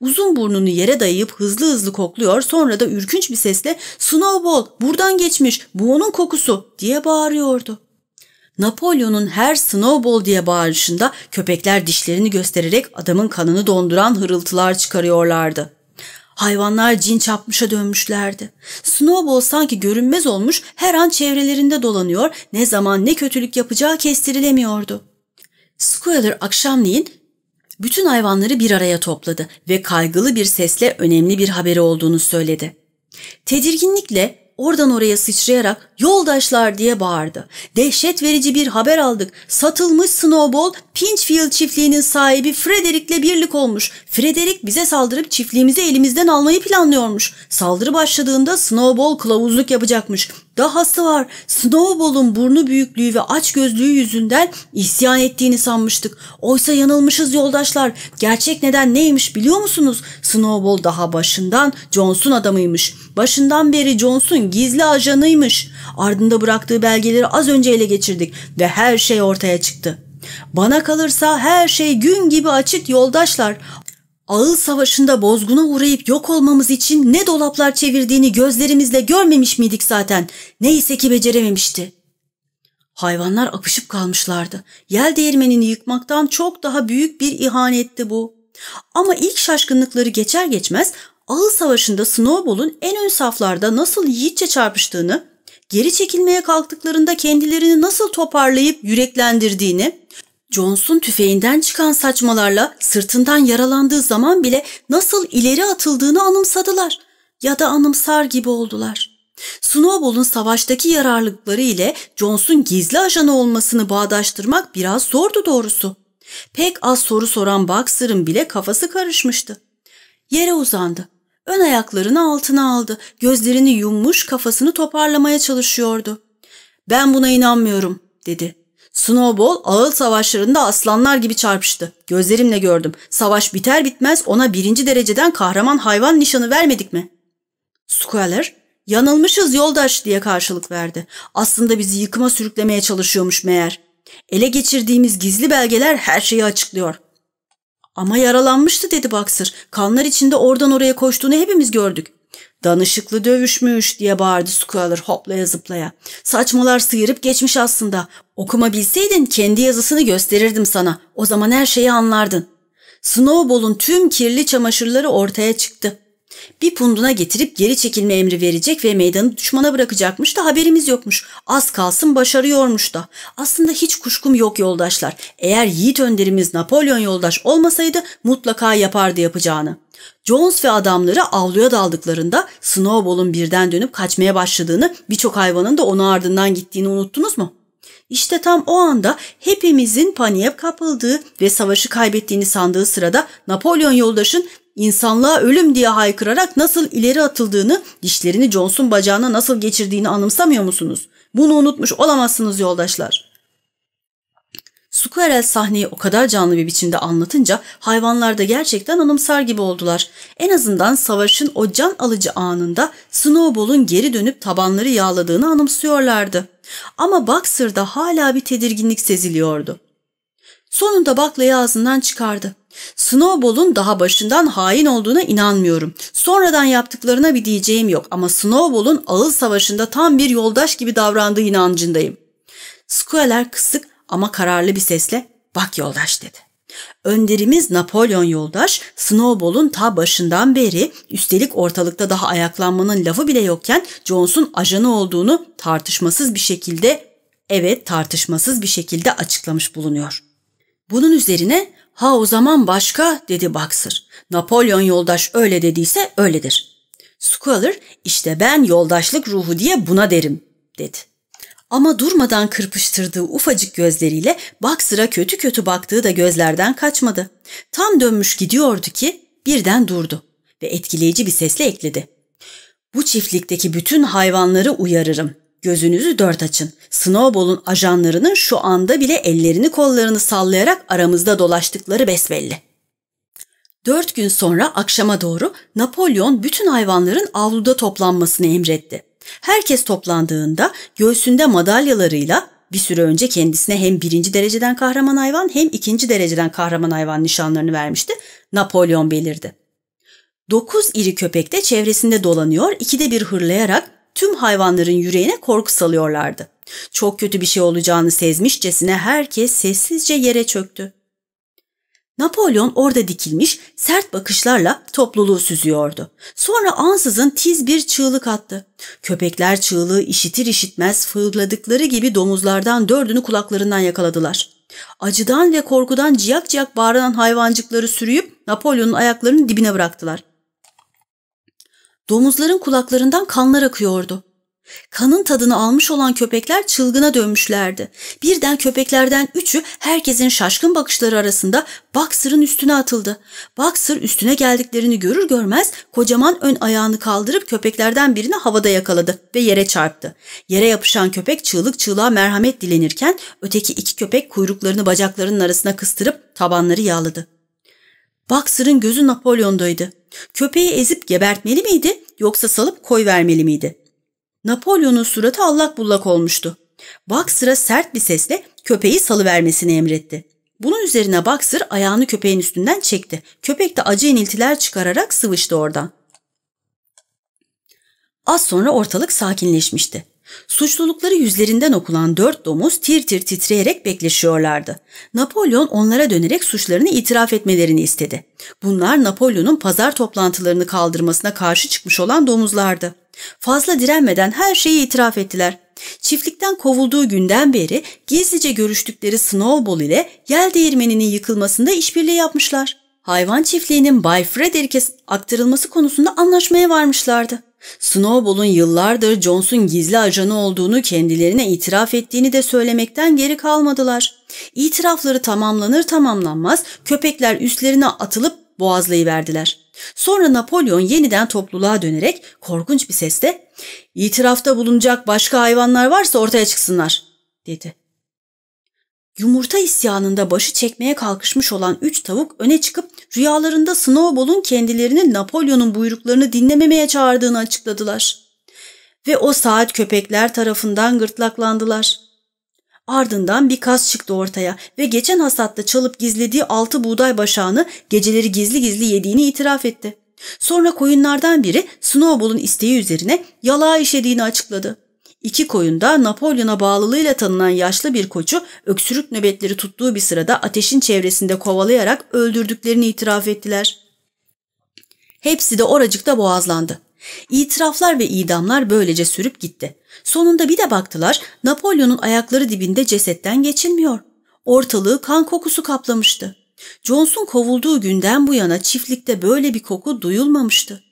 Uzun burnunu yere dayayıp hızlı hızlı kokluyor sonra da ürkünç bir sesle ''Snowball buradan geçmiş bu onun kokusu'' diye bağırıyordu. Napolyon'un her snowball diye bağırışında köpekler dişlerini göstererek adamın kanını donduran hırıltılar çıkarıyorlardı. Hayvanlar cin çapmışa dönmüşlerdi. Snowball sanki görünmez olmuş her an çevrelerinde dolanıyor ne zaman ne kötülük yapacağı kestirilemiyordu. Squealer akşamleyin bütün hayvanları bir araya topladı ve kaygılı bir sesle önemli bir haberi olduğunu söyledi. Tedirginlikle oradan oraya sıçrayarak yoldaşlar diye bağırdı. Dehşet verici bir haber aldık. Satılmış Snowball Pinchfield çiftliğinin sahibi Frederick'le birlik olmuş. Frederick bize saldırıp çiftliğimizi elimizden almayı planlıyormuş. Saldırı başladığında Snowball kılavuzluk yapacakmış. Dahası var Snowball'un burnu büyüklüğü ve aç gözlüğü yüzünden isyan ettiğini sanmıştık. Oysa yanılmışız yoldaşlar. Gerçek neden neymiş biliyor musunuz? Snowball daha başından Johnson adamıymış. Başından beri Johnson gizli ajanıymış. Ardında bıraktığı belgeleri az önce ele geçirdik ve her şey ortaya çıktı. Bana kalırsa her şey gün gibi açık yoldaşlar. Ağıl Savaşı'nda bozguna uğrayıp yok olmamız için ne dolaplar çevirdiğini gözlerimizle görmemiş miydik zaten? Neyse ki becerememişti. Hayvanlar akışıp kalmışlardı. Yel değirmenini yıkmaktan çok daha büyük bir ihanetti bu. Ama ilk şaşkınlıkları geçer geçmez Ağıl Savaşı'nda Snowball'un en ön saflarda nasıl yiğitçe çarpıştığını, geri çekilmeye kalktıklarında kendilerini nasıl toparlayıp yüreklendirdiğini, Jones'un tüfeğinden çıkan saçmalarla sırtından yaralandığı zaman bile nasıl ileri atıldığını anımsadılar ya da anımsar gibi oldular. Snowball'un savaştaki yararlılıkları ile Jones'un gizli ajanı olmasını bağdaştırmak biraz zordu doğrusu. Pek az soru soran Boxer'ın bile kafası karışmıştı. Yere uzandı. Ön ayaklarını altına aldı. Gözlerini yummuş kafasını toparlamaya çalışıyordu. ''Ben buna inanmıyorum.'' dedi. Snowball ağıl savaşlarında aslanlar gibi çarpıştı. Gözlerimle gördüm. Savaş biter bitmez ona birinci dereceden kahraman hayvan nişanı vermedik mi? Squaller, yanılmışız yoldaş diye karşılık verdi. Aslında bizi yıkıma sürüklemeye çalışıyormuş meğer. Ele geçirdiğimiz gizli belgeler her şeyi açıklıyor. Ama yaralanmıştı dedi Baksır. Kanlar içinde oradan oraya koştuğunu hepimiz gördük. Danışıklı dövüşmüş diye bağırdı Squaller hoplaya zıplaya. Saçmalar sıyırıp geçmiş aslında. Okuma bilseydin kendi yazısını gösterirdim sana. O zaman her şeyi anlardın. Snowball'un tüm kirli çamaşırları ortaya çıktı. Bir punduna getirip geri çekilme emri verecek ve meydanı düşmana bırakacakmış da haberimiz yokmuş. Az kalsın başarıyormuş da. Aslında hiç kuşkum yok yoldaşlar. Eğer yiğit önderimiz Napolyon yoldaş olmasaydı mutlaka yapardı yapacağını. Jones ve adamları avluya daldıklarında Snowball'un birden dönüp kaçmaya başladığını, birçok hayvanın da onun ardından gittiğini unuttunuz mu? İşte tam o anda hepimizin paniğe kapıldığı ve savaşı kaybettiğini sandığı sırada Napolyon yoldaşın insanlığa ölüm diye haykırarak nasıl ileri atıldığını, dişlerini Jones'un bacağına nasıl geçirdiğini anımsamıyor musunuz? Bunu unutmuş olamazsınız yoldaşlar.'' Squirrel sahneyi o kadar canlı bir biçimde anlatınca hayvanlar da gerçekten anımsar gibi oldular. En azından savaşın o can alıcı anında Snowball'un geri dönüp tabanları yağladığını anımsıyorlardı. Ama Boxer'da hala bir tedirginlik seziliyordu. Sonunda baklayı ağzından çıkardı. Snowball'un daha başından hain olduğuna inanmıyorum. Sonradan yaptıklarına bir diyeceğim yok ama Snowball'un ağıl savaşında tam bir yoldaş gibi davrandığı inancındayım. Squealer kısık ama kararlı bir sesle bak yoldaş dedi. Önderimiz Napolyon yoldaş Snowball'un ta başından beri üstelik ortalıkta daha ayaklanmanın lafı bile yokken Jones'un ajanı olduğunu tartışmasız bir şekilde evet tartışmasız bir şekilde açıklamış bulunuyor. Bunun üzerine ha o zaman başka dedi Boxer. Napolyon yoldaş öyle dediyse öyledir. Squaler işte ben yoldaşlık ruhu diye buna derim dedi. Ama durmadan kırpıştırdığı ufacık gözleriyle baksıra kötü kötü baktığı da gözlerden kaçmadı. Tam dönmüş gidiyordu ki birden durdu ve etkileyici bir sesle ekledi. Bu çiftlikteki bütün hayvanları uyarırım. Gözünüzü dört açın. Snowball'un ajanlarının şu anda bile ellerini kollarını sallayarak aramızda dolaştıkları besbelli. Dört gün sonra akşama doğru Napolyon bütün hayvanların avluda toplanmasını emretti. Herkes toplandığında göğsünde madalyalarıyla bir süre önce kendisine hem birinci dereceden kahraman hayvan hem ikinci dereceden kahraman hayvan nişanlarını vermişti. Napolyon belirdi. Dokuz iri köpek de çevresinde dolanıyor, ikide bir hırlayarak tüm hayvanların yüreğine korku salıyorlardı. Çok kötü bir şey olacağını sezmişçesine herkes sessizce yere çöktü. Napolyon orada dikilmiş sert bakışlarla topluluğu süzüyordu. Sonra ansızın tiz bir çığlık attı. Köpekler çığlığı işitir işitmez fırladıkları gibi domuzlardan dördünü kulaklarından yakaladılar. Acıdan ve korkudan ciyak ciyak bağıran hayvancıkları sürüyüp Napolyon'un ayaklarının dibine bıraktılar. Domuzların kulaklarından kanlar akıyordu. Kanın tadını almış olan köpekler çılgına dönmüşlerdi. Birden köpeklerden üçü herkesin şaşkın bakışları arasında baksırın üstüne atıldı. Baksır üstüne geldiklerini görür görmez kocaman ön ayağını kaldırıp köpeklerden birini havada yakaladı ve yere çarptı. Yere yapışan köpek çığlık çığlığa merhamet dilenirken öteki iki köpek kuyruklarını bacaklarının arasına kıstırıp tabanları yağladı. Baksırın gözü Napolyon'daydı. Köpeği ezip gebertmeli miydi yoksa salıp koy vermeli miydi? Napolyon'un suratı allak bullak olmuştu. Boxer'a sert bir sesle köpeği salıvermesini emretti. Bunun üzerine Boxer ayağını köpeğin üstünden çekti. Köpek de acı iniltiler çıkararak sıvıştı oradan. Az sonra ortalık sakinleşmişti. Suçlulukları yüzlerinden okulan dört domuz tir tir titreyerek bekleşiyorlardı. Napolyon onlara dönerek suçlarını itiraf etmelerini istedi. Bunlar Napolyon'un pazar toplantılarını kaldırmasına karşı çıkmış olan domuzlardı. Fazla direnmeden her şeyi itiraf ettiler. Çiftlikten kovulduğu günden beri gizlice görüştükleri Snowball ile yel değirmeninin yıkılmasında işbirliği yapmışlar. Hayvan çiftliğinin Bay Frederick'e aktarılması konusunda anlaşmaya varmışlardı. Snowball'un yıllardır Jones'un gizli ajanı olduğunu kendilerine itiraf ettiğini de söylemekten geri kalmadılar. İtirafları tamamlanır tamamlanmaz köpekler üstlerine atılıp boğazlayıverdiler. Sonra Napolyon yeniden topluluğa dönerek korkunç bir sesle ''İtirafta bulunacak başka hayvanlar varsa ortaya çıksınlar.'' dedi. Yumurta isyanında başı çekmeye kalkışmış olan üç tavuk öne çıkıp rüyalarında Snowball'un kendilerini Napolyon'un buyruklarını dinlememeye çağırdığını açıkladılar. Ve o saat köpekler tarafından gırtlaklandılar.'' Ardından bir kas çıktı ortaya ve geçen hasatta çalıp gizlediği altı buğday başağını geceleri gizli gizli yediğini itiraf etti. Sonra koyunlardan biri Snowball'un isteği üzerine yalağa işediğini açıkladı. İki koyun da Napolyon'a bağlılığıyla tanınan yaşlı bir koçu öksürük nöbetleri tuttuğu bir sırada ateşin çevresinde kovalayarak öldürdüklerini itiraf ettiler. Hepsi de oracıkta boğazlandı. İtiraflar ve idamlar böylece sürüp gitti. Sonunda bir de baktılar Napolyon'un ayakları dibinde cesetten geçilmiyor. Ortalığı kan kokusu kaplamıştı. Johnson kovulduğu günden bu yana çiftlikte böyle bir koku duyulmamıştı.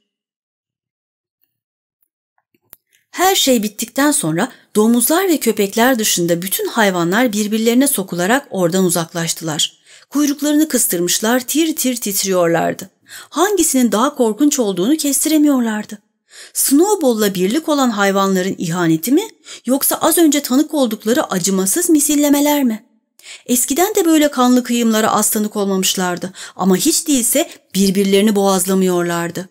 Her şey bittikten sonra domuzlar ve köpekler dışında bütün hayvanlar birbirlerine sokularak oradan uzaklaştılar. Kuyruklarını kıstırmışlar, tir tir titriyorlardı. Hangisinin daha korkunç olduğunu kestiremiyorlardı. Snowball'la birlik olan hayvanların ihaneti mi yoksa az önce tanık oldukları acımasız misillemeler mi? Eskiden de böyle kanlı kıyımlara az tanık olmamışlardı ama hiç değilse birbirlerini boğazlamıyorlardı.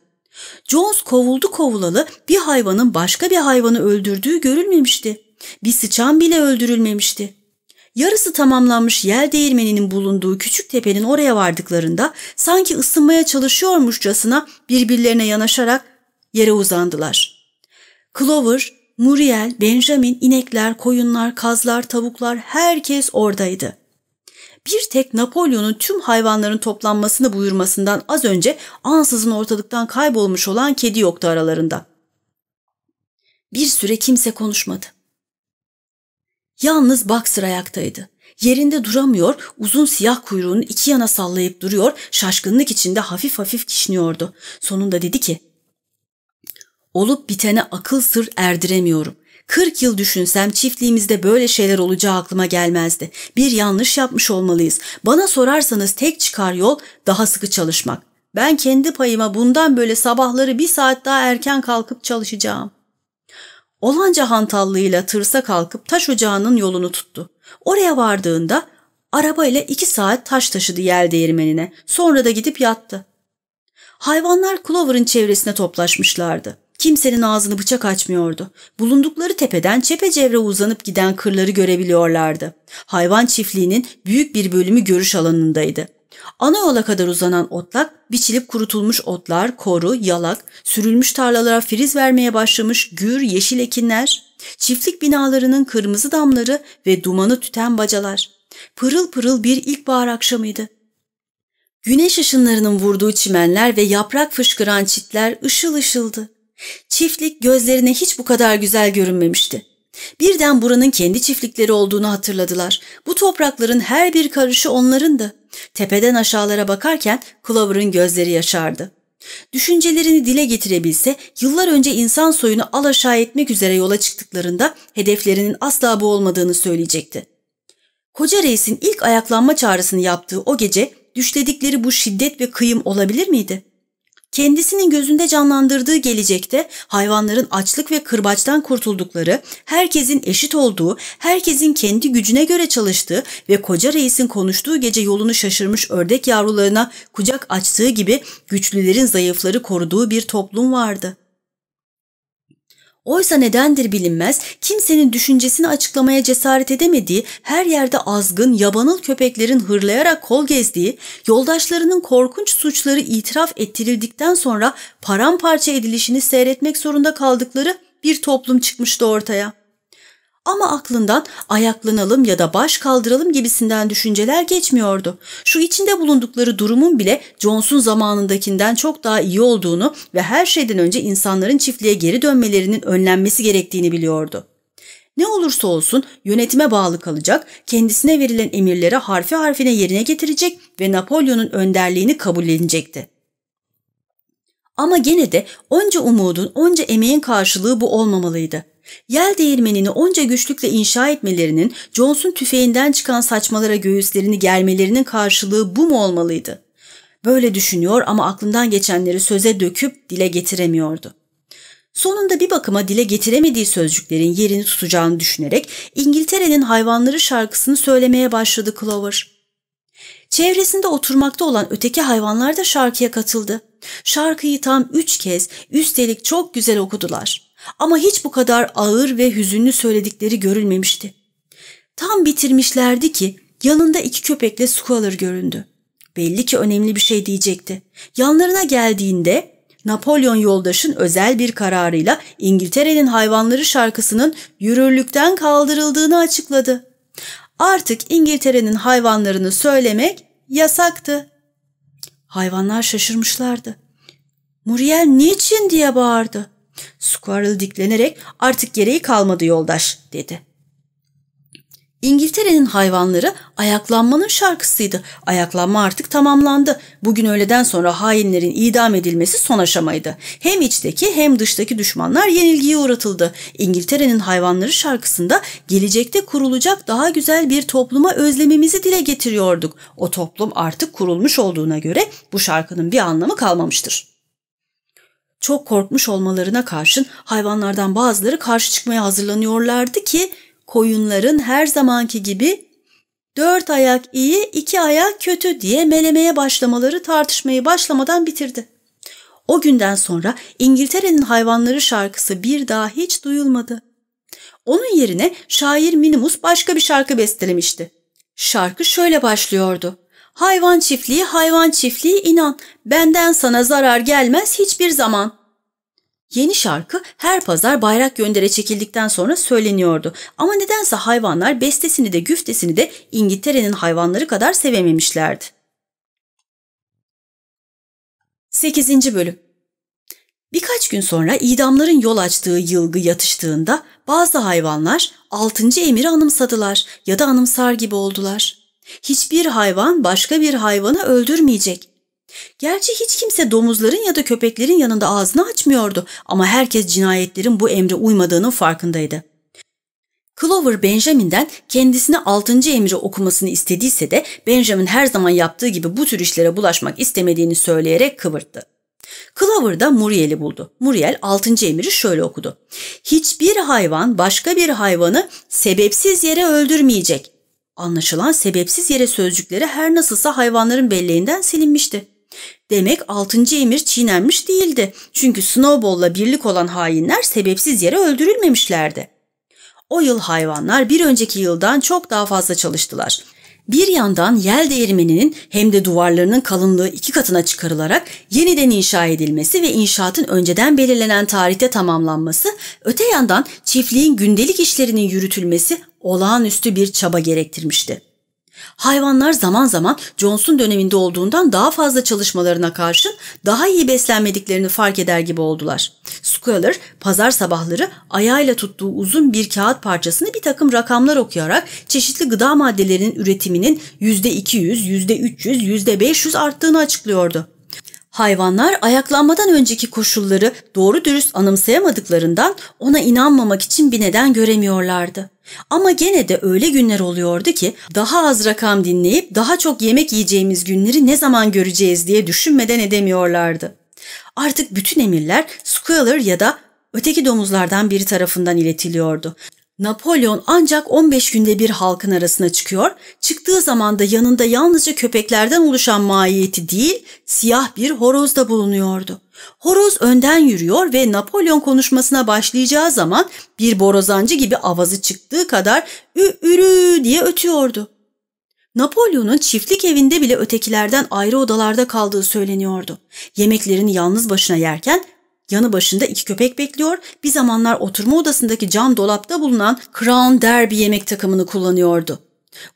Jones kovuldu kovulalı bir hayvanın başka bir hayvanı öldürdüğü görülmemişti. Bir sıçan bile öldürülmemişti. Yarısı tamamlanmış yel değirmeninin bulunduğu küçük tepenin oraya vardıklarında sanki ısınmaya çalışıyormuşçasına birbirlerine yanaşarak yere uzandılar. Clover, Muriel, Benjamin, inekler, koyunlar, kazlar, tavuklar herkes oradaydı. Bir tek Napolyon'un tüm hayvanların toplanmasını buyurmasından az önce ansızın ortalıktan kaybolmuş olan kedi yoktu aralarında. Bir süre kimse konuşmadı. Yalnız Boxer ayaktaydı. Yerinde duramıyor, uzun siyah kuyruğunu iki yana sallayıp duruyor, şaşkınlık içinde hafif hafif kişniyordu. Sonunda dedi ki, Olup bitene akıl sır erdiremiyorum. Kırk yıl düşünsem çiftliğimizde böyle şeyler olacağı aklıma gelmezdi. Bir yanlış yapmış olmalıyız. Bana sorarsanız tek çıkar yol daha sıkı çalışmak. Ben kendi payıma bundan böyle sabahları bir saat daha erken kalkıp çalışacağım. Olanca hantallığıyla tırsa kalkıp taş ocağının yolunu tuttu. Oraya vardığında arabayla iki saat taş taşıdı yel değirmenine. Sonra da gidip yattı. Hayvanlar Clover'ın çevresine toplaşmışlardı. Kimsenin ağzını bıçak açmıyordu. Bulundukları tepeden çepeçevre uzanıp giden kırları görebiliyorlardı. Hayvan çiftliğinin büyük bir bölümü görüş alanındaydı. Ana yola kadar uzanan otlak, biçilip kurutulmuş otlar, koru, yalak, sürülmüş tarlalara friz vermeye başlamış gür, yeşil ekinler, çiftlik binalarının kırmızı damları ve dumanı tüten bacalar. Pırıl pırıl bir ilkbahar akşamıydı. Güneş ışınlarının vurduğu çimenler ve yaprak fışkıran çitler ışıl ışıldı. Çiftlik gözlerine hiç bu kadar güzel görünmemişti. Birden buranın kendi çiftlikleri olduğunu hatırladılar. Bu toprakların her bir karışı onlarındı. Tepeden aşağılara bakarken Clover'ın gözleri yaşardı. Düşüncelerini dile getirebilse, yıllar önce insan soyunu alaşağı etmek üzere yola çıktıklarında hedeflerinin asla bu olmadığını söyleyecekti. Koca reisin ilk ayaklanma çağrısını yaptığı o gece düşledikleri bu şiddet ve kıyım olabilir miydi? Kendisinin gözünde canlandırdığı gelecekte hayvanların açlık ve kırbaçtan kurtuldukları, herkesin eşit olduğu, herkesin kendi gücüne göre çalıştığı ve koca reisin konuştuğu gece yolunu şaşırmış ördek yavrularına kucak açtığı gibi güçlülerin zayıfları koruduğu bir toplum vardı.'' Oysa nedendir bilinmez, kimsenin düşüncesini açıklamaya cesaret edemediği, her yerde azgın, yabanıl köpeklerin hırlayarak kol gezdiği, yoldaşlarının korkunç suçları itiraf ettirildikten sonra paramparça edilişini seyretmek zorunda kaldıkları bir toplum çıkmıştı ortaya. Ama aklından ayaklanalım ya da baş kaldıralım gibisinden düşünceler geçmiyordu. Şu içinde bulundukları durumun bile Johnson zamanındakinden çok daha iyi olduğunu ve her şeyden önce insanların çiftliğe geri dönmelerinin önlenmesi gerektiğini biliyordu. Ne olursa olsun yönetime bağlı kalacak, kendisine verilen emirleri harfi harfine yerine getirecek ve Napolyon'un önderliğini kabullenecekti. Ama gene de onca umudun, onca emeğin karşılığı bu olmamalıydı. Yel değirmenini onca güçlükle inşa etmelerinin, Jones'un tüfeğinden çıkan saçmalara göğüslerini germelerinin karşılığı bu mu olmalıydı? Böyle düşünüyor ama aklından geçenleri söze döküp dile getiremiyordu. Sonunda bir bakıma dile getiremediği sözcüklerin yerini tutacağını düşünerek İngiltere'nin hayvanları şarkısını söylemeye başladı Clover. Çevresinde oturmakta olan öteki hayvanlar da şarkıya katıldı. Şarkıyı tam üç kez üstelik çok güzel okudular. Ama hiç bu kadar ağır ve hüzünlü söyledikleri görülmemişti. Tam bitirmişlerdi ki yanında iki köpekle Squaller göründü. Belli ki önemli bir şey diyecekti. Yanlarına geldiğinde Napolyon yoldaşın özel bir kararıyla İngiltere'nin hayvanları şarkısının yürürlükten kaldırıldığını açıkladı. Artık İngiltere'nin hayvanlarını söylemek yasaktı. Hayvanlar şaşırmışlardı. Muriel niçin diye bağırdı. Squirrel diklenerek artık gereği kalmadı yoldaş dedi. İngiltere'nin hayvanları ayaklanmanın şarkısıydı. Ayaklanma artık tamamlandı. Bugün öğleden sonra hainlerin idam edilmesi son aşamaydı. Hem içteki hem dıştaki düşmanlar yenilgiye uğratıldı. İngiltere'nin hayvanları şarkısında gelecekte kurulacak daha güzel bir topluma özlemimizi dile getiriyorduk. O toplum artık kurulmuş olduğuna göre bu şarkının bir anlamı kalmamıştır. Çok korkmuş olmalarına karşın hayvanlardan bazıları karşı çıkmaya hazırlanıyorlardı ki koyunların her zamanki gibi dört ayak iyi, iki ayak kötü diye melemeye başlamaları tartışmayı başlamadan bitirdi. O günden sonra İngiltere'nin hayvanları şarkısı bir daha hiç duyulmadı. Onun yerine şair Minimus başka bir şarkı bestelemişti. Şarkı şöyle başlıyordu. Hayvan çiftliği, hayvan çiftliği inan, benden sana zarar gelmez hiçbir zaman. Yeni şarkı her pazar bayrak göndere çekildikten sonra söyleniyordu. Ama nedense hayvanlar bestesini de güftesini de İngiltere'nin hayvanları kadar sevememişlerdi. 8. Bölüm Birkaç gün sonra idamların yol açtığı yılgı yatıştığında bazı hayvanlar 6. emiri anımsadılar ya da anımsar gibi oldular. Hiçbir hayvan başka bir hayvanı öldürmeyecek. Gerçi hiç kimse domuzların ya da köpeklerin yanında ağzını açmıyordu ama herkes cinayetlerin bu emre uymadığının farkındaydı. Clover Benjamin'den kendisine 6. emri okumasını istediyse de Benjamin her zaman yaptığı gibi bu tür işlere bulaşmak istemediğini söyleyerek kıvırttı. Clover da Muriel'i buldu. Muriel 6. emiri şöyle okudu. Hiçbir hayvan başka bir hayvanı sebepsiz yere öldürmeyecek. Anlaşılan sebepsiz yere sözcükleri her nasılsa hayvanların belleğinden silinmişti. Demek altıncı emir çiğnenmiş değildi. Çünkü Snowball'la birlik olan hainler sebepsiz yere öldürülmemişlerdi. O yıl hayvanlar bir önceki yıldan çok daha fazla çalıştılar. Bir yandan yel değirmeninin hem de duvarlarının kalınlığı iki katına çıkarılarak yeniden inşa edilmesi ve inşaatın önceden belirlenen tarihte tamamlanması, öte yandan çiftliğin gündelik işlerinin yürütülmesi olağanüstü bir çaba gerektirmişti. Hayvanlar zaman zaman Jones'un döneminde olduğundan daha fazla çalışmalarına karşın daha iyi beslenmediklerini fark eder gibi oldular. Squealer pazar sabahları ayağıyla tuttuğu uzun bir kağıt parçasını bir takım rakamlar okuyarak çeşitli gıda maddelerinin üretiminin %200, %300, %500 arttığını açıklıyordu. Hayvanlar ayaklanmadan önceki koşulları doğru dürüst anımsayamadıklarından ona inanmamak için bir neden göremiyorlardı. Ama gene de öyle günler oluyordu ki daha az rakam dinleyip daha çok yemek yiyeceğimiz günleri ne zaman göreceğiz diye düşünmeden edemiyorlardı. Artık bütün emirler Squealer ya da öteki domuzlardan biri tarafından iletiliyordu Napolyon ancak 15 günde bir halkın arasına çıkıyor, çıktığı zaman da yanında yalnızca köpeklerden oluşan mahiyeti değil, siyah bir horoz da bulunuyordu. Horoz önden yürüyor ve Napolyon konuşmasına başlayacağı zaman bir borazancı gibi avazı çıktığı kadar ü ürü diye ötüyordu. Napolyon'un çiftlik evinde bile ötekilerden ayrı odalarda kaldığı söyleniyordu. Yemeklerini yalnız başına yerken Yanı başında iki köpek bekliyor. Bir zamanlar oturma odasındaki cam dolapta bulunan Crown Derby yemek takımını kullanıyordu.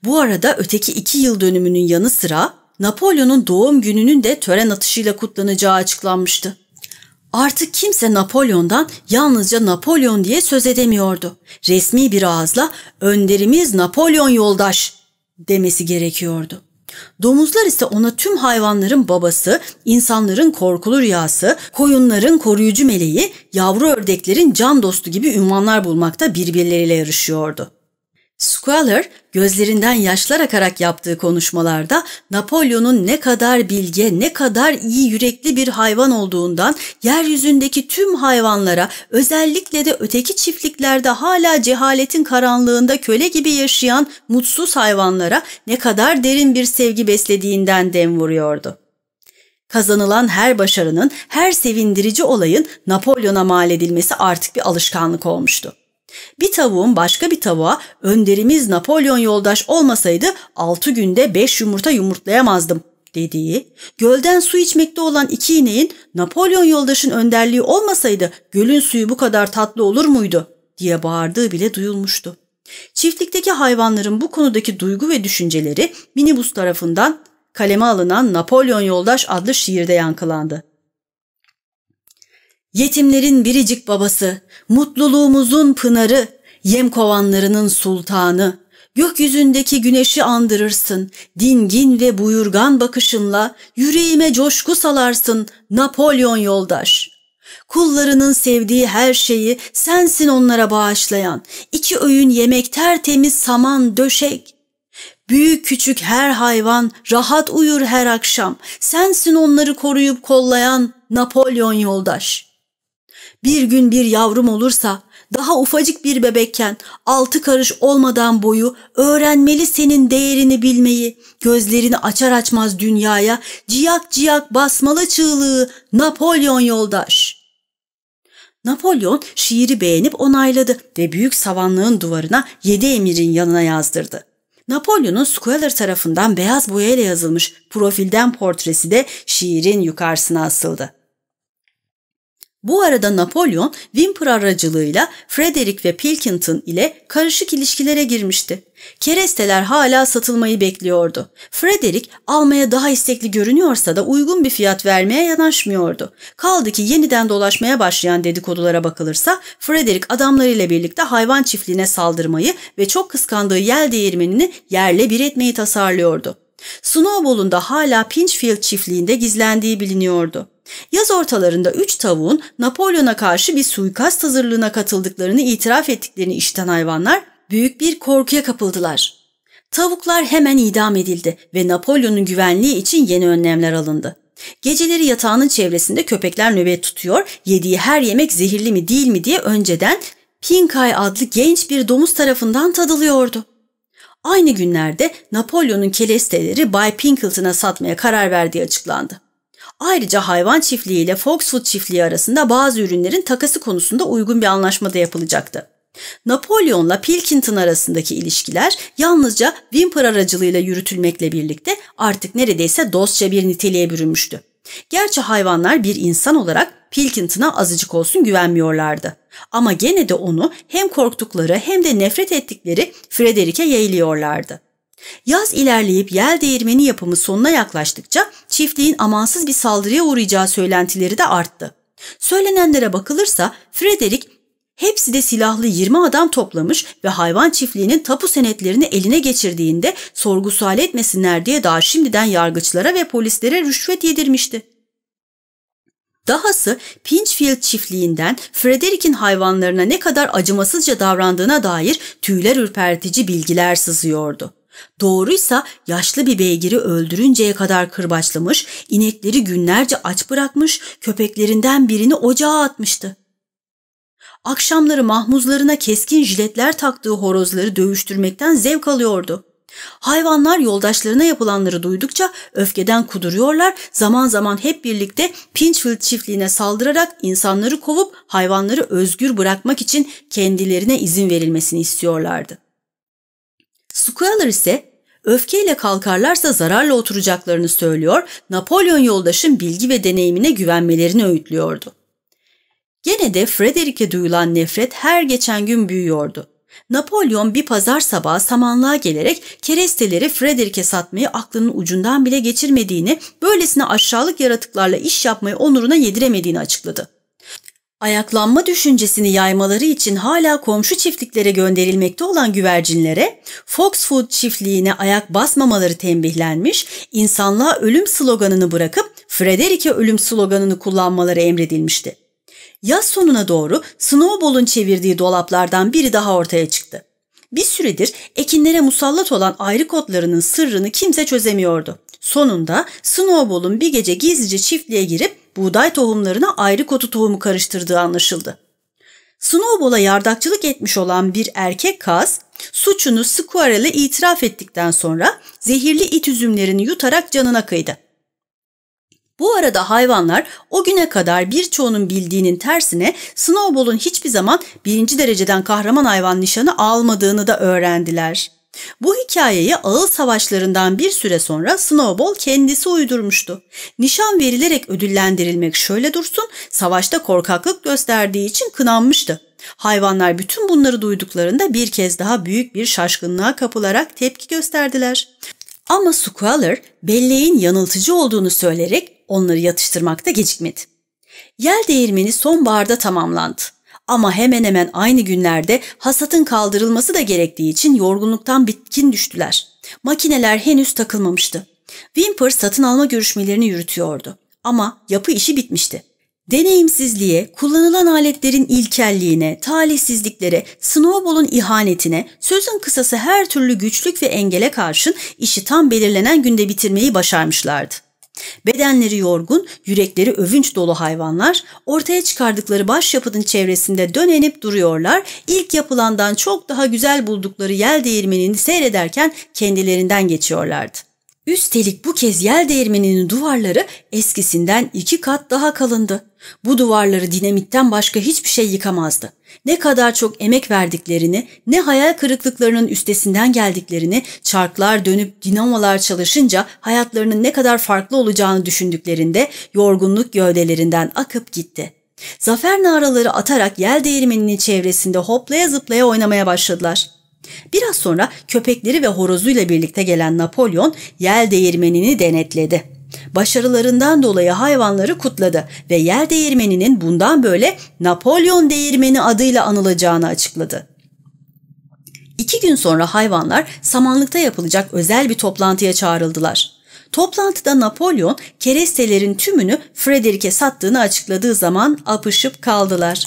Bu arada öteki iki yıl dönümünün yanı sıra Napolyon'un doğum gününün de tören atışıyla kutlanacağı açıklanmıştı. Artık kimse Napolyon'dan yalnızca Napolyon diye söz edemiyordu. Resmi bir ağızla önderimiz Napolyon yoldaş demesi gerekiyordu. Domuzlar ise ona tüm hayvanların babası, insanların korkulu rüyası, koyunların koruyucu meleği, yavru ördeklerin can dostu gibi ünvanlar bulmakta birbirleriyle yarışıyordu. Squaller gözlerinden yaşlar akarak yaptığı konuşmalarda Napolyon'un ne kadar bilge, ne kadar iyi yürekli bir hayvan olduğundan yeryüzündeki tüm hayvanlara özellikle de öteki çiftliklerde hala cehaletin karanlığında köle gibi yaşayan mutsuz hayvanlara ne kadar derin bir sevgi beslediğinden dem vuruyordu. Kazanılan her başarının, her sevindirici olayın Napolyon'a mal edilmesi artık bir alışkanlık olmuştu. Bir tavuğun başka bir tavuğa önderimiz Napolyon yoldaş olmasaydı altı günde beş yumurta yumurtlayamazdım dediği, gölden su içmekte olan iki ineğin Napolyon yoldaşın önderliği olmasaydı gölün suyu bu kadar tatlı olur muydu diye bağırdığı bile duyulmuştu. Çiftlikteki hayvanların bu konudaki duygu ve düşünceleri minibüs tarafından kaleme alınan Napolyon Yoldaş adlı şiirde yankılandı. Yetimlerin biricik babası, mutluluğumuzun pınarı, yem kovanlarının sultanı, gökyüzündeki güneşi andırırsın, dingin ve buyurgan bakışınla yüreğime coşku salarsın Napolyon yoldaş. Kullarının sevdiği her şeyi sensin onlara bağışlayan, iki öğün yemek tertemiz saman döşek. Büyük küçük her hayvan rahat uyur her akşam, sensin onları koruyup kollayan Napolyon yoldaş.'' Bir gün bir yavrum olursa daha ufacık bir bebekken altı karış olmadan boyu öğrenmeli senin değerini bilmeyi. Gözlerini açar açmaz dünyaya ciyak ciyak basmalı çığlığı Napolyon yoldaş. Napolyon şiiri beğenip onayladı ve büyük savanlığın duvarına yedi emirin yanına yazdırdı. Napolyon'un Squealer tarafından beyaz boyayla yazılmış profilden portresi de şiirin yukarısına asıldı. Bu arada Napolyon Wimper aracılığıyla Frederick ve Pilkington ile karışık ilişkilere girmişti. Keresteler hala satılmayı bekliyordu. Frederick almaya daha istekli görünüyorsa da uygun bir fiyat vermeye yanaşmıyordu. Kaldı ki yeniden dolaşmaya başlayan dedikodulara bakılırsa Frederick adamlarıyla birlikte hayvan çiftliğine saldırmayı ve çok kıskandığı yel değirmenini yerle bir etmeyi tasarlıyordu. Snowball'un da hala Pinchfield çiftliğinde gizlendiği biliniyordu. Yaz ortalarında üç tavuğun Napolyon'a karşı bir suikast hazırlığına katıldıklarını itiraf ettiklerini işiten hayvanlar büyük bir korkuya kapıldılar. Tavuklar hemen idam edildi ve Napolyon'un güvenliği için yeni önlemler alındı. Geceleri yatağının çevresinde köpekler nöbet tutuyor, yediği her yemek zehirli mi değil mi diye önceden Pinkay adlı genç bir domuz tarafından tadılıyordu. Aynı günlerde Napolyon'un kelesteleri Bay Pinkleton'a satmaya karar verdiği açıklandı. Ayrıca hayvan çiftliği ile Foxwood çiftliği arasında bazı ürünlerin takası konusunda uygun bir anlaşma da yapılacaktı. Napolyon'la Pilkington arasındaki ilişkiler yalnızca Wimper aracılığıyla yürütülmekle birlikte artık neredeyse dostça bir niteliğe bürünmüştü. Gerçi hayvanlar bir insan olarak Pilkington'a azıcık olsun güvenmiyorlardı. Ama gene de onu hem korktukları hem de nefret ettikleri Frederick'e yeğliyorlardı. Yaz ilerleyip yel değirmeni yapımı sonuna yaklaştıkça çiftliğin amansız bir saldırıya uğrayacağı söylentileri de arttı. Söylenenlere bakılırsa Frederick hepsi de silahlı 20 adam toplamış ve hayvan çiftliğinin tapu senetlerini eline geçirdiğinde sorgu sual etmesinler diye daha şimdiden yargıçlara ve polislere rüşvet yedirmişti. Dahası Pinchfield çiftliğinden Frederick'in hayvanlarına ne kadar acımasızca davrandığına dair tüyler ürpertici bilgiler sızıyordu. Doğruysa yaşlı bir beygiri öldürünceye kadar kırbaçlamış, inekleri günlerce aç bırakmış, köpeklerinden birini ocağa atmıştı. Akşamları mahmuzlarına keskin jiletler taktığı horozları dövüştürmekten zevk alıyordu. Hayvanlar yoldaşlarına yapılanları duydukça öfkeden kuduruyorlar, zaman zaman hep birlikte Pinchfield çiftliğine saldırarak insanları kovup hayvanları özgür bırakmak için kendilerine izin verilmesini istiyorlardı. Squealer ise öfkeyle kalkarlarsa zararla oturacaklarını söylüyor, Napolyon yoldaşın bilgi ve deneyimine güvenmelerini öğütlüyordu. Gene de Frederick'e duyulan nefret her geçen gün büyüyordu. Napolyon bir pazar sabahı samanlığa gelerek keresteleri Frederick'e satmayı aklının ucundan bile geçirmediğini, böylesine aşağılık yaratıklarla iş yapmayı onuruna yediremediğini açıkladı. Ayaklanma düşüncesini yaymaları için hala komşu çiftliklere gönderilmekte olan güvercinlere Foxfoot çiftliğine ayak basmamaları tembihlenmiş, insanlığa ölüm sloganını bırakıp Frederick'e ölüm sloganını kullanmaları emredilmişti. Yaz sonuna doğru Snowball'un çevirdiği dolaplardan biri daha ortaya çıktı. Bir süredir ekinlere musallat olan ayrı kodlarının sırrını kimse çözemiyordu. Sonunda Snowball'un bir gece gizlice çiftliğe girip buğday tohumlarına ayrı kotu tohumu karıştırdığı anlaşıldı. Snowball'a yardakçılık etmiş olan bir erkek kaz, suçunu Squirrel'e itiraf ettikten sonra zehirli it üzümlerini yutarak canına kıydı. Bu arada hayvanlar o güne kadar birçoğunun bildiğinin tersine Snowball'un hiçbir zaman birinci dereceden kahraman hayvan nişanı almadığını da öğrendiler. Bu hikayeyi ağıl savaşlarından bir süre sonra Snowball kendisi uydurmuştu. Nişan verilerek ödüllendirilmek şöyle dursun, savaşta korkaklık gösterdiği için kınanmıştı. Hayvanlar bütün bunları duyduklarında bir kez daha büyük bir şaşkınlığa kapılarak tepki gösterdiler. Ama Squaller belleğin yanıltıcı olduğunu söyleyerek onları yatıştırmakta gecikmedi. Yel değirmeni sonbaharda tamamlandı. Ama hemen hemen aynı günlerde hasatın kaldırılması da gerektiği için yorgunluktan bitkin düştüler. Makineler henüz takılmamıştı. Wimper satın alma görüşmelerini yürütüyordu. Ama yapı işi bitmişti. Deneyimsizliğe, kullanılan aletlerin ilkelliğine, talihsizliklere, Snowball'un ihanetine, sözün kısası her türlü güçlük ve engele karşın işi tam belirlenen günde bitirmeyi başarmışlardı. Bedenleri yorgun, yürekleri övünç dolu hayvanlar ortaya çıkardıkları başyapıtın çevresinde dönenip duruyorlar. İlk yapılandan çok daha güzel buldukları yel değirmenini seyrederken kendilerinden geçiyorlardı. Üstelik bu kez yel değirmeninin duvarları eskisinden iki kat daha kalındı. Bu duvarları dinamitten başka hiçbir şey yıkamazdı. Ne kadar çok emek verdiklerini, ne hayal kırıklıklarının üstesinden geldiklerini, çarklar dönüp dinamolar çalışınca hayatlarının ne kadar farklı olacağını düşündüklerinde yorgunluk gövdelerinden akıp gitti. Zafer naraları atarak yel değirmeninin çevresinde hoplaya zıplaya oynamaya başladılar. Biraz sonra köpekleri ve horozuyla birlikte gelen Napolyon yel değirmenini denetledi. Başarılarından dolayı hayvanları kutladı ve yel değirmeninin bundan böyle Napolyon değirmeni adıyla anılacağını açıkladı. İki gün sonra hayvanlar samanlıkta yapılacak özel bir toplantıya çağrıldılar. Toplantıda Napolyon kerestelerin tümünü Frederick'e sattığını açıkladığı zaman apışıp kaldılar.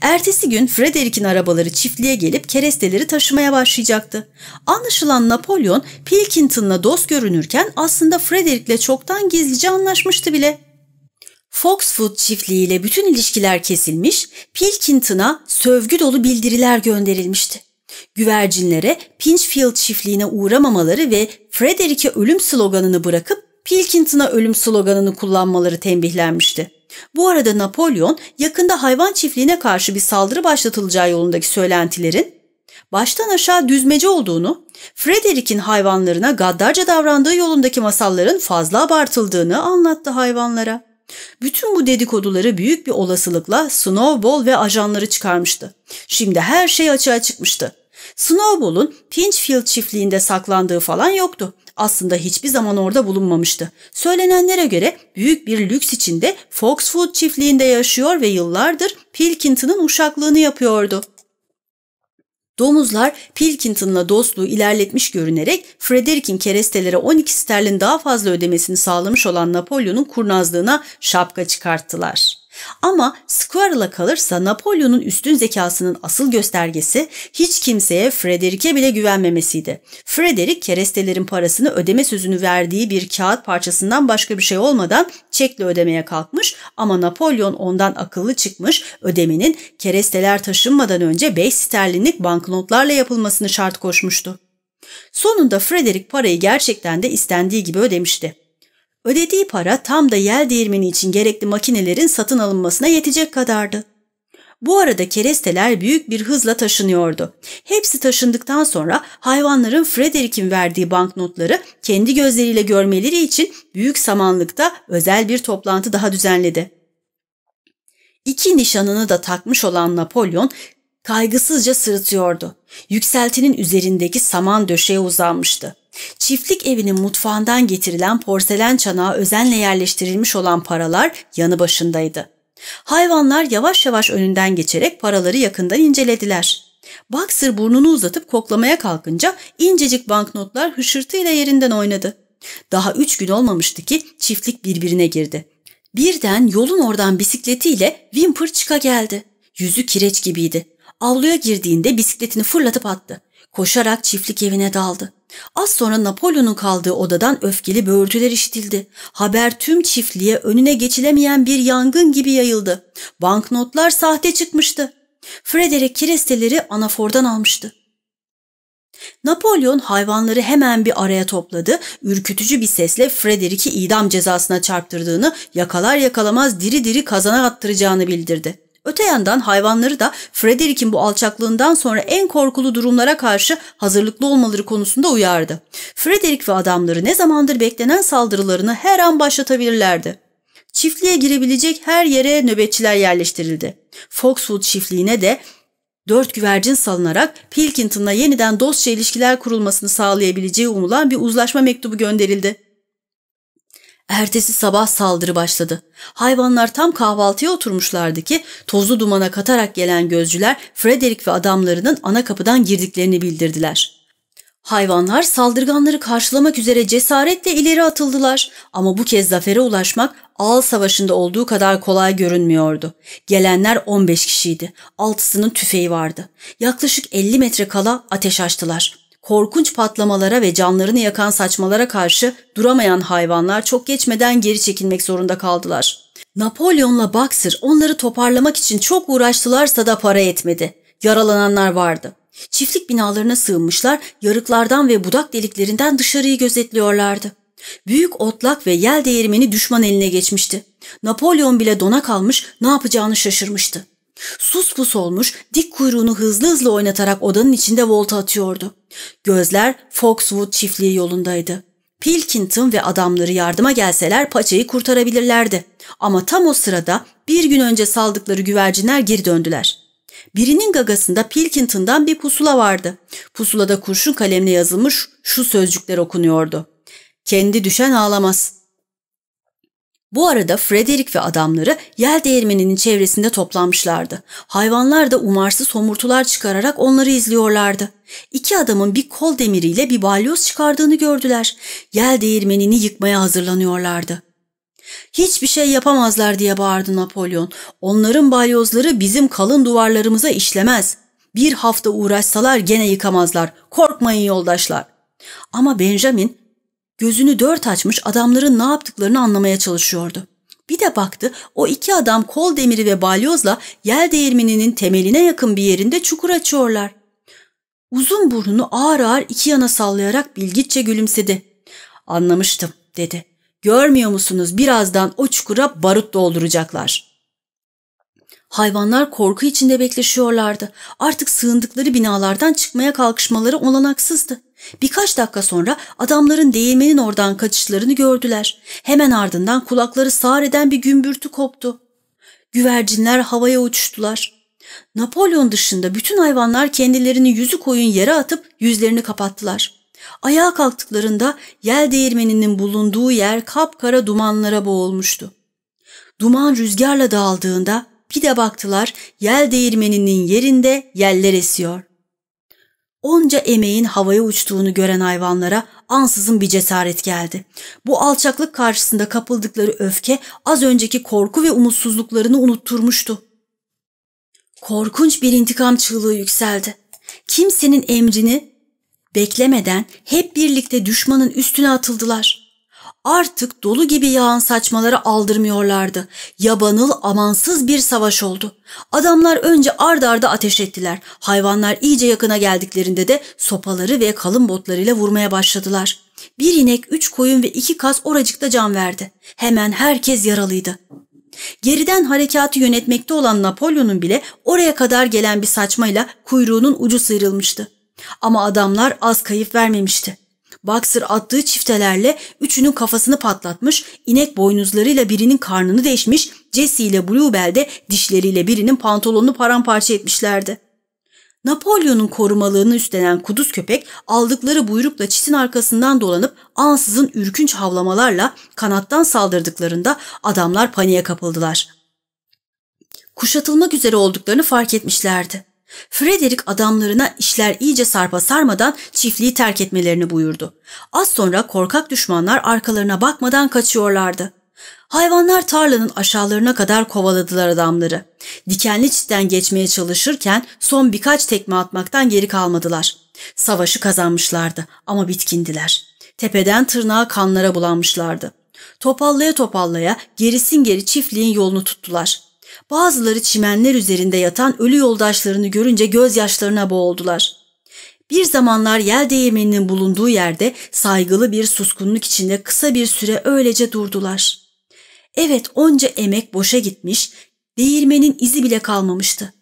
Ertesi gün Frederick'in arabaları çiftliğe gelip keresteleri taşımaya başlayacaktı. Anlaşılan Napolyon Pilkington'la dost görünürken aslında Frederick'le çoktan gizlice anlaşmıştı bile. Foxwood çiftliğiyle bütün ilişkiler kesilmiş, Pilkington'a sövgü dolu bildiriler gönderilmişti. Güvercinlere Pinchfield çiftliğine uğramamaları ve Frederick'e ölüm sloganını bırakıp Pilkington'a ölüm sloganını kullanmaları tembihlenmişti. Bu arada Napolyon yakında hayvan çiftliğine karşı bir saldırı başlatılacağı yolundaki söylentilerin baştan aşağı düzmece olduğunu, Frederick'in hayvanlarına gaddarca davrandığı yolundaki masalların fazla abartıldığını anlattı hayvanlara. Bütün bu dedikoduları büyük bir olasılıkla Snowball ve ajanları çıkarmıştı. Şimdi her şey açığa çıkmıştı. Snowball'un Pinchfield çiftliğinde saklandığı falan yoktu. Aslında hiçbir zaman orada bulunmamıştı. Söylenenlere göre büyük bir lüks içinde Foxwood çiftliğinde yaşıyor ve yıllardır Pilkington'ın uşaklığını yapıyordu. Domuzlar Pilkington'la dostluğu ilerletmiş görünerek Frederick'in kerestelere 12 sterlin daha fazla ödemesini sağlamış olan Napolyon'un kurnazlığına şapka çıkarttılar. Ama Squirrel'a kalırsa Napolyon'un üstün zekasının asıl göstergesi hiç kimseye Frederick'e bile güvenmemesiydi. Frederick kerestelerin parasını ödeme sözünü verdiği bir kağıt parçasından başka bir şey olmadan çekle ödemeye kalkmış ama Napolyon ondan akıllı çıkmış ödemenin keresteler taşınmadan önce 5 sterlinlik banknotlarla yapılmasını şart koşmuştu. Sonunda Frederick parayı gerçekten de istendiği gibi ödemişti. Ödediği para tam da yel değirmeni için gerekli makinelerin satın alınmasına yetecek kadardı. Bu arada keresteler büyük bir hızla taşınıyordu. Hepsi taşındıktan sonra hayvanların Frederick'in verdiği banknotları kendi gözleriyle görmeleri için büyük samanlıkta özel bir toplantı daha düzenledi. İki nişanını da takmış olan Napolyon kaygısızca sırıtıyordu. Yükseltinin üzerindeki saman döşeye uzanmıştı. Çiftlik evinin mutfağından getirilen porselen çanağa özenle yerleştirilmiş olan paralar yanı başındaydı. Hayvanlar yavaş yavaş önünden geçerek paraları yakından incelediler. Boxer burnunu uzatıp koklamaya kalkınca incecik banknotlar hışırtıyla yerinden oynadı. Daha üç gün olmamıştı ki çiftlik birbirine girdi. Birden yolun oradan bisikletiyle Wimper çıka geldi. Yüzü kireç gibiydi. Avluya girdiğinde bisikletini fırlatıp attı. Koşarak çiftlik evine daldı. Az sonra Napolyon'un kaldığı odadan öfkeli böğürtüler işitildi. Haber tüm çiftliğe önüne geçilemeyen bir yangın gibi yayıldı. Banknotlar sahte çıkmıştı. Frederick kiresteleri anafordan almıştı. Napolyon hayvanları hemen bir araya topladı, ürkütücü bir sesle Frederick'i idam cezasına çarptırdığını, yakalar yakalamaz diri diri kazana attıracağını bildirdi. Öte yandan hayvanları da Frederick'in bu alçaklığından sonra en korkulu durumlara karşı hazırlıklı olmaları konusunda uyardı. Frederick ve adamları ne zamandır beklenen saldırılarını her an başlatabilirlerdi. Çiftliğe girebilecek her yere nöbetçiler yerleştirildi. Foxwood çiftliğine de dört güvercin salınarak Pilkington'la yeniden dostça ilişkiler kurulmasını sağlayabileceği umulan bir uzlaşma mektubu gönderildi. Ertesi sabah saldırı başladı. Hayvanlar tam kahvaltıya oturmuşlardı ki tozlu dumana katarak gelen gözcüler Frederick ve adamlarının ana kapıdan girdiklerini bildirdiler. Hayvanlar saldırganları karşılamak üzere cesaretle ileri atıldılar ama bu kez zafere ulaşmak Ağal Savaşı'nda olduğu kadar kolay görünmüyordu. Gelenler 15 kişiydi. Altısının tüfeği vardı. Yaklaşık 50 metre kala ateş açtılar korkunç patlamalara ve canlarını yakan saçmalara karşı duramayan hayvanlar çok geçmeden geri çekilmek zorunda kaldılar. Napolyon'la Boxer onları toparlamak için çok uğraştılarsa da para etmedi. Yaralananlar vardı. Çiftlik binalarına sığınmışlar, yarıklardan ve budak deliklerinden dışarıyı gözetliyorlardı. Büyük otlak ve yel değirmeni düşman eline geçmişti. Napolyon bile dona kalmış, ne yapacağını şaşırmıştı. Sus pus olmuş, dik kuyruğunu hızlı hızlı oynatarak odanın içinde volta atıyordu. Gözler Foxwood çiftliği yolundaydı. Pilkington ve adamları yardıma gelseler paçayı kurtarabilirlerdi. Ama tam o sırada bir gün önce saldıkları güvercinler geri döndüler. Birinin gagasında Pilkington'dan bir pusula vardı. Pusulada kurşun kalemle yazılmış şu sözcükler okunuyordu. Kendi düşen ağlamaz. Bu arada Frederick ve adamları yel değirmeninin çevresinde toplanmışlardı. Hayvanlar da umarsız somurtular çıkararak onları izliyorlardı. İki adamın bir kol demiriyle bir balyoz çıkardığını gördüler. Yel değirmenini yıkmaya hazırlanıyorlardı. Hiçbir şey yapamazlar diye bağırdı Napolyon. Onların balyozları bizim kalın duvarlarımıza işlemez. Bir hafta uğraşsalar gene yıkamazlar. Korkmayın yoldaşlar. Ama Benjamin Gözünü dört açmış adamların ne yaptıklarını anlamaya çalışıyordu. Bir de baktı o iki adam kol demiri ve balyozla yel değirmeninin temeline yakın bir yerinde çukur açıyorlar. Uzun burnunu ağır ağır iki yana sallayarak bilgitçe gülümsedi. Anlamıştım dedi. Görmüyor musunuz birazdan o çukura barut dolduracaklar. Hayvanlar korku içinde bekleşiyorlardı. Artık sığındıkları binalardan çıkmaya kalkışmaları olanaksızdı. Birkaç dakika sonra adamların değirmenin oradan kaçışlarını gördüler. Hemen ardından kulakları sağır eden bir gümbürtü koptu. Güvercinler havaya uçuştular. Napolyon dışında bütün hayvanlar kendilerini yüzü koyun yere atıp yüzlerini kapattılar. Ayağa kalktıklarında yel değirmeninin bulunduğu yer kapkara dumanlara boğulmuştu. Duman rüzgarla dağıldığında bir de baktılar yel değirmeninin yerinde yeller esiyor. Onca emeğin havaya uçtuğunu gören hayvanlara ansızın bir cesaret geldi. Bu alçaklık karşısında kapıldıkları öfke az önceki korku ve umutsuzluklarını unutturmuştu. Korkunç bir intikam çığlığı yükseldi. Kimsenin emrini beklemeden hep birlikte düşmanın üstüne atıldılar. Artık dolu gibi yağan saçmaları aldırmıyorlardı. Yabanıl amansız bir savaş oldu. Adamlar önce ard arda ateş ettiler. Hayvanlar iyice yakına geldiklerinde de sopaları ve kalın botlarıyla vurmaya başladılar. Bir inek, üç koyun ve iki kaz oracıkta can verdi. Hemen herkes yaralıydı. Geriden harekatı yönetmekte olan Napolyon'un bile oraya kadar gelen bir saçmayla kuyruğunun ucu sıyrılmıştı. Ama adamlar az kayıp vermemişti. Baksır attığı çiftelerle üçünün kafasını patlatmış, inek boynuzlarıyla birinin karnını deşmiş, Jesse ile Bluebell de dişleriyle birinin pantolonunu paramparça etmişlerdi. Napolyon'un korumalığını üstlenen kuduz köpek aldıkları buyrukla çitin arkasından dolanıp ansızın ürkünç havlamalarla kanattan saldırdıklarında adamlar paniğe kapıldılar. Kuşatılmak üzere olduklarını fark etmişlerdi. Frederick adamlarına işler iyice sarpa sarmadan çiftliği terk etmelerini buyurdu. Az sonra korkak düşmanlar arkalarına bakmadan kaçıyorlardı. Hayvanlar tarlanın aşağılarına kadar kovaladılar adamları. Dikenli çitten geçmeye çalışırken son birkaç tekme atmaktan geri kalmadılar. Savaşı kazanmışlardı ama bitkindiler. Tepeden tırnağa kanlara bulanmışlardı. Topallaya topallaya gerisin geri çiftliğin yolunu tuttular. Bazıları çimenler üzerinde yatan ölü yoldaşlarını görünce gözyaşlarına boğuldular. Bir zamanlar yel değirmeninin bulunduğu yerde saygılı bir suskunluk içinde kısa bir süre öylece durdular. Evet onca emek boşa gitmiş, değirmenin izi bile kalmamıştı.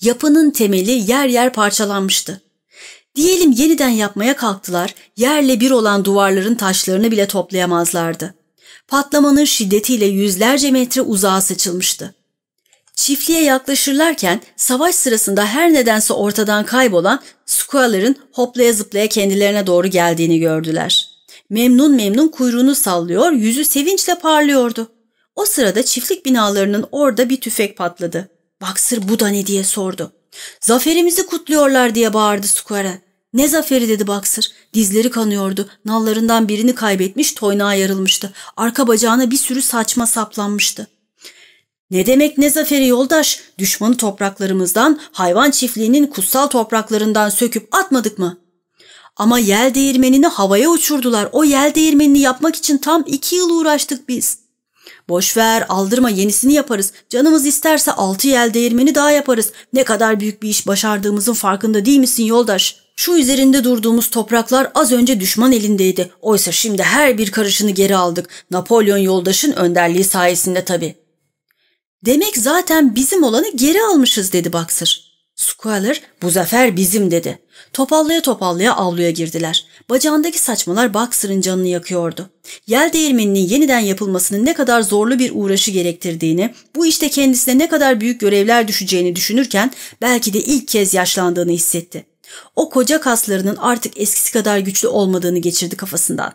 Yapının temeli yer yer parçalanmıştı. Diyelim yeniden yapmaya kalktılar, yerle bir olan duvarların taşlarını bile toplayamazlardı patlamanın şiddetiyle yüzlerce metre uzağa saçılmıştı. Çiftliğe yaklaşırlarken savaş sırasında her nedense ortadan kaybolan skuaların hoplaya zıplaya kendilerine doğru geldiğini gördüler. Memnun memnun kuyruğunu sallıyor, yüzü sevinçle parlıyordu. O sırada çiftlik binalarının orada bir tüfek patladı. Baksır bu da ne diye sordu. Zaferimizi kutluyorlar diye bağırdı skuara. Ne zaferi dedi Baksır. Dizleri kanıyordu. Nallarından birini kaybetmiş toynağa yarılmıştı. Arka bacağına bir sürü saçma saplanmıştı. Ne demek ne zaferi yoldaş? Düşmanı topraklarımızdan, hayvan çiftliğinin kutsal topraklarından söküp atmadık mı? Ama yel değirmenini havaya uçurdular. O yel değirmenini yapmak için tam iki yıl uğraştık biz. Boş ver, aldırma yenisini yaparız. Canımız isterse altı yel değirmeni daha yaparız. Ne kadar büyük bir iş başardığımızın farkında değil misin yoldaş?'' Şu üzerinde durduğumuz topraklar az önce düşman elindeydi. Oysa şimdi her bir karışını geri aldık. Napolyon yoldaşın önderliği sayesinde tabii. Demek zaten bizim olanı geri almışız dedi Baksır. Squaler bu zafer bizim dedi. Topallaya topallaya avluya girdiler. Bacağındaki saçmalar Baksır'ın canını yakıyordu. Yel değirmeninin yeniden yapılmasının ne kadar zorlu bir uğraşı gerektirdiğini, bu işte kendisine ne kadar büyük görevler düşeceğini düşünürken belki de ilk kez yaşlandığını hissetti. O koca kaslarının artık eskisi kadar güçlü olmadığını geçirdi kafasından.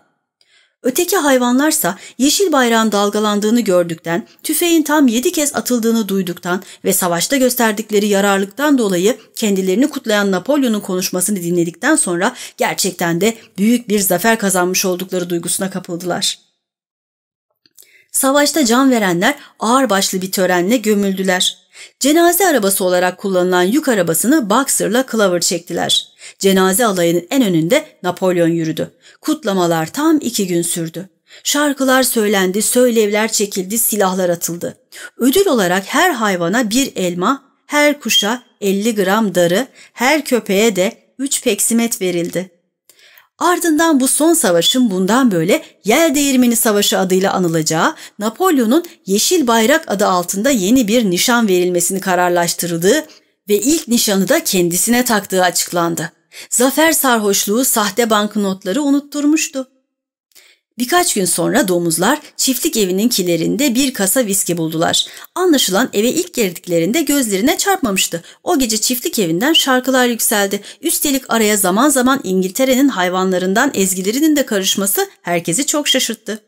Öteki hayvanlarsa yeşil bayrağın dalgalandığını gördükten, tüfeğin tam yedi kez atıldığını duyduktan ve savaşta gösterdikleri yararlıktan dolayı kendilerini kutlayan Napolyon'un konuşmasını dinledikten sonra gerçekten de büyük bir zafer kazanmış oldukları duygusuna kapıldılar.'' Savaşta can verenler ağırbaşlı bir törenle gömüldüler. Cenaze arabası olarak kullanılan yük arabasını Boxer'la Clover çektiler. Cenaze alayının en önünde Napolyon yürüdü. Kutlamalar tam iki gün sürdü. Şarkılar söylendi, söylevler çekildi, silahlar atıldı. Ödül olarak her hayvana bir elma, her kuşa 50 gram darı, her köpeğe de 3 peksimet verildi. Ardından bu son savaşın bundan böyle Yel Değirmeni Savaşı adıyla anılacağı, Napolyon'un Yeşil Bayrak adı altında yeni bir nişan verilmesini kararlaştırıldığı ve ilk nişanı da kendisine taktığı açıklandı. Zafer sarhoşluğu sahte banknotları unutturmuştu. Birkaç gün sonra domuzlar çiftlik evinin kilerinde bir kasa viski buldular. Anlaşılan eve ilk geldiklerinde gözlerine çarpmamıştı. O gece çiftlik evinden şarkılar yükseldi. Üstelik araya zaman zaman İngiltere'nin hayvanlarından ezgilerinin de karışması herkesi çok şaşırttı.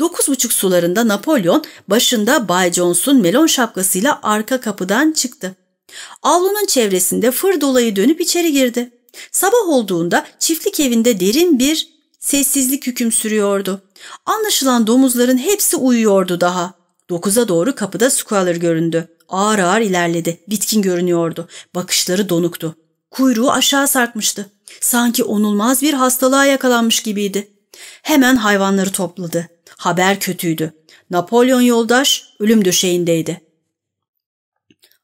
Dokuz buçuk sularında Napolyon başında Bay Jones'un melon şapkasıyla arka kapıdan çıktı. Avlunun çevresinde fır dolayı dönüp içeri girdi. Sabah olduğunda çiftlik evinde derin bir sessizlik hüküm sürüyordu. Anlaşılan domuzların hepsi uyuyordu daha. Dokuza doğru kapıda Squaller göründü. Ağır ağır ilerledi. Bitkin görünüyordu. Bakışları donuktu. Kuyruğu aşağı sarkmıştı. Sanki onulmaz bir hastalığa yakalanmış gibiydi. Hemen hayvanları topladı. Haber kötüydü. Napolyon yoldaş ölüm döşeğindeydi.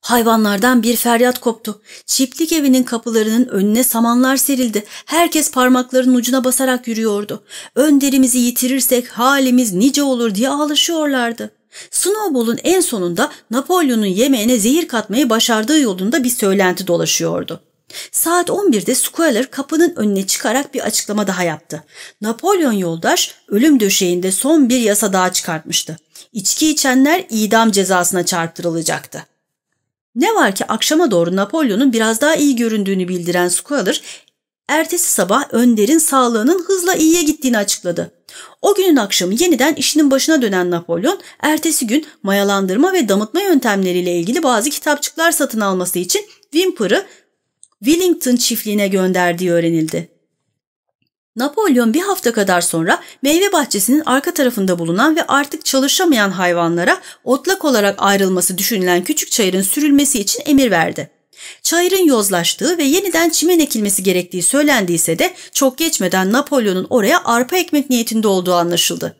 Hayvanlardan bir feryat koptu. Çiftlik evinin kapılarının önüne samanlar serildi. Herkes parmaklarının ucuna basarak yürüyordu. Önderimizi yitirirsek halimiz nice olur diye ağlaşıyorlardı. Snowball'un en sonunda Napolyon'un yemeğine zehir katmayı başardığı yolunda bir söylenti dolaşıyordu. Saat 11'de Squaler kapının önüne çıkarak bir açıklama daha yaptı. Napolyon yoldaş ölüm döşeğinde son bir yasa daha çıkartmıştı. İçki içenler idam cezasına çarptırılacaktı. Ne var ki akşama doğru Napolyon'un biraz daha iyi göründüğünü bildiren Squaler, ertesi sabah Önder'in sağlığının hızla iyiye gittiğini açıkladı. O günün akşamı yeniden işinin başına dönen Napolyon, ertesi gün mayalandırma ve damıtma yöntemleriyle ilgili bazı kitapçıklar satın alması için Wimper'ı Willington çiftliğine gönderdiği öğrenildi. Napolyon bir hafta kadar sonra meyve bahçesinin arka tarafında bulunan ve artık çalışamayan hayvanlara otlak olarak ayrılması düşünülen küçük çayırın sürülmesi için emir verdi. Çayırın yozlaştığı ve yeniden çimen ekilmesi gerektiği söylendiyse de çok geçmeden Napolyon'un oraya arpa ekmek niyetinde olduğu anlaşıldı.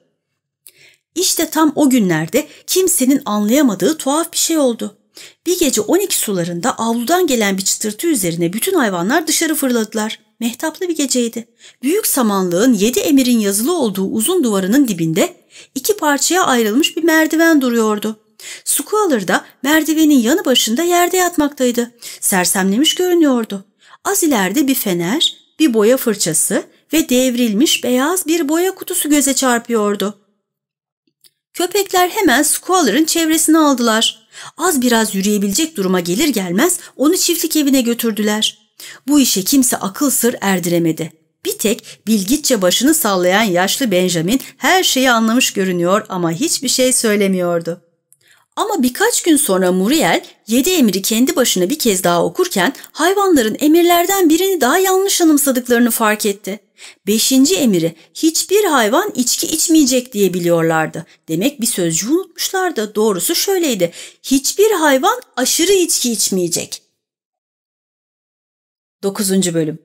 İşte tam o günlerde kimsenin anlayamadığı tuhaf bir şey oldu. Bir gece 12 sularında avludan gelen bir çıtırtı üzerine bütün hayvanlar dışarı fırladılar mehtaplı bir geceydi. Büyük samanlığın yedi emirin yazılı olduğu uzun duvarının dibinde iki parçaya ayrılmış bir merdiven duruyordu. Squaller da merdivenin yanı başında yerde yatmaktaydı. Sersemlemiş görünüyordu. Az ileride bir fener, bir boya fırçası ve devrilmiş beyaz bir boya kutusu göze çarpıyordu. Köpekler hemen Squaller'ın çevresini aldılar. Az biraz yürüyebilecek duruma gelir gelmez onu çiftlik evine götürdüler. Bu işe kimse akıl sır erdiremedi. Bir tek bilgitçe başını sallayan yaşlı Benjamin her şeyi anlamış görünüyor ama hiçbir şey söylemiyordu. Ama birkaç gün sonra Muriel yedi emiri kendi başına bir kez daha okurken hayvanların emirlerden birini daha yanlış anımsadıklarını fark etti. Beşinci emiri hiçbir hayvan içki içmeyecek diye biliyorlardı. Demek bir sözcüğü unutmuşlardı. Doğrusu şöyleydi. Hiçbir hayvan aşırı içki içmeyecek. 9. Bölüm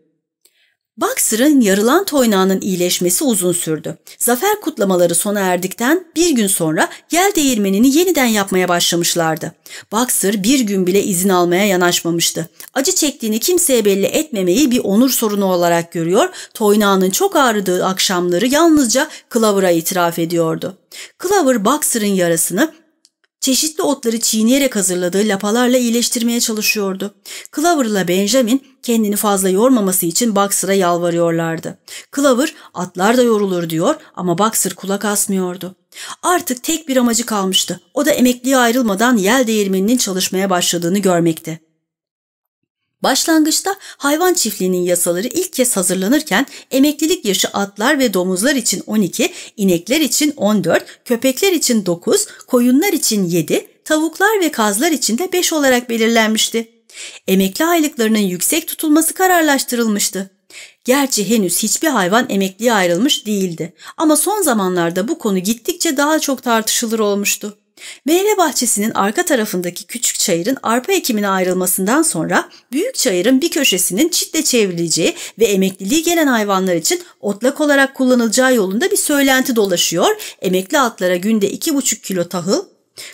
Boxer'ın yarılan toynağının iyileşmesi uzun sürdü. Zafer kutlamaları sona erdikten bir gün sonra yel değirmenini yeniden yapmaya başlamışlardı. Boxer bir gün bile izin almaya yanaşmamıştı. Acı çektiğini kimseye belli etmemeyi bir onur sorunu olarak görüyor, toynağının çok ağrıdığı akşamları yalnızca Clover'a itiraf ediyordu. Clover Boxer'ın yarasını çeşitli otları çiğneyerek hazırladığı lapalarla iyileştirmeye çalışıyordu. ile Benjamin kendini fazla yormaması için Boxer'a yalvarıyorlardı. Clover atlar da yorulur diyor ama Boxer kulak asmıyordu. Artık tek bir amacı kalmıştı. O da emekliye ayrılmadan yel değirmeninin çalışmaya başladığını görmekti. Başlangıçta hayvan çiftliğinin yasaları ilk kez hazırlanırken emeklilik yaşı atlar ve domuzlar için 12, inekler için 14, köpekler için 9, koyunlar için 7, tavuklar ve kazlar için de 5 olarak belirlenmişti. Emekli aylıklarının yüksek tutulması kararlaştırılmıştı. Gerçi henüz hiçbir hayvan emekliye ayrılmış değildi ama son zamanlarda bu konu gittikçe daha çok tartışılır olmuştu. Meyve bahçesinin arka tarafındaki küçük çayırın arpa ekimine ayrılmasından sonra büyük çayırın bir köşesinin çitle çevrileceği ve emekliliği gelen hayvanlar için otlak olarak kullanılacağı yolunda bir söylenti dolaşıyor. Emekli atlara günde 2,5 kilo tahıl,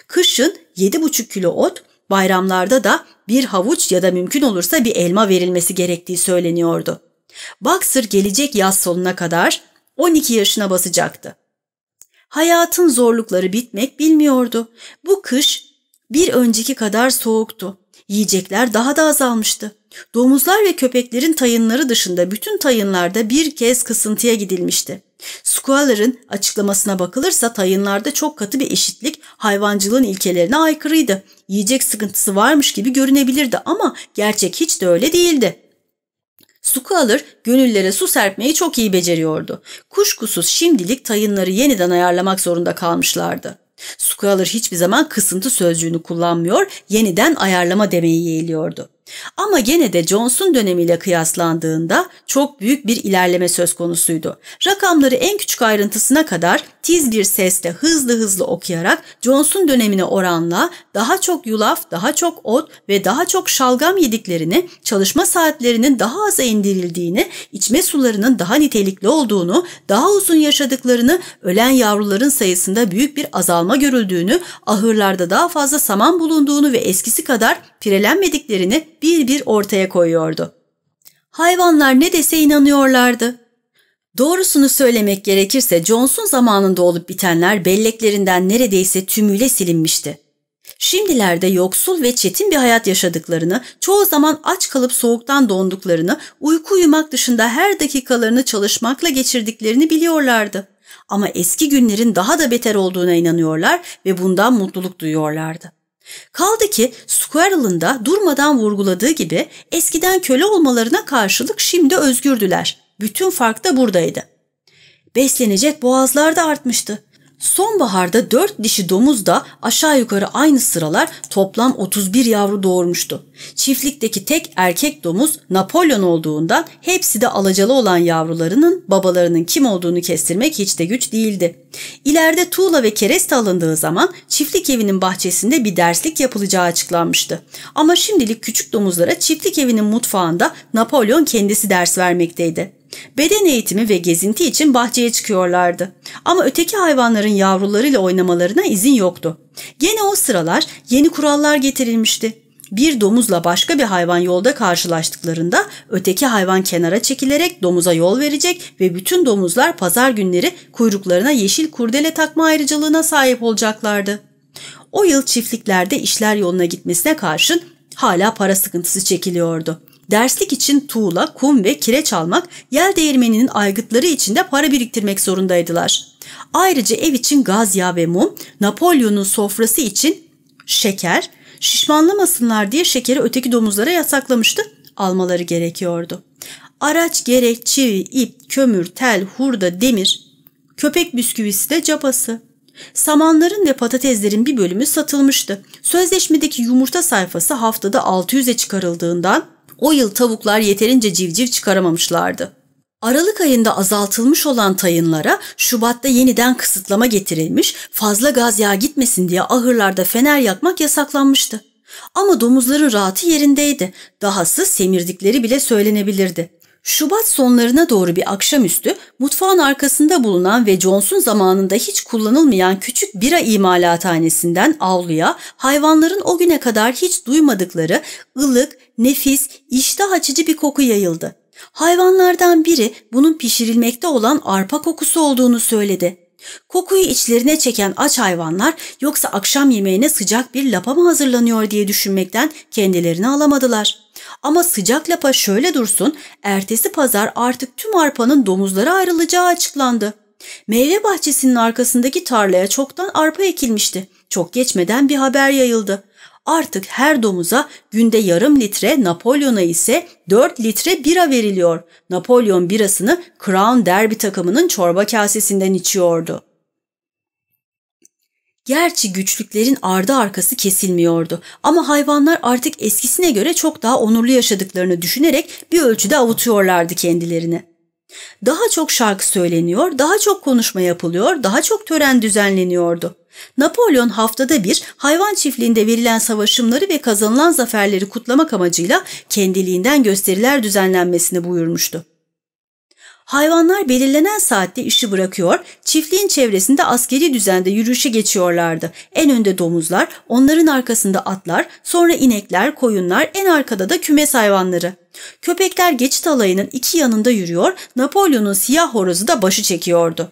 kışın 7,5 kilo ot, bayramlarda da bir havuç ya da mümkün olursa bir elma verilmesi gerektiği söyleniyordu. Boxer gelecek yaz sonuna kadar 12 yaşına basacaktı. Hayatın zorlukları bitmek bilmiyordu. Bu kış bir önceki kadar soğuktu. Yiyecekler daha da azalmıştı. Domuzlar ve köpeklerin tayınları dışında bütün tayınlarda bir kez kısıntıya gidilmişti. Squaller'ın açıklamasına bakılırsa tayınlarda çok katı bir eşitlik hayvancılığın ilkelerine aykırıydı. Yiyecek sıkıntısı varmış gibi görünebilirdi ama gerçek hiç de öyle değildi. Suku alır, gönüllere su serpmeyi çok iyi beceriyordu. Kuşkusuz şimdilik tayınları yeniden ayarlamak zorunda kalmışlardı. Suku alır hiçbir zaman kısıntı sözcüğünü kullanmıyor, yeniden ayarlama demeyi yeğliyordu. Ama gene de Johnson dönemiyle kıyaslandığında çok büyük bir ilerleme söz konusuydu. Rakamları en küçük ayrıntısına kadar tiz bir sesle hızlı hızlı okuyarak Johnson dönemine oranla daha çok yulaf, daha çok ot ve daha çok şalgam yediklerini, çalışma saatlerinin daha aza indirildiğini, içme sularının daha nitelikli olduğunu, daha uzun yaşadıklarını, ölen yavruların sayısında büyük bir azalma görüldüğünü, ahırlarda daha fazla saman bulunduğunu ve eskisi kadar pirelenmediklerini bir bir ortaya koyuyordu. Hayvanlar ne dese inanıyorlardı. Doğrusunu söylemek gerekirse Johnson zamanında olup bitenler belleklerinden neredeyse tümüyle silinmişti. Şimdilerde yoksul ve çetin bir hayat yaşadıklarını, çoğu zaman aç kalıp soğuktan donduklarını, uyku uyumak dışında her dakikalarını çalışmakla geçirdiklerini biliyorlardı. Ama eski günlerin daha da beter olduğuna inanıyorlar ve bundan mutluluk duyuyorlardı. Kaldı ki Squirrel'ın da durmadan vurguladığı gibi eskiden köle olmalarına karşılık şimdi özgürdüler. Bütün fark da buradaydı. Beslenecek boğazlar da artmıştı. Sonbaharda dört dişi domuz da aşağı yukarı aynı sıralar toplam 31 yavru doğurmuştu. Çiftlikteki tek erkek domuz Napolyon olduğundan hepsi de alacalı olan yavrularının babalarının kim olduğunu kestirmek hiç de güç değildi. İleride tuğla ve kereste alındığı zaman çiftlik evinin bahçesinde bir derslik yapılacağı açıklanmıştı. Ama şimdilik küçük domuzlara çiftlik evinin mutfağında Napolyon kendisi ders vermekteydi. Beden eğitimi ve gezinti için bahçeye çıkıyorlardı. Ama öteki hayvanların yavrularıyla oynamalarına izin yoktu. Gene o sıralar yeni kurallar getirilmişti. Bir domuzla başka bir hayvan yolda karşılaştıklarında öteki hayvan kenara çekilerek domuza yol verecek ve bütün domuzlar pazar günleri kuyruklarına yeşil kurdele takma ayrıcalığına sahip olacaklardı. O yıl çiftliklerde işler yoluna gitmesine karşın hala para sıkıntısı çekiliyordu. Derslik için tuğla, kum ve kireç almak, yel değirmeninin aygıtları için de para biriktirmek zorundaydılar. Ayrıca ev için gaz yağ ve mum, Napolyon'un sofrası için şeker, şişmanlamasınlar diye şekeri öteki domuzlara yasaklamıştı, almaları gerekiyordu. Araç gerek çivi, ip, kömür, tel, hurda, demir, köpek bisküvisi de capası. Samanların ve patateslerin bir bölümü satılmıştı. Sözleşmedeki yumurta sayfası haftada 600'e çıkarıldığından o yıl tavuklar yeterince civciv çıkaramamışlardı. Aralık ayında azaltılmış olan tayınlara Şubat'ta yeniden kısıtlama getirilmiş, fazla gaz yağı gitmesin diye ahırlarda fener yakmak yasaklanmıştı. Ama domuzların rahatı yerindeydi. Dahası semirdikleri bile söylenebilirdi. Şubat sonlarına doğru bir akşamüstü mutfağın arkasında bulunan ve Johnson zamanında hiç kullanılmayan küçük bira imalathanesinden avluya hayvanların o güne kadar hiç duymadıkları ılık, nefis, iştah açıcı bir koku yayıldı. Hayvanlardan biri bunun pişirilmekte olan arpa kokusu olduğunu söyledi. Kokuyu içlerine çeken aç hayvanlar yoksa akşam yemeğine sıcak bir lapa mı hazırlanıyor diye düşünmekten kendilerini alamadılar. Ama sıcak lapa şöyle dursun, ertesi pazar artık tüm arpanın domuzlara ayrılacağı açıklandı. Meyve bahçesinin arkasındaki tarlaya çoktan arpa ekilmişti. Çok geçmeden bir haber yayıldı artık her domuza günde yarım litre, Napolyon'a ise 4 litre bira veriliyor. Napolyon birasını Crown Derby takımının çorba kasesinden içiyordu. Gerçi güçlüklerin ardı arkası kesilmiyordu ama hayvanlar artık eskisine göre çok daha onurlu yaşadıklarını düşünerek bir ölçüde avutuyorlardı kendilerini. Daha çok şarkı söyleniyor, daha çok konuşma yapılıyor, daha çok tören düzenleniyordu. Napolyon haftada bir hayvan çiftliğinde verilen savaşımları ve kazanılan zaferleri kutlamak amacıyla kendiliğinden gösteriler düzenlenmesini buyurmuştu. Hayvanlar belirlenen saatte işi bırakıyor, çiftliğin çevresinde askeri düzende yürüyüşe geçiyorlardı. En önde domuzlar, onların arkasında atlar, sonra inekler, koyunlar, en arkada da kümes hayvanları. Köpekler geçit alayının iki yanında yürüyor, Napolyon'un siyah horozu da başı çekiyordu.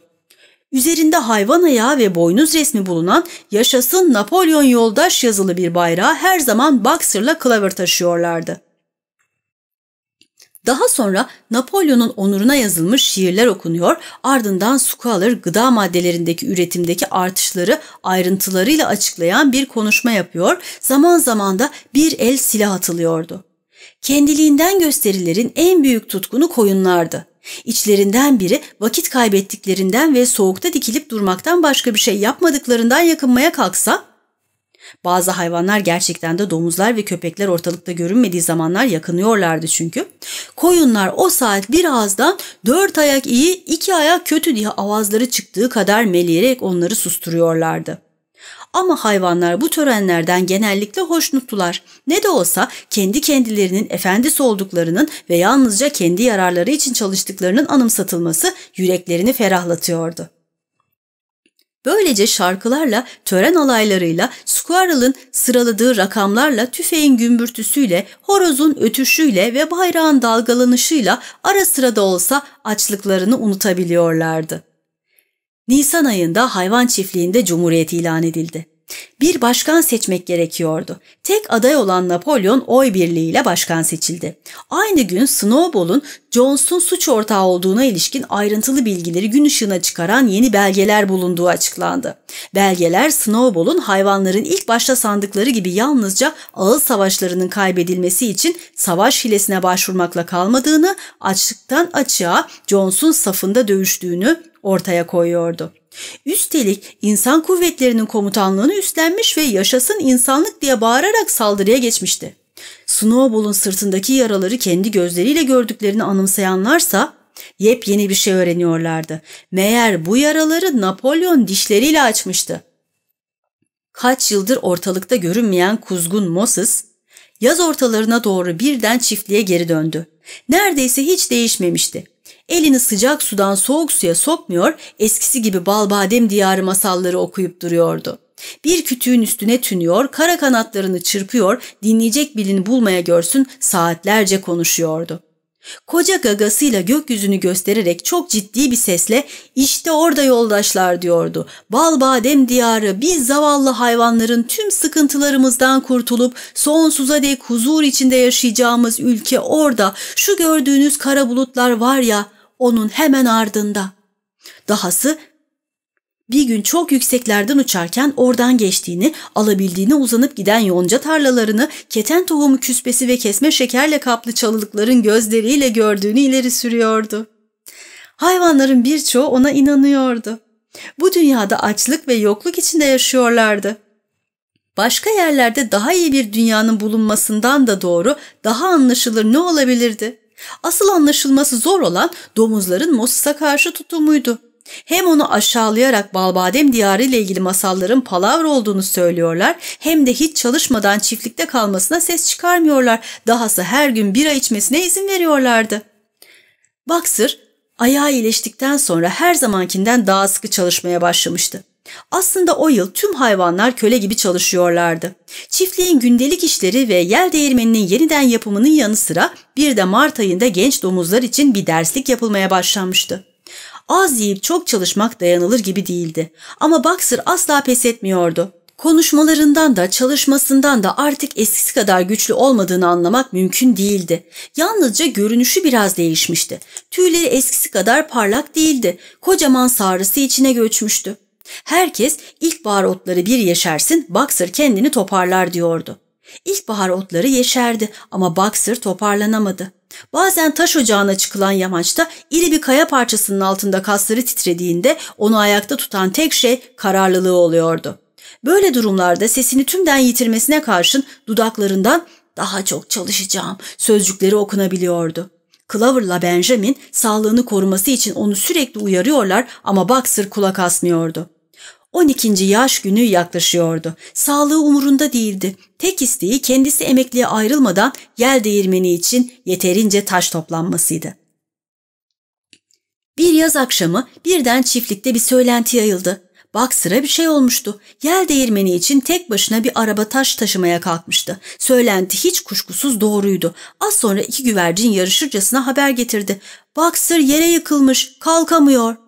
Üzerinde hayvan ayağı ve boynuz resmi bulunan yaşasın Napolyon yoldaş yazılı bir bayrağı her zaman Boxer'la Clover taşıyorlardı. Daha sonra Napolyon'un onuruna yazılmış şiirler okunuyor, ardından Schuller gıda maddelerindeki üretimdeki artışları ayrıntılarıyla açıklayan bir konuşma yapıyor, zaman zaman da bir el silah atılıyordu. Kendiliğinden gösterilerin en büyük tutkunu koyunlardı. İçlerinden biri vakit kaybettiklerinden ve soğukta dikilip durmaktan başka bir şey yapmadıklarından yakınmaya kalksa, bazı hayvanlar gerçekten de domuzlar ve köpekler ortalıkta görünmediği zamanlar yakınıyorlardı çünkü. Koyunlar o saat bir ağızdan dört ayak iyi, iki ayak kötü diye avazları çıktığı kadar meleyerek onları susturuyorlardı. Ama hayvanlar bu törenlerden genellikle hoşnuttular. Ne de olsa kendi kendilerinin efendisi olduklarının ve yalnızca kendi yararları için çalıştıklarının anımsatılması yüreklerini ferahlatıyordu. Böylece şarkılarla, tören alaylarıyla, Squirrel'ın sıraladığı rakamlarla, tüfeğin gümbürtüsüyle, horozun ötüşüyle ve bayrağın dalgalanışıyla ara sıra da olsa açlıklarını unutabiliyorlardı. Nisan ayında hayvan çiftliğinde cumhuriyet ilan edildi. Bir başkan seçmek gerekiyordu. Tek aday olan Napolyon oy birliğiyle başkan seçildi. Aynı gün Snowball'un Jones'un suç ortağı olduğuna ilişkin ayrıntılı bilgileri gün ışığına çıkaran yeni belgeler bulunduğu açıklandı. Belgeler Snowball'un hayvanların ilk başta sandıkları gibi yalnızca ağız savaşlarının kaybedilmesi için savaş hilesine başvurmakla kalmadığını, açlıktan açığa Jones'un safında dövüştüğünü ortaya koyuyordu. Üstelik insan kuvvetlerinin komutanlığını üstlenmiş ve yaşasın insanlık diye bağırarak saldırıya geçmişti. Snowball'un sırtındaki yaraları kendi gözleriyle gördüklerini anımsayanlarsa yepyeni bir şey öğreniyorlardı. Meğer bu yaraları Napolyon dişleriyle açmıştı. Kaç yıldır ortalıkta görünmeyen kuzgun Moses, yaz ortalarına doğru birden çiftliğe geri döndü. Neredeyse hiç değişmemişti. Elini sıcak sudan soğuk suya sokmuyor, eskisi gibi bal badem diyarı masalları okuyup duruyordu. Bir kütüğün üstüne tünüyor, kara kanatlarını çırpıyor, dinleyecek birini bulmaya görsün saatlerce konuşuyordu. Koca gagasıyla gökyüzünü göstererek çok ciddi bir sesle işte orada yoldaşlar diyordu. Bal badem diyarı biz zavallı hayvanların tüm sıkıntılarımızdan kurtulup sonsuza dek huzur içinde yaşayacağımız ülke orada şu gördüğünüz kara bulutlar var ya onun hemen ardında. Dahası bir gün çok yükseklerden uçarken oradan geçtiğini, alabildiğine uzanıp giden yonca tarlalarını, keten tohumu küspesi ve kesme şekerle kaplı çalılıkların gözleriyle gördüğünü ileri sürüyordu. Hayvanların birçoğu ona inanıyordu. Bu dünyada açlık ve yokluk içinde yaşıyorlardı. Başka yerlerde daha iyi bir dünyanın bulunmasından da doğru, daha anlaşılır ne olabilirdi? Asıl anlaşılması zor olan domuzların Moses'a karşı tutumuydu. Hem onu aşağılayarak Balbadem Diyarı ile ilgili masalların palavra olduğunu söylüyorlar hem de hiç çalışmadan çiftlikte kalmasına ses çıkarmıyorlar. Dahası her gün bira içmesine izin veriyorlardı. Baksır ayağı iyileştikten sonra her zamankinden daha sıkı çalışmaya başlamıştı. Aslında o yıl tüm hayvanlar köle gibi çalışıyorlardı. Çiftliğin gündelik işleri ve yel değirmeninin yeniden yapımının yanı sıra bir de Mart ayında genç domuzlar için bir derslik yapılmaya başlanmıştı. Az yiyip çok çalışmak dayanılır gibi değildi. Ama Boxer asla pes etmiyordu. Konuşmalarından da çalışmasından da artık eskisi kadar güçlü olmadığını anlamak mümkün değildi. Yalnızca görünüşü biraz değişmişti. Tüyleri eskisi kadar parlak değildi. Kocaman sarısı içine göçmüştü. Herkes ilkbahar otları bir yeşersin, Boxer kendini toparlar diyordu. İlkbahar otları yeşerdi ama Boxer toparlanamadı. Bazen taş ocağına çıkılan yamaçta iri bir kaya parçasının altında kasları titrediğinde onu ayakta tutan tek şey kararlılığı oluyordu. Böyle durumlarda sesini tümden yitirmesine karşın dudaklarından daha çok çalışacağım sözcükleri okunabiliyordu. Clover'la Benjamin sağlığını koruması için onu sürekli uyarıyorlar ama Boxer kulak asmıyordu. 12. yaş günü yaklaşıyordu. Sağlığı umurunda değildi. Tek isteği kendisi emekliye ayrılmadan yel değirmeni için yeterince taş toplanmasıydı. Bir yaz akşamı birden çiftlikte bir söylenti yayıldı. Bak sıra bir şey olmuştu. Yel değirmeni için tek başına bir araba taş taşımaya kalkmıştı. Söylenti hiç kuşkusuz doğruydu. Az sonra iki güvercin yarışırcasına haber getirdi. Baksır yere yıkılmış, kalkamıyor.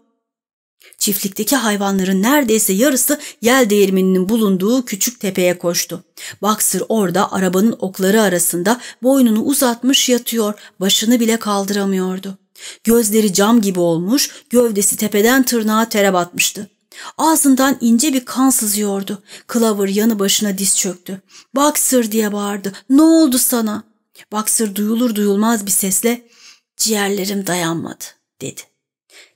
Çiftlikteki hayvanların neredeyse yarısı yel değirmeninin bulunduğu küçük tepeye koştu. Baksır orada arabanın okları arasında boynunu uzatmış yatıyor, başını bile kaldıramıyordu. Gözleri cam gibi olmuş, gövdesi tepeden tırnağa tere batmıştı. Ağzından ince bir kan sızıyordu. Clover yanı başına diz çöktü. Baksır diye bağırdı. Ne oldu sana? Baksır duyulur duyulmaz bir sesle ciğerlerim dayanmadı dedi.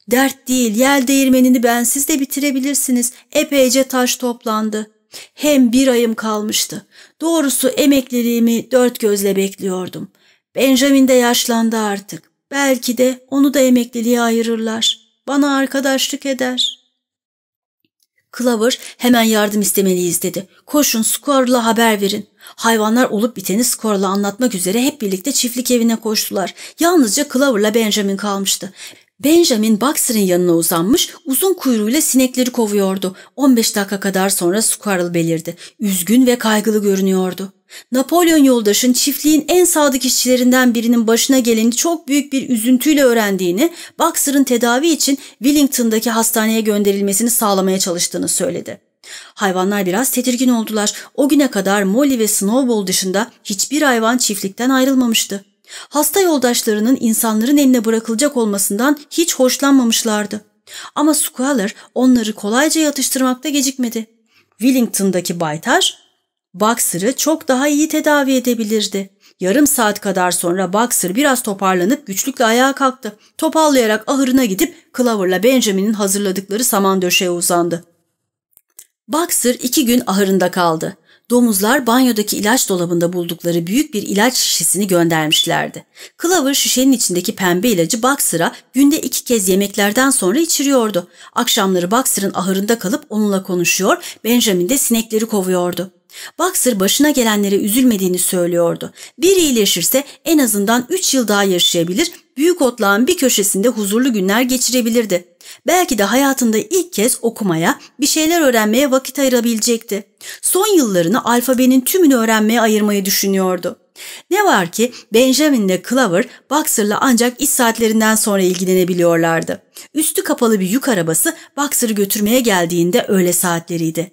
Dert değil, yel değirmenini bensiz de bitirebilirsiniz. Epeyce taş toplandı. Hem bir ayım kalmıştı. Doğrusu emekliliğimi dört gözle bekliyordum. Benjamin de yaşlandı artık. Belki de onu da emekliliğe ayırırlar. Bana arkadaşlık eder.'' Clover hemen yardım istemeliyiz dedi. Koşun Skorla haber verin. Hayvanlar olup biteni Skorla anlatmak üzere hep birlikte çiftlik evine koştular. Yalnızca Clover'la Benjamin kalmıştı. Benjamin Baxter'ın yanına uzanmış uzun kuyruğuyla sinekleri kovuyordu. 15 dakika kadar sonra Squirrel belirdi. Üzgün ve kaygılı görünüyordu. Napolyon yoldaşın çiftliğin en sadık işçilerinden birinin başına geleni çok büyük bir üzüntüyle öğrendiğini, Baxter'ın tedavi için Willington'daki hastaneye gönderilmesini sağlamaya çalıştığını söyledi. Hayvanlar biraz tedirgin oldular. O güne kadar Molly ve Snowball dışında hiçbir hayvan çiftlikten ayrılmamıştı. Hasta yoldaşlarının insanların eline bırakılacak olmasından hiç hoşlanmamışlardı. Ama Squaler onları kolayca yatıştırmakta gecikmedi. Wellington'daki baytar, Boxer'ı çok daha iyi tedavi edebilirdi. Yarım saat kadar sonra Boxer biraz toparlanıp güçlükle ayağa kalktı. Topallayarak ahırına gidip Clover'la Benjamin'in hazırladıkları saman döşeye uzandı. Boxer iki gün ahırında kaldı. Domuzlar banyodaki ilaç dolabında buldukları büyük bir ilaç şişesini göndermişlerdi. Clover şişenin içindeki pembe ilacı Boxer'a günde iki kez yemeklerden sonra içiriyordu. Akşamları Boxer'ın ahırında kalıp onunla konuşuyor, Benjamin de sinekleri kovuyordu. Boxer başına gelenlere üzülmediğini söylüyordu. Bir iyileşirse en azından 3 yıl daha yaşayabilir, büyük otlağın bir köşesinde huzurlu günler geçirebilirdi. Belki de hayatında ilk kez okumaya, bir şeyler öğrenmeye vakit ayırabilecekti. Son yıllarını alfabenin tümünü öğrenmeye ayırmayı düşünüyordu. Ne var ki Benjamin ile Clover Boxer'la ancak iş saatlerinden sonra ilgilenebiliyorlardı. Üstü kapalı bir yük arabası Boxer'ı götürmeye geldiğinde öğle saatleriydi.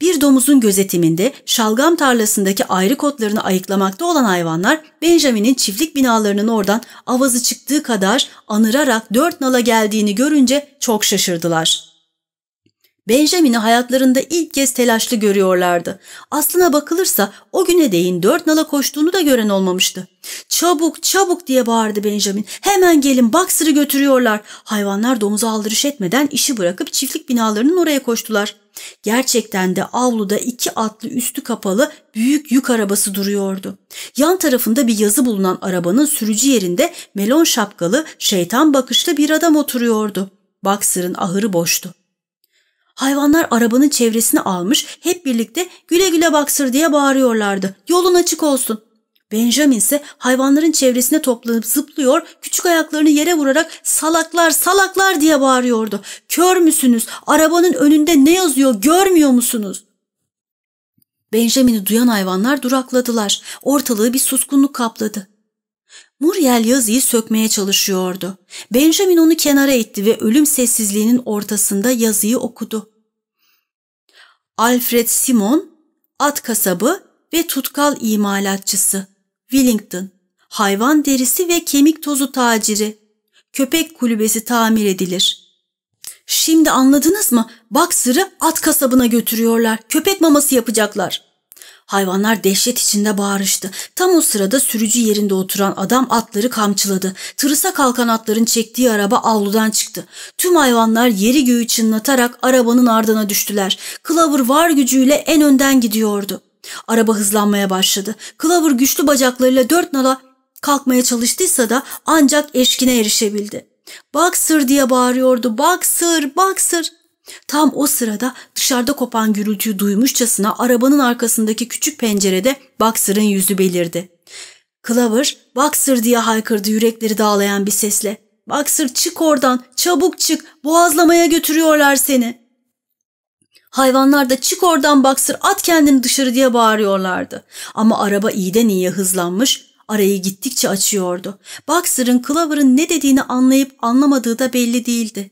Bir domuzun gözetiminde şalgam tarlasındaki ayrı kotlarını ayıklamakta olan hayvanlar Benjamin'in çiftlik binalarının oradan avazı çıktığı kadar anırarak dört nala geldiğini görünce çok şaşırdılar. Benjamin'i hayatlarında ilk kez telaşlı görüyorlardı. Aslına bakılırsa o güne değin dört nala koştuğunu da gören olmamıştı. Çabuk çabuk diye bağırdı Benjamin. Hemen gelin baksırı götürüyorlar. Hayvanlar domuza aldırış etmeden işi bırakıp çiftlik binalarının oraya koştular. Gerçekten de avluda iki atlı üstü kapalı büyük yük arabası duruyordu. Yan tarafında bir yazı bulunan arabanın sürücü yerinde melon şapkalı, şeytan bakışlı bir adam oturuyordu. Baksırın ahırı boştu. Hayvanlar arabanın çevresini almış, hep birlikte güle güle baksır diye bağırıyorlardı. Yolun açık olsun. Benjamin ise hayvanların çevresine toplanıp zıplıyor, küçük ayaklarını yere vurarak salaklar salaklar diye bağırıyordu. Kör müsünüz? Arabanın önünde ne yazıyor görmüyor musunuz? Benjamin'i duyan hayvanlar durakladılar. Ortalığı bir suskunluk kapladı. Muriel yazıyı sökmeye çalışıyordu. Benjamin onu kenara itti ve ölüm sessizliğinin ortasında yazıyı okudu. Alfred Simon, at kasabı ve tutkal imalatçısı, Willington, hayvan derisi ve kemik tozu taciri, köpek kulübesi tamir edilir. Şimdi anladınız mı? Baksır'ı at kasabına götürüyorlar, köpek maması yapacaklar.'' Hayvanlar dehşet içinde bağırıştı. Tam o sırada sürücü yerinde oturan adam atları kamçıladı. Tırısa kalkan atların çektiği araba avludan çıktı. Tüm hayvanlar yeri göğü çınlatarak arabanın ardına düştüler. Clover var gücüyle en önden gidiyordu. Araba hızlanmaya başladı. Clover güçlü bacaklarıyla dört nala kalkmaya çalıştıysa da ancak eşkine erişebildi. Boxer diye bağırıyordu. Boxer, boxer. Tam o sırada dışarıda kopan gürültüyü duymuşçasına arabanın arkasındaki küçük pencerede Baksırın yüzü belirdi. Clover, Baksır diye haykırdı yürekleri dağlayan bir sesle. Baksır çık oradan, çabuk çık, boğazlamaya götürüyorlar seni. Hayvanlar da çık oradan Baksır at kendini dışarı diye bağırıyorlardı. Ama araba iyiden iyiye hızlanmış, arayı gittikçe açıyordu. Baksırın Clover'ın ne dediğini anlayıp anlamadığı da belli değildi.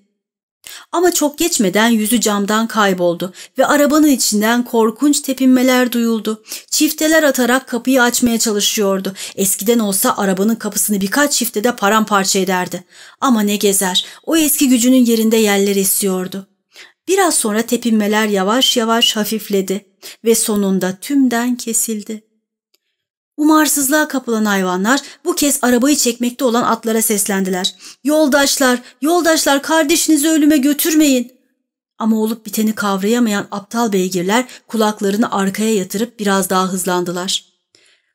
Ama çok geçmeden yüzü camdan kayboldu ve arabanın içinden korkunç tepinmeler duyuldu. Çifteler atarak kapıyı açmaya çalışıyordu. Eskiden olsa arabanın kapısını birkaç çiftede paramparça ederdi. Ama ne gezer, o eski gücünün yerinde yerler esiyordu. Biraz sonra tepinmeler yavaş yavaş hafifledi ve sonunda tümden kesildi. Umarsızlığa kapılan hayvanlar bu kez arabayı çekmekte olan atlara seslendiler. Yoldaşlar, yoldaşlar kardeşinizi ölüme götürmeyin. Ama olup biteni kavrayamayan aptal beygirler kulaklarını arkaya yatırıp biraz daha hızlandılar.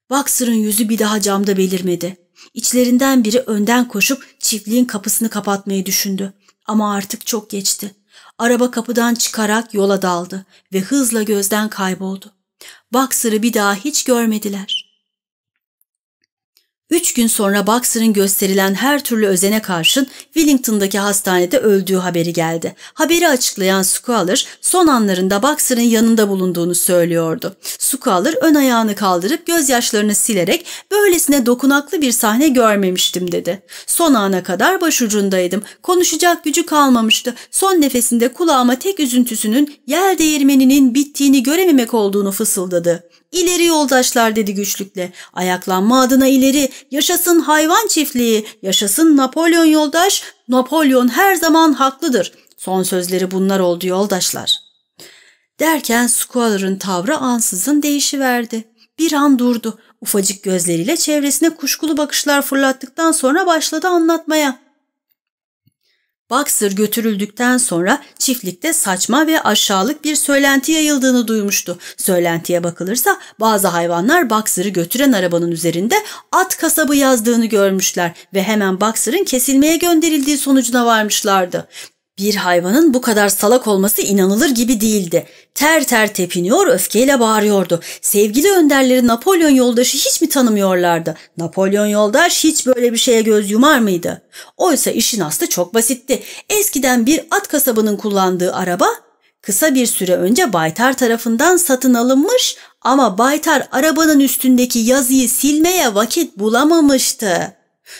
Baksırın yüzü bir daha camda belirmedi. İçlerinden biri önden koşup çiftliğin kapısını kapatmayı düşündü. Ama artık çok geçti. Araba kapıdan çıkarak yola daldı ve hızla gözden kayboldu. Boxer'ı bir daha hiç görmediler. Üç gün sonra Boxer'ın gösterilen her türlü özene karşın Wellington'daki hastanede öldüğü haberi geldi. Haberi açıklayan Squaler son anlarında Boxer'ın yanında bulunduğunu söylüyordu. Squaler ön ayağını kaldırıp gözyaşlarını silerek böylesine dokunaklı bir sahne görmemiştim dedi. Son ana kadar başucundaydım. Konuşacak gücü kalmamıştı. Son nefesinde kulağıma tek üzüntüsünün yel değirmeninin bittiğini görememek olduğunu fısıldadı. İleri yoldaşlar dedi güçlükle. Ayaklanma adına ileri. Yaşasın hayvan çiftliği. Yaşasın Napolyon yoldaş. Napolyon her zaman haklıdır. Son sözleri bunlar oldu yoldaşlar. Derken Squalor'ın tavrı ansızın değişiverdi. Bir an durdu. Ufacık gözleriyle çevresine kuşkulu bakışlar fırlattıktan sonra başladı anlatmaya. Baksır götürüldükten sonra çiftlikte saçma ve aşağılık bir söylenti yayıldığını duymuştu. Söylentiye bakılırsa bazı hayvanlar Baksırı götüren arabanın üzerinde at kasabı yazdığını görmüşler ve hemen Baksırın kesilmeye gönderildiği sonucuna varmışlardı. Bir hayvanın bu kadar salak olması inanılır gibi değildi. Ter ter tepiniyor, öfkeyle bağırıyordu. Sevgili önderleri Napolyon yoldaşı hiç mi tanımıyorlardı? Napolyon yoldaş hiç böyle bir şeye göz yumar mıydı? Oysa işin aslı çok basitti. Eskiden bir at kasabının kullandığı araba kısa bir süre önce Baytar tarafından satın alınmış ama Baytar arabanın üstündeki yazıyı silmeye vakit bulamamıştı.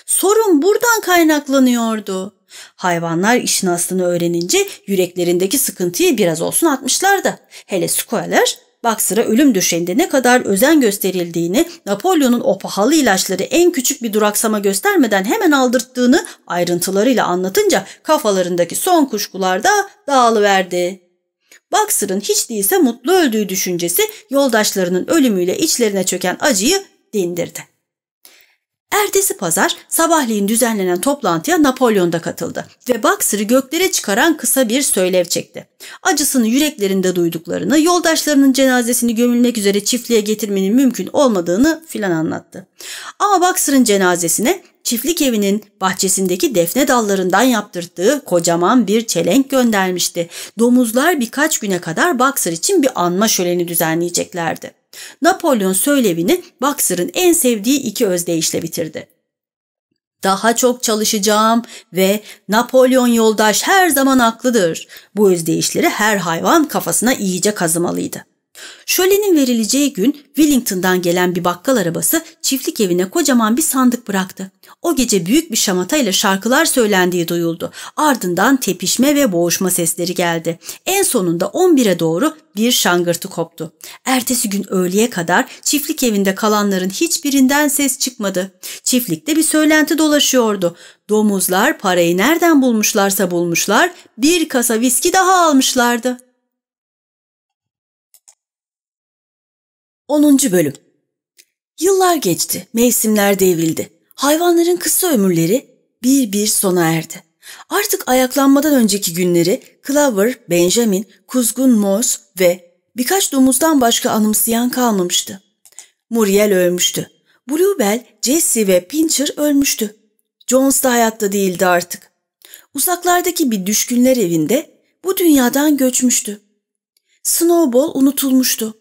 Sorun buradan kaynaklanıyordu. Hayvanlar işin aslını öğrenince yüreklerindeki sıkıntıyı biraz olsun atmışlardı. Hele Squaler Baksır'a ölüm döşeğinde ne kadar özen gösterildiğini, Napolyon'un o pahalı ilaçları en küçük bir duraksama göstermeden hemen aldırttığını ayrıntılarıyla anlatınca kafalarındaki son kuşkular da dağılıverdi. Baksır'ın hiç değilse mutlu öldüğü düşüncesi yoldaşlarının ölümüyle içlerine çöken acıyı dindirdi. Ertesi pazar sabahleyin düzenlenen toplantıya Napolyon da katıldı ve Boxer'ı göklere çıkaran kısa bir söylev çekti. Acısını yüreklerinde duyduklarını, yoldaşlarının cenazesini gömülmek üzere çiftliğe getirmenin mümkün olmadığını filan anlattı. Ama Boxer'ın cenazesine çiftlik evinin bahçesindeki defne dallarından yaptırdığı kocaman bir çelenk göndermişti. Domuzlar birkaç güne kadar Boxer için bir anma şöleni düzenleyeceklerdi. Napolyon söylevini Boxer'ın en sevdiği iki özdeyişle bitirdi. Daha çok çalışacağım ve Napolyon yoldaş her zaman haklıdır. Bu özdeyişleri her hayvan kafasına iyice kazımalıydı. Şölenin verileceği gün Wellington'dan gelen bir bakkal arabası çiftlik evine kocaman bir sandık bıraktı. O gece büyük bir şamata ile şarkılar söylendiği duyuldu. Ardından tepişme ve boğuşma sesleri geldi. En sonunda 11'e doğru bir şangırtı koptu. Ertesi gün öğleye kadar çiftlik evinde kalanların hiçbirinden ses çıkmadı. Çiftlikte bir söylenti dolaşıyordu. Domuzlar parayı nereden bulmuşlarsa bulmuşlar, bir kasa viski daha almışlardı. 10. Bölüm Yıllar geçti, mevsimler devrildi. Hayvanların kısa ömürleri bir bir sona erdi. Artık ayaklanmadan önceki günleri Clover, Benjamin, Kuzgun Moss ve birkaç domuzdan başka anımsayan kalmamıştı. Muriel ölmüştü. Bluebell, Jesse ve Pincher ölmüştü. Jones da hayatta değildi artık. Uzaklardaki bir düşkünler evinde bu dünyadan göçmüştü. Snowball unutulmuştu.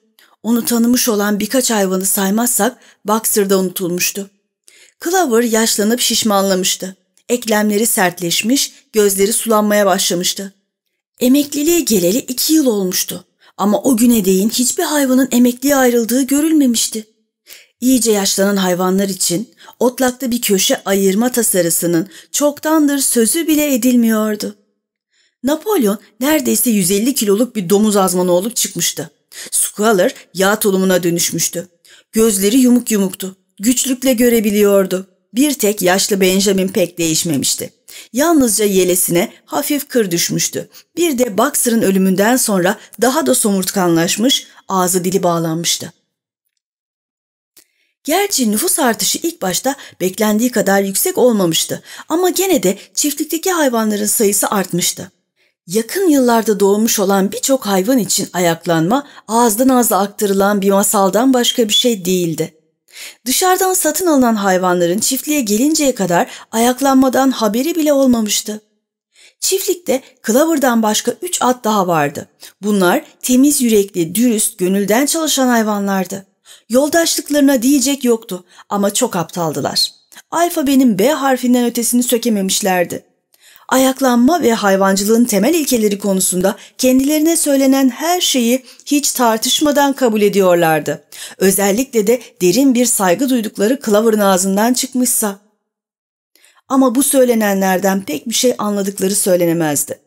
Onu tanımış olan birkaç hayvanı saymazsak Boxer da unutulmuştu. Clover yaşlanıp şişmanlamıştı. Eklemleri sertleşmiş, gözleri sulanmaya başlamıştı. Emekliliğe geleli iki yıl olmuştu. Ama o güne değin hiçbir hayvanın emekliye ayrıldığı görülmemişti. İyice yaşlanan hayvanlar için otlakta bir köşe ayırma tasarısının çoktandır sözü bile edilmiyordu. Napolyon neredeyse 150 kiloluk bir domuz azmanı olup çıkmıştı. Squaller yağ tulumuna dönüşmüştü. Gözleri yumuk yumuktu güçlükle görebiliyordu. Bir tek yaşlı Benjamin pek değişmemişti. Yalnızca yelesine hafif kır düşmüştü. Bir de Boxer'ın ölümünden sonra daha da somurtkanlaşmış, ağzı dili bağlanmıştı. Gerçi nüfus artışı ilk başta beklendiği kadar yüksek olmamıştı ama gene de çiftlikteki hayvanların sayısı artmıştı. Yakın yıllarda doğmuş olan birçok hayvan için ayaklanma ağızdan ağza aktarılan bir masaldan başka bir şey değildi. Dışarıdan satın alınan hayvanların çiftliğe gelinceye kadar ayaklanmadan haberi bile olmamıştı. Çiftlikte Clover'dan başka üç at daha vardı. Bunlar temiz yürekli, dürüst, gönülden çalışan hayvanlardı. Yoldaşlıklarına diyecek yoktu ama çok aptaldılar. Alfabenin B harfinden ötesini sökememişlerdi ayaklanma ve hayvancılığın temel ilkeleri konusunda kendilerine söylenen her şeyi hiç tartışmadan kabul ediyorlardı. Özellikle de derin bir saygı duydukları Clover'ın ağzından çıkmışsa. Ama bu söylenenlerden pek bir şey anladıkları söylenemezdi.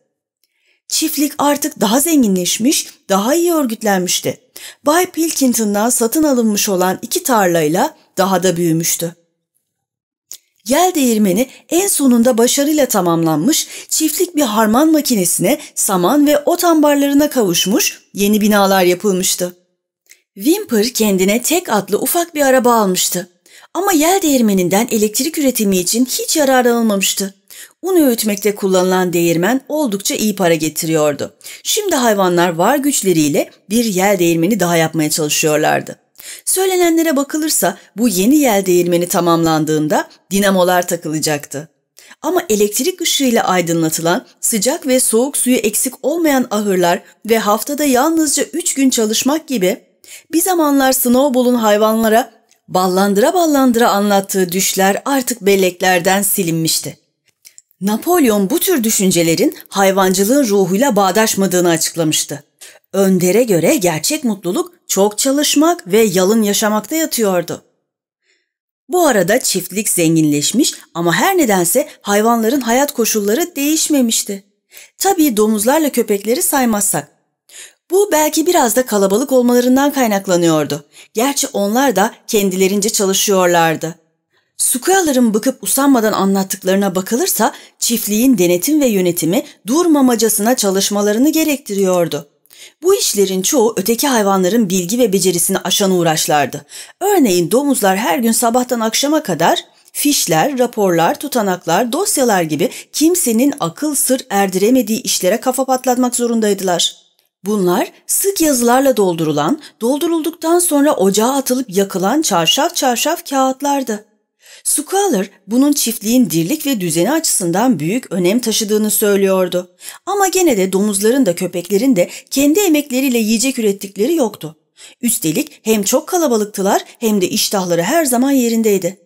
Çiftlik artık daha zenginleşmiş, daha iyi örgütlenmişti. Bay Pilkington'dan satın alınmış olan iki tarlayla daha da büyümüştü. Yel değirmeni en sonunda başarıyla tamamlanmış, çiftlik bir harman makinesine, saman ve ot ambarlarına kavuşmuş, yeni binalar yapılmıştı. Wimper kendine tek atlı ufak bir araba almıştı. Ama yel değirmeninden elektrik üretimi için hiç yarar yararlanılmamıştı. Un öğütmekte kullanılan değirmen oldukça iyi para getiriyordu. Şimdi hayvanlar var güçleriyle bir yel değirmeni daha yapmaya çalışıyorlardı. Söylenenlere bakılırsa bu yeni yel değirmeni tamamlandığında dinamolar takılacaktı. Ama elektrik ışığıyla aydınlatılan sıcak ve soğuk suyu eksik olmayan ahırlar ve haftada yalnızca 3 gün çalışmak gibi bir zamanlar Snowball'un hayvanlara ballandıra ballandıra anlattığı düşler artık belleklerden silinmişti. Napolyon bu tür düşüncelerin hayvancılığın ruhuyla bağdaşmadığını açıklamıştı. Önder'e göre gerçek mutluluk çok çalışmak ve yalın yaşamakta yatıyordu. Bu arada çiftlik zenginleşmiş ama her nedense hayvanların hayat koşulları değişmemişti. Tabii domuzlarla köpekleri saymazsak. Bu belki biraz da kalabalık olmalarından kaynaklanıyordu. Gerçi onlar da kendilerince çalışıyorlardı. Sukuyaların bıkıp usanmadan anlattıklarına bakılırsa çiftliğin denetim ve yönetimi durmamacasına çalışmalarını gerektiriyordu. Bu işlerin çoğu öteki hayvanların bilgi ve becerisini aşan uğraşlardı. Örneğin domuzlar her gün sabahtan akşama kadar fişler, raporlar, tutanaklar, dosyalar gibi kimsenin akıl sır erdiremediği işlere kafa patlatmak zorundaydılar. Bunlar sık yazılarla doldurulan, doldurulduktan sonra ocağa atılıp yakılan çarşaf çarşaf kağıtlardı. Schuller bunun çiftliğin dirlik ve düzeni açısından büyük önem taşıdığını söylüyordu. Ama gene de domuzların da köpeklerin de kendi emekleriyle yiyecek ürettikleri yoktu. Üstelik hem çok kalabalıktılar hem de iştahları her zaman yerindeydi.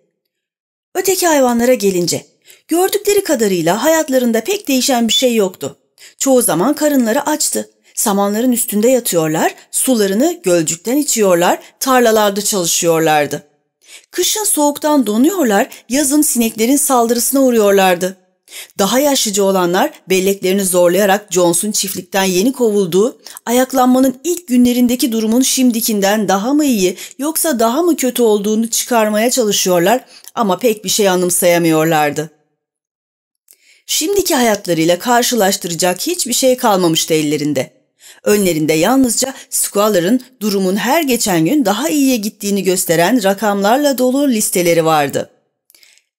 Öteki hayvanlara gelince, gördükleri kadarıyla hayatlarında pek değişen bir şey yoktu. Çoğu zaman karınları açtı. Samanların üstünde yatıyorlar, sularını gölcükten içiyorlar, tarlalarda çalışıyorlardı. Kışın soğuktan donuyorlar, yazın sineklerin saldırısına uğruyorlardı. Daha yaşlıca olanlar belleklerini zorlayarak Jones'un çiftlikten yeni kovulduğu, ayaklanmanın ilk günlerindeki durumun şimdikinden daha mı iyi yoksa daha mı kötü olduğunu çıkarmaya çalışıyorlar ama pek bir şey anımsayamıyorlardı. Şimdiki hayatlarıyla karşılaştıracak hiçbir şey kalmamıştı ellerinde. Önlerinde yalnızca Squalor'ın durumun her geçen gün daha iyiye gittiğini gösteren rakamlarla dolu listeleri vardı.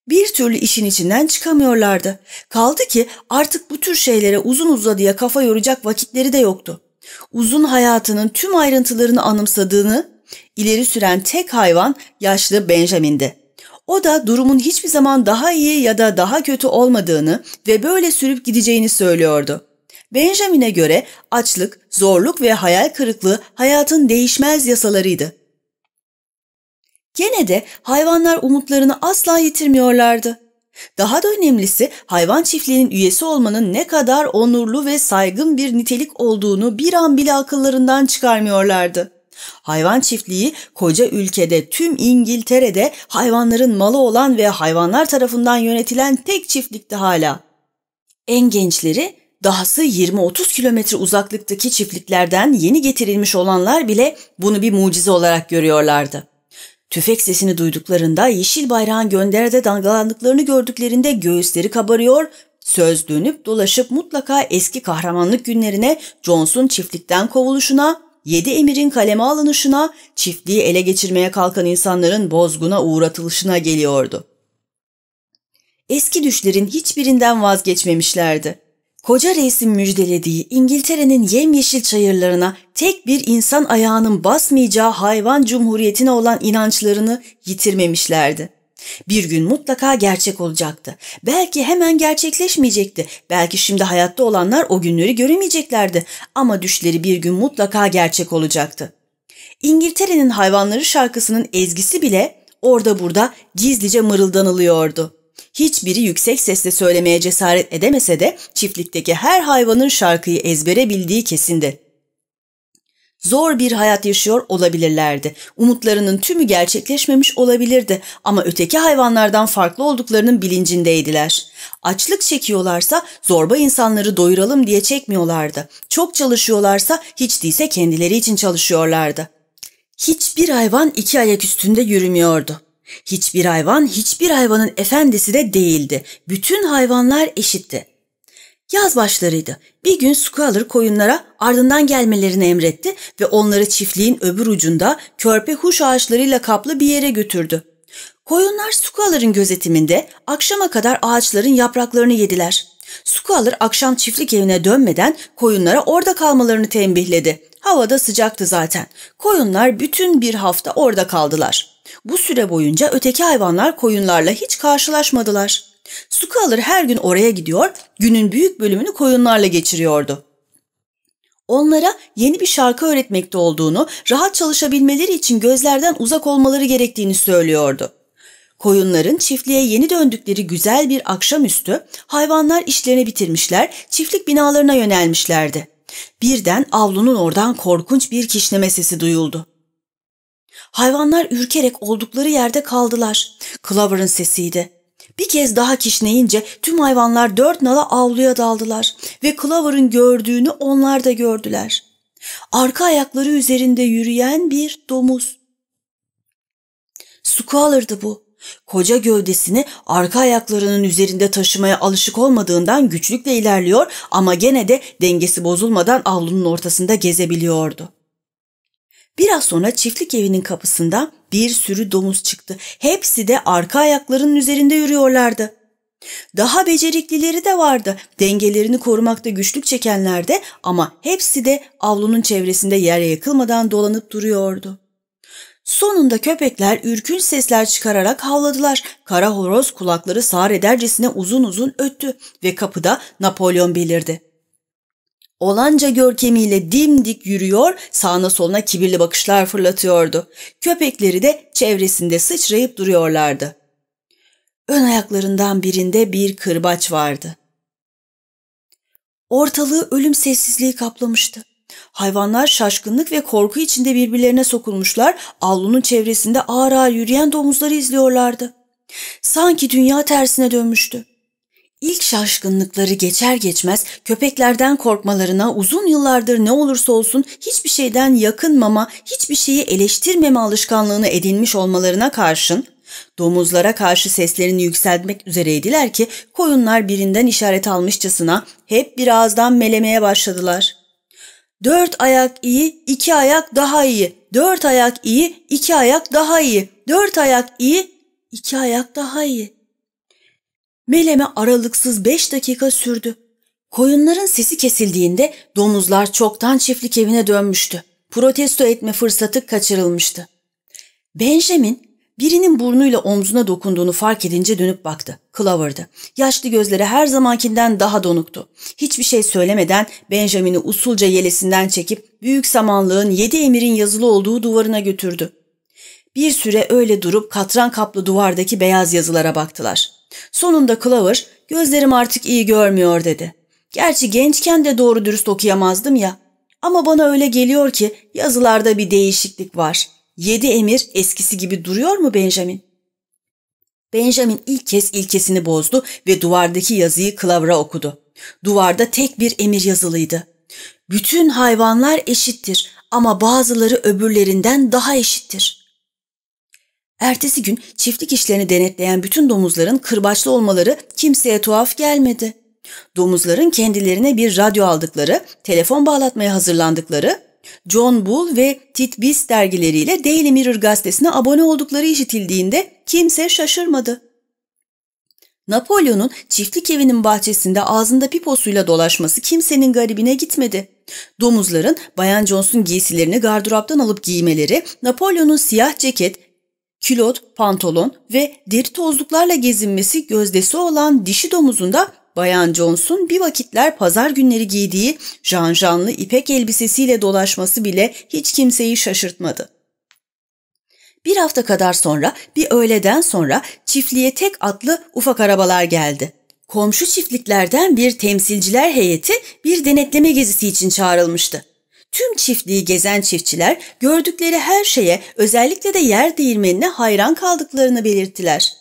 Bir türlü işin içinden çıkamıyorlardı. Kaldı ki artık bu tür şeylere uzun uzadıya kafa yoracak vakitleri de yoktu. Uzun hayatının tüm ayrıntılarını anımsadığını ileri süren tek hayvan yaşlı Benjamin'di. O da durumun hiçbir zaman daha iyi ya da daha kötü olmadığını ve böyle sürüp gideceğini söylüyordu. Benjamin'e göre açlık, zorluk ve hayal kırıklığı hayatın değişmez yasalarıydı. Gene de hayvanlar umutlarını asla yitirmiyorlardı. Daha da önemlisi hayvan çiftliğinin üyesi olmanın ne kadar onurlu ve saygın bir nitelik olduğunu bir an bile akıllarından çıkarmıyorlardı. Hayvan çiftliği koca ülkede tüm İngiltere'de hayvanların malı olan ve hayvanlar tarafından yönetilen tek çiftlikti hala. En gençleri dahası 20-30 kilometre uzaklıktaki çiftliklerden yeni getirilmiş olanlar bile bunu bir mucize olarak görüyorlardı. Tüfek sesini duyduklarında yeşil bayrağın gönderde dalgalandıklarını gördüklerinde göğüsleri kabarıyor, söz dönüp dolaşıp mutlaka eski kahramanlık günlerine, Johnson çiftlikten kovuluşuna, yedi emirin kaleme alınışına, çiftliği ele geçirmeye kalkan insanların bozguna uğratılışına geliyordu. Eski düşlerin hiçbirinden vazgeçmemişlerdi. Koca resim müjdelediği İngiltere'nin yemyeşil çayırlarına tek bir insan ayağının basmayacağı hayvan cumhuriyetine olan inançlarını yitirmemişlerdi. Bir gün mutlaka gerçek olacaktı. Belki hemen gerçekleşmeyecekti. Belki şimdi hayatta olanlar o günleri göremeyeceklerdi. Ama düşleri bir gün mutlaka gerçek olacaktı. İngiltere'nin hayvanları şarkısının ezgisi bile orada burada gizlice mırıldanılıyordu. Hiçbiri yüksek sesle söylemeye cesaret edemese de çiftlikteki her hayvanın şarkıyı ezbere bildiği kesindi. Zor bir hayat yaşıyor olabilirlerdi. Umutlarının tümü gerçekleşmemiş olabilirdi ama öteki hayvanlardan farklı olduklarının bilincindeydiler. Açlık çekiyorlarsa zorba insanları doyuralım diye çekmiyorlardı. Çok çalışıyorlarsa hiç değilse kendileri için çalışıyorlardı. Hiçbir hayvan iki ayak üstünde yürümüyordu. Hiçbir hayvan hiçbir hayvanın efendisi de değildi. Bütün hayvanlar eşitti. Yaz başlarıydı. Bir gün Squalor koyunlara ardından gelmelerini emretti ve onları çiftliğin öbür ucunda körpe huş ağaçlarıyla kaplı bir yere götürdü. Koyunlar Squalor'ın gözetiminde akşama kadar ağaçların yapraklarını yediler. Squalor akşam çiftlik evine dönmeden koyunlara orada kalmalarını tembihledi. Havada sıcaktı zaten. Koyunlar bütün bir hafta orada kaldılar.'' Bu süre boyunca öteki hayvanlar koyunlarla hiç karşılaşmadılar. Suku her gün oraya gidiyor, günün büyük bölümünü koyunlarla geçiriyordu. Onlara yeni bir şarkı öğretmekte olduğunu, rahat çalışabilmeleri için gözlerden uzak olmaları gerektiğini söylüyordu. Koyunların çiftliğe yeni döndükleri güzel bir akşamüstü hayvanlar işlerini bitirmişler, çiftlik binalarına yönelmişlerdi. Birden avlunun oradan korkunç bir kişneme sesi duyuldu. Hayvanlar ürkerek oldukları yerde kaldılar. Clover'ın sesiydi. Bir kez daha kişneyince tüm hayvanlar dört nala avluya daldılar ve Clover'ın gördüğünü onlar da gördüler. Arka ayakları üzerinde yürüyen bir domuz. Squalor'dı bu. Koca gövdesini arka ayaklarının üzerinde taşımaya alışık olmadığından güçlükle ilerliyor ama gene de dengesi bozulmadan avlunun ortasında gezebiliyordu. Biraz sonra çiftlik evinin kapısında bir sürü domuz çıktı. Hepsi de arka ayaklarının üzerinde yürüyorlardı. Daha beceriklileri de vardı. Dengelerini korumakta güçlük çekenler de ama hepsi de avlunun çevresinde yere yakılmadan dolanıp duruyordu. Sonunda köpekler ürkün sesler çıkararak havladılar. Kara horoz kulakları sağır edercesine uzun uzun öttü ve kapıda Napolyon belirdi. Olanca görkemiyle dimdik yürüyor, sağına soluna kibirli bakışlar fırlatıyordu. Köpekleri de çevresinde sıçrayıp duruyorlardı. Ön ayaklarından birinde bir kırbaç vardı. Ortalığı ölüm sessizliği kaplamıştı. Hayvanlar şaşkınlık ve korku içinde birbirlerine sokulmuşlar, avlunun çevresinde ağır ağır yürüyen domuzları izliyorlardı. Sanki dünya tersine dönmüştü. İlk şaşkınlıkları geçer geçmez köpeklerden korkmalarına uzun yıllardır ne olursa olsun hiçbir şeyden yakınmama, hiçbir şeyi eleştirmeme alışkanlığını edinmiş olmalarına karşın domuzlara karşı seslerini yükseltmek üzereydiler ki koyunlar birinden işaret almışçasına hep bir ağızdan melemeye başladılar. Dört ayak iyi, iki ayak daha iyi. Dört ayak iyi, iki ayak daha iyi. Dört ayak iyi, iki ayak daha iyi. Meleme aralıksız beş dakika sürdü. Koyunların sesi kesildiğinde domuzlar çoktan çiftlik evine dönmüştü. Protesto etme fırsatı kaçırılmıştı. Benjamin birinin burnuyla omzuna dokunduğunu fark edince dönüp baktı. Clover'dı. Yaşlı gözleri her zamankinden daha donuktu. Hiçbir şey söylemeden Benjamin'i usulca yelesinden çekip büyük samanlığın yedi emirin yazılı olduğu duvarına götürdü. Bir süre öyle durup katran kaplı duvardaki beyaz yazılara baktılar. Sonunda Clover, gözlerim artık iyi görmüyor dedi. Gerçi gençken de doğru dürüst okuyamazdım ya. Ama bana öyle geliyor ki yazılarda bir değişiklik var. Yedi emir eskisi gibi duruyor mu Benjamin? Benjamin ilk kez ilkesini bozdu ve duvardaki yazıyı Clover'a okudu. Duvarda tek bir emir yazılıydı. Bütün hayvanlar eşittir ama bazıları öbürlerinden daha eşittir. Ertesi gün çiftlik işlerini denetleyen bütün domuzların kırbaçlı olmaları kimseye tuhaf gelmedi. Domuzların kendilerine bir radyo aldıkları, telefon bağlatmaya hazırlandıkları, John Bull ve Tit Beast dergileriyle Daily Mirror gazetesine abone oldukları işitildiğinde kimse şaşırmadı. Napolyon'un çiftlik evinin bahçesinde ağzında piposuyla dolaşması kimsenin garibine gitmedi. Domuzların Bayan Johnson giysilerini gardıroptan alıp giymeleri, Napolyon'un siyah ceket, Külot, pantolon ve deri tozluklarla gezinmesi gözdesi olan dişi domuzunda Bayan Johnson bir vakitler pazar günleri giydiği janjanlı ipek elbisesiyle dolaşması bile hiç kimseyi şaşırtmadı. Bir hafta kadar sonra bir öğleden sonra çiftliğe tek atlı ufak arabalar geldi. Komşu çiftliklerden bir temsilciler heyeti bir denetleme gezisi için çağrılmıştı. Tüm çiftliği gezen çiftçiler gördükleri her şeye özellikle de yer değirmenine hayran kaldıklarını belirttiler.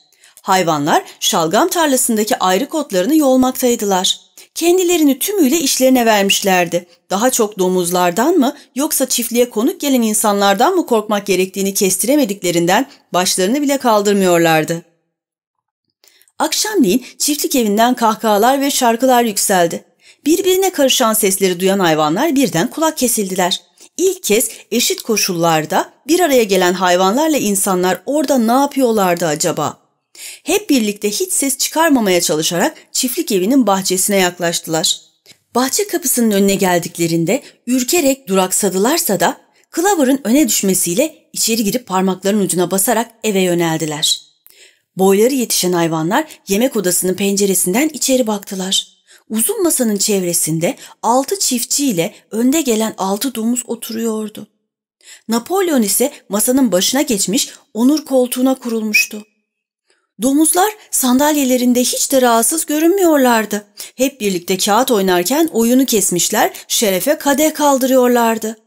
Hayvanlar şalgam tarlasındaki ayrık otlarını yolmaktaydılar. Kendilerini tümüyle işlerine vermişlerdi. Daha çok domuzlardan mı yoksa çiftliğe konuk gelen insanlardan mı korkmak gerektiğini kestiremediklerinden başlarını bile kaldırmıyorlardı. Akşamleyin çiftlik evinden kahkahalar ve şarkılar yükseldi. Birbirine karışan sesleri duyan hayvanlar birden kulak kesildiler. İlk kez eşit koşullarda bir araya gelen hayvanlarla insanlar orada ne yapıyorlardı acaba? Hep birlikte hiç ses çıkarmamaya çalışarak çiftlik evinin bahçesine yaklaştılar. Bahçe kapısının önüne geldiklerinde ürkerek duraksadılarsa da Clover'ın öne düşmesiyle içeri girip parmaklarının ucuna basarak eve yöneldiler. Boyları yetişen hayvanlar yemek odasının penceresinden içeri baktılar. Uzun masanın çevresinde altı çiftçi ile önde gelen altı domuz oturuyordu. Napolyon ise masanın başına geçmiş onur koltuğuna kurulmuştu. Domuzlar sandalyelerinde hiç de rahatsız görünmüyorlardı. Hep birlikte kağıt oynarken oyunu kesmişler, şerefe kadeh kaldırıyorlardı.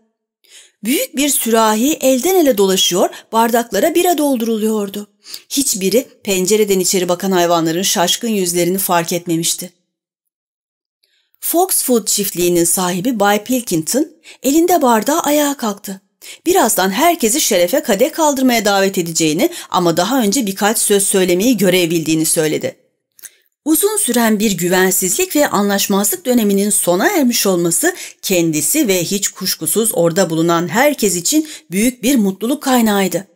Büyük bir sürahi elden ele dolaşıyor, bardaklara bira dolduruluyordu. Hiçbiri pencereden içeri bakan hayvanların şaşkın yüzlerini fark etmemişti. Fox Food çiftliğinin sahibi Bay Pilkington elinde bardağı ayağa kalktı. Birazdan herkesi şerefe kade kaldırmaya davet edeceğini ama daha önce birkaç söz söylemeyi görev söyledi. Uzun süren bir güvensizlik ve anlaşmazlık döneminin sona ermiş olması kendisi ve hiç kuşkusuz orada bulunan herkes için büyük bir mutluluk kaynağıydı.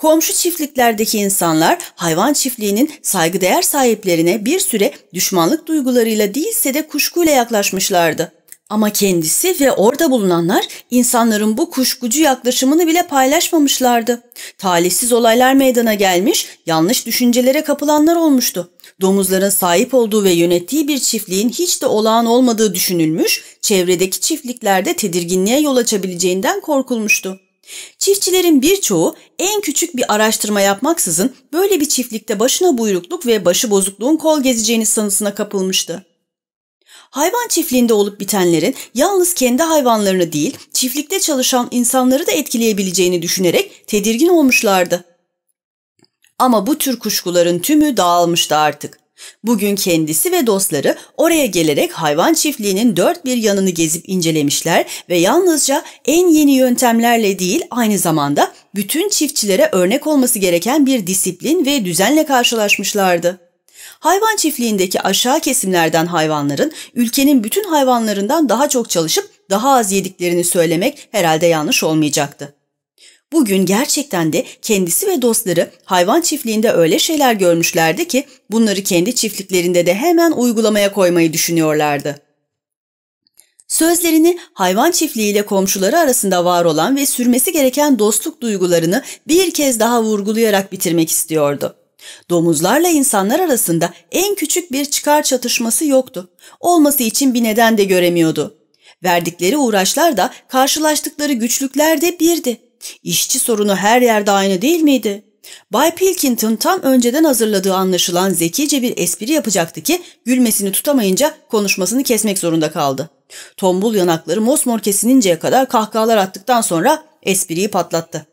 Komşu çiftliklerdeki insanlar hayvan çiftliğinin saygıdeğer sahiplerine bir süre düşmanlık duygularıyla değilse de kuşkuyla yaklaşmışlardı. Ama kendisi ve orada bulunanlar insanların bu kuşkucu yaklaşımını bile paylaşmamışlardı. Talihsiz olaylar meydana gelmiş, yanlış düşüncelere kapılanlar olmuştu. Domuzların sahip olduğu ve yönettiği bir çiftliğin hiç de olağan olmadığı düşünülmüş, çevredeki çiftliklerde tedirginliğe yol açabileceğinden korkulmuştu. Çiftçilerin birçoğu en küçük bir araştırma yapmaksızın böyle bir çiftlikte başına buyrukluk ve başı bozukluğun kol gezeceğini sanısına kapılmıştı. Hayvan çiftliğinde olup bitenlerin yalnız kendi hayvanlarını değil, çiftlikte çalışan insanları da etkileyebileceğini düşünerek tedirgin olmuşlardı. Ama bu tür kuşkuların tümü dağılmıştı artık. Bugün kendisi ve dostları oraya gelerek hayvan çiftliğinin dört bir yanını gezip incelemişler ve yalnızca en yeni yöntemlerle değil aynı zamanda bütün çiftçilere örnek olması gereken bir disiplin ve düzenle karşılaşmışlardı. Hayvan çiftliğindeki aşağı kesimlerden hayvanların ülkenin bütün hayvanlarından daha çok çalışıp daha az yediklerini söylemek herhalde yanlış olmayacaktı. Bugün gerçekten de kendisi ve dostları hayvan çiftliğinde öyle şeyler görmüşlerdi ki bunları kendi çiftliklerinde de hemen uygulamaya koymayı düşünüyorlardı. Sözlerini hayvan çiftliği ile komşuları arasında var olan ve sürmesi gereken dostluk duygularını bir kez daha vurgulayarak bitirmek istiyordu. Domuzlarla insanlar arasında en küçük bir çıkar çatışması yoktu. Olması için bir neden de göremiyordu. Verdikleri uğraşlar da karşılaştıkları güçlükler de birdi. İşçi sorunu her yerde aynı değil miydi? Bay Pilkington tam önceden hazırladığı anlaşılan zekice bir espri yapacaktı ki gülmesini tutamayınca konuşmasını kesmek zorunda kaldı. Tombul yanakları mosmor kesininceye kadar kahkahalar attıktan sonra espriyi patlattı.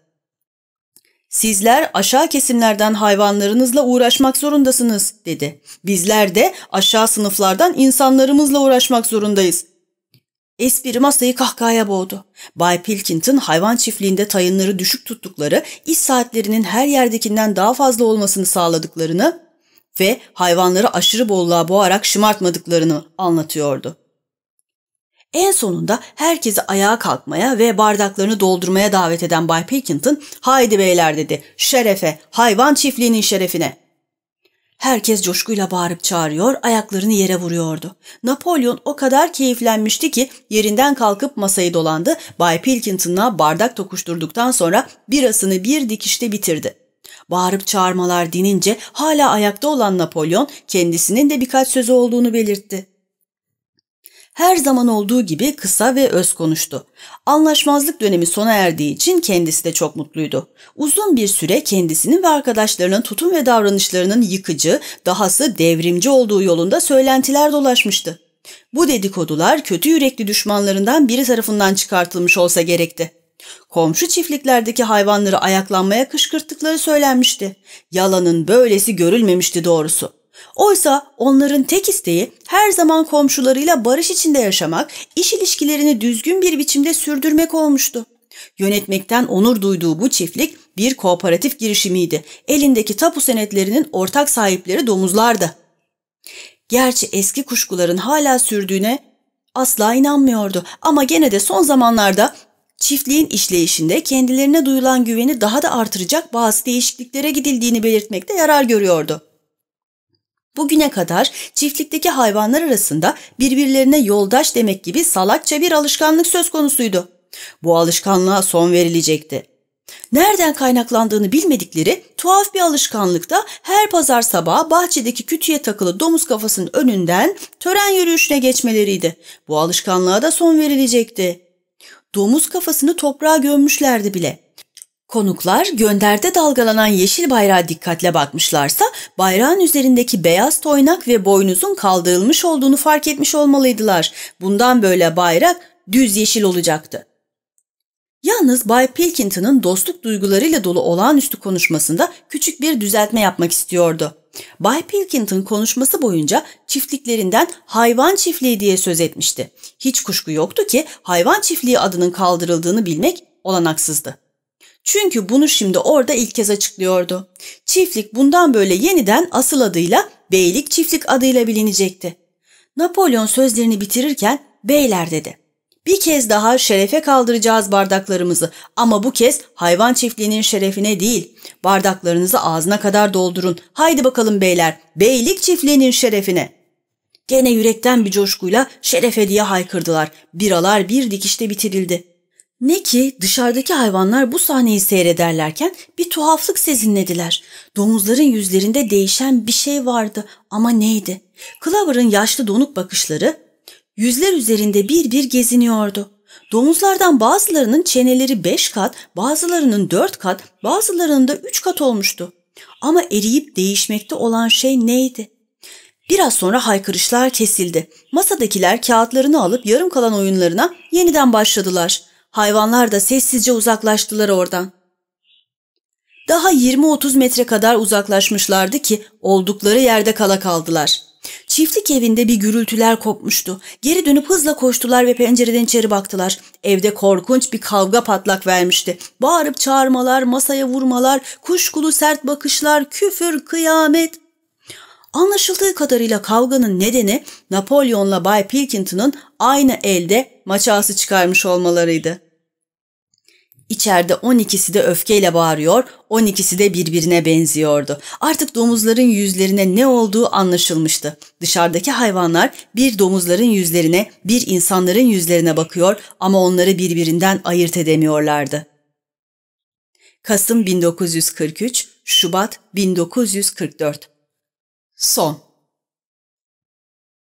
Sizler aşağı kesimlerden hayvanlarınızla uğraşmak zorundasınız dedi. Bizler de aşağı sınıflardan insanlarımızla uğraşmak zorundayız. Espri masayı kahkahaya boğdu. Bay Pilkington hayvan çiftliğinde tayınları düşük tuttukları, iş saatlerinin her yerdekinden daha fazla olmasını sağladıklarını ve hayvanları aşırı bolluğa boğarak şımartmadıklarını anlatıyordu. En sonunda herkesi ayağa kalkmaya ve bardaklarını doldurmaya davet eden Bay Pilkington, haydi beyler dedi, şerefe, hayvan çiftliğinin şerefine.'' Herkes coşkuyla bağırıp çağırıyor, ayaklarını yere vuruyordu. Napolyon o kadar keyiflenmişti ki yerinden kalkıp masayı dolandı. Bay Pilkington'a bardak tokuşturduktan sonra birasını bir dikişte bitirdi. Bağırıp çağırmalar dinince hala ayakta olan Napolyon kendisinin de birkaç sözü olduğunu belirtti. Her zaman olduğu gibi kısa ve öz konuştu. Anlaşmazlık dönemi sona erdiği için kendisi de çok mutluydu. Uzun bir süre kendisinin ve arkadaşlarının tutum ve davranışlarının yıkıcı, dahası devrimci olduğu yolunda söylentiler dolaşmıştı. Bu dedikodular kötü yürekli düşmanlarından biri tarafından çıkartılmış olsa gerekti. Komşu çiftliklerdeki hayvanları ayaklanmaya kışkırttıkları söylenmişti. Yalanın böylesi görülmemişti doğrusu. Oysa onların tek isteği her zaman komşularıyla barış içinde yaşamak, iş ilişkilerini düzgün bir biçimde sürdürmek olmuştu. Yönetmekten onur duyduğu bu çiftlik bir kooperatif girişimiydi. Elindeki tapu senetlerinin ortak sahipleri domuzlardı. Gerçi eski kuşkuların hala sürdüğüne asla inanmıyordu ama gene de son zamanlarda çiftliğin işleyişinde kendilerine duyulan güveni daha da artıracak bazı değişikliklere gidildiğini belirtmekte yarar görüyordu. Bugüne kadar çiftlikteki hayvanlar arasında birbirlerine yoldaş demek gibi salakça bir alışkanlık söz konusuydu. Bu alışkanlığa son verilecekti. Nereden kaynaklandığını bilmedikleri tuhaf bir alışkanlıkta her pazar sabahı bahçedeki kütüye takılı domuz kafasının önünden tören yürüyüşüne geçmeleriydi. Bu alışkanlığa da son verilecekti. Domuz kafasını toprağa gömmüşlerdi bile. Konuklar gönderde dalgalanan yeşil bayrağa dikkatle bakmışlarsa bayrağın üzerindeki beyaz toynak ve boynuzun kaldırılmış olduğunu fark etmiş olmalıydılar. Bundan böyle bayrak düz yeşil olacaktı. Yalnız Bay Pilkington'ın dostluk duygularıyla dolu olağanüstü konuşmasında küçük bir düzeltme yapmak istiyordu. Bay Pilkington konuşması boyunca çiftliklerinden hayvan çiftliği diye söz etmişti. Hiç kuşku yoktu ki hayvan çiftliği adının kaldırıldığını bilmek olanaksızdı. Çünkü bunu şimdi orada ilk kez açıklıyordu. Çiftlik bundan böyle yeniden asıl adıyla Beylik Çiftlik adıyla bilinecekti. Napolyon sözlerini bitirirken beyler dedi. Bir kez daha şerefe kaldıracağız bardaklarımızı ama bu kez hayvan çiftliğinin şerefine değil. Bardaklarınızı ağzına kadar doldurun. Haydi bakalım beyler, beylik çiftliğinin şerefine. Gene yürekten bir coşkuyla şerefe diye haykırdılar. Biralar bir dikişte bitirildi. Ne ki dışarıdaki hayvanlar bu sahneyi seyrederlerken bir tuhaflık sezinlediler. Domuzların yüzlerinde değişen bir şey vardı ama neydi? Clover'ın yaşlı donuk bakışları yüzler üzerinde bir bir geziniyordu. Domuzlardan bazılarının çeneleri beş kat, bazılarının dört kat, bazılarının da üç kat olmuştu. Ama eriyip değişmekte olan şey neydi? Biraz sonra haykırışlar kesildi. Masadakiler kağıtlarını alıp yarım kalan oyunlarına yeniden başladılar.'' Hayvanlar da sessizce uzaklaştılar oradan. Daha 20-30 metre kadar uzaklaşmışlardı ki oldukları yerde kala kaldılar. Çiftlik evinde bir gürültüler kopmuştu. Geri dönüp hızla koştular ve pencereden içeri baktılar. Evde korkunç bir kavga patlak vermişti. Bağırıp çağırmalar, masaya vurmalar, kuşkulu sert bakışlar, küfür, kıyamet. Anlaşıldığı kadarıyla kavganın nedeni Napolyon'la Bay Pilkington'ın aynı elde maçası çıkarmış olmalarıydı. İçeride 12'si de öfkeyle bağırıyor, 12'si de birbirine benziyordu. Artık domuzların yüzlerine ne olduğu anlaşılmıştı. Dışarıdaki hayvanlar bir domuzların yüzlerine, bir insanların yüzlerine bakıyor ama onları birbirinden ayırt edemiyorlardı. Kasım 1943, Şubat 1944 só.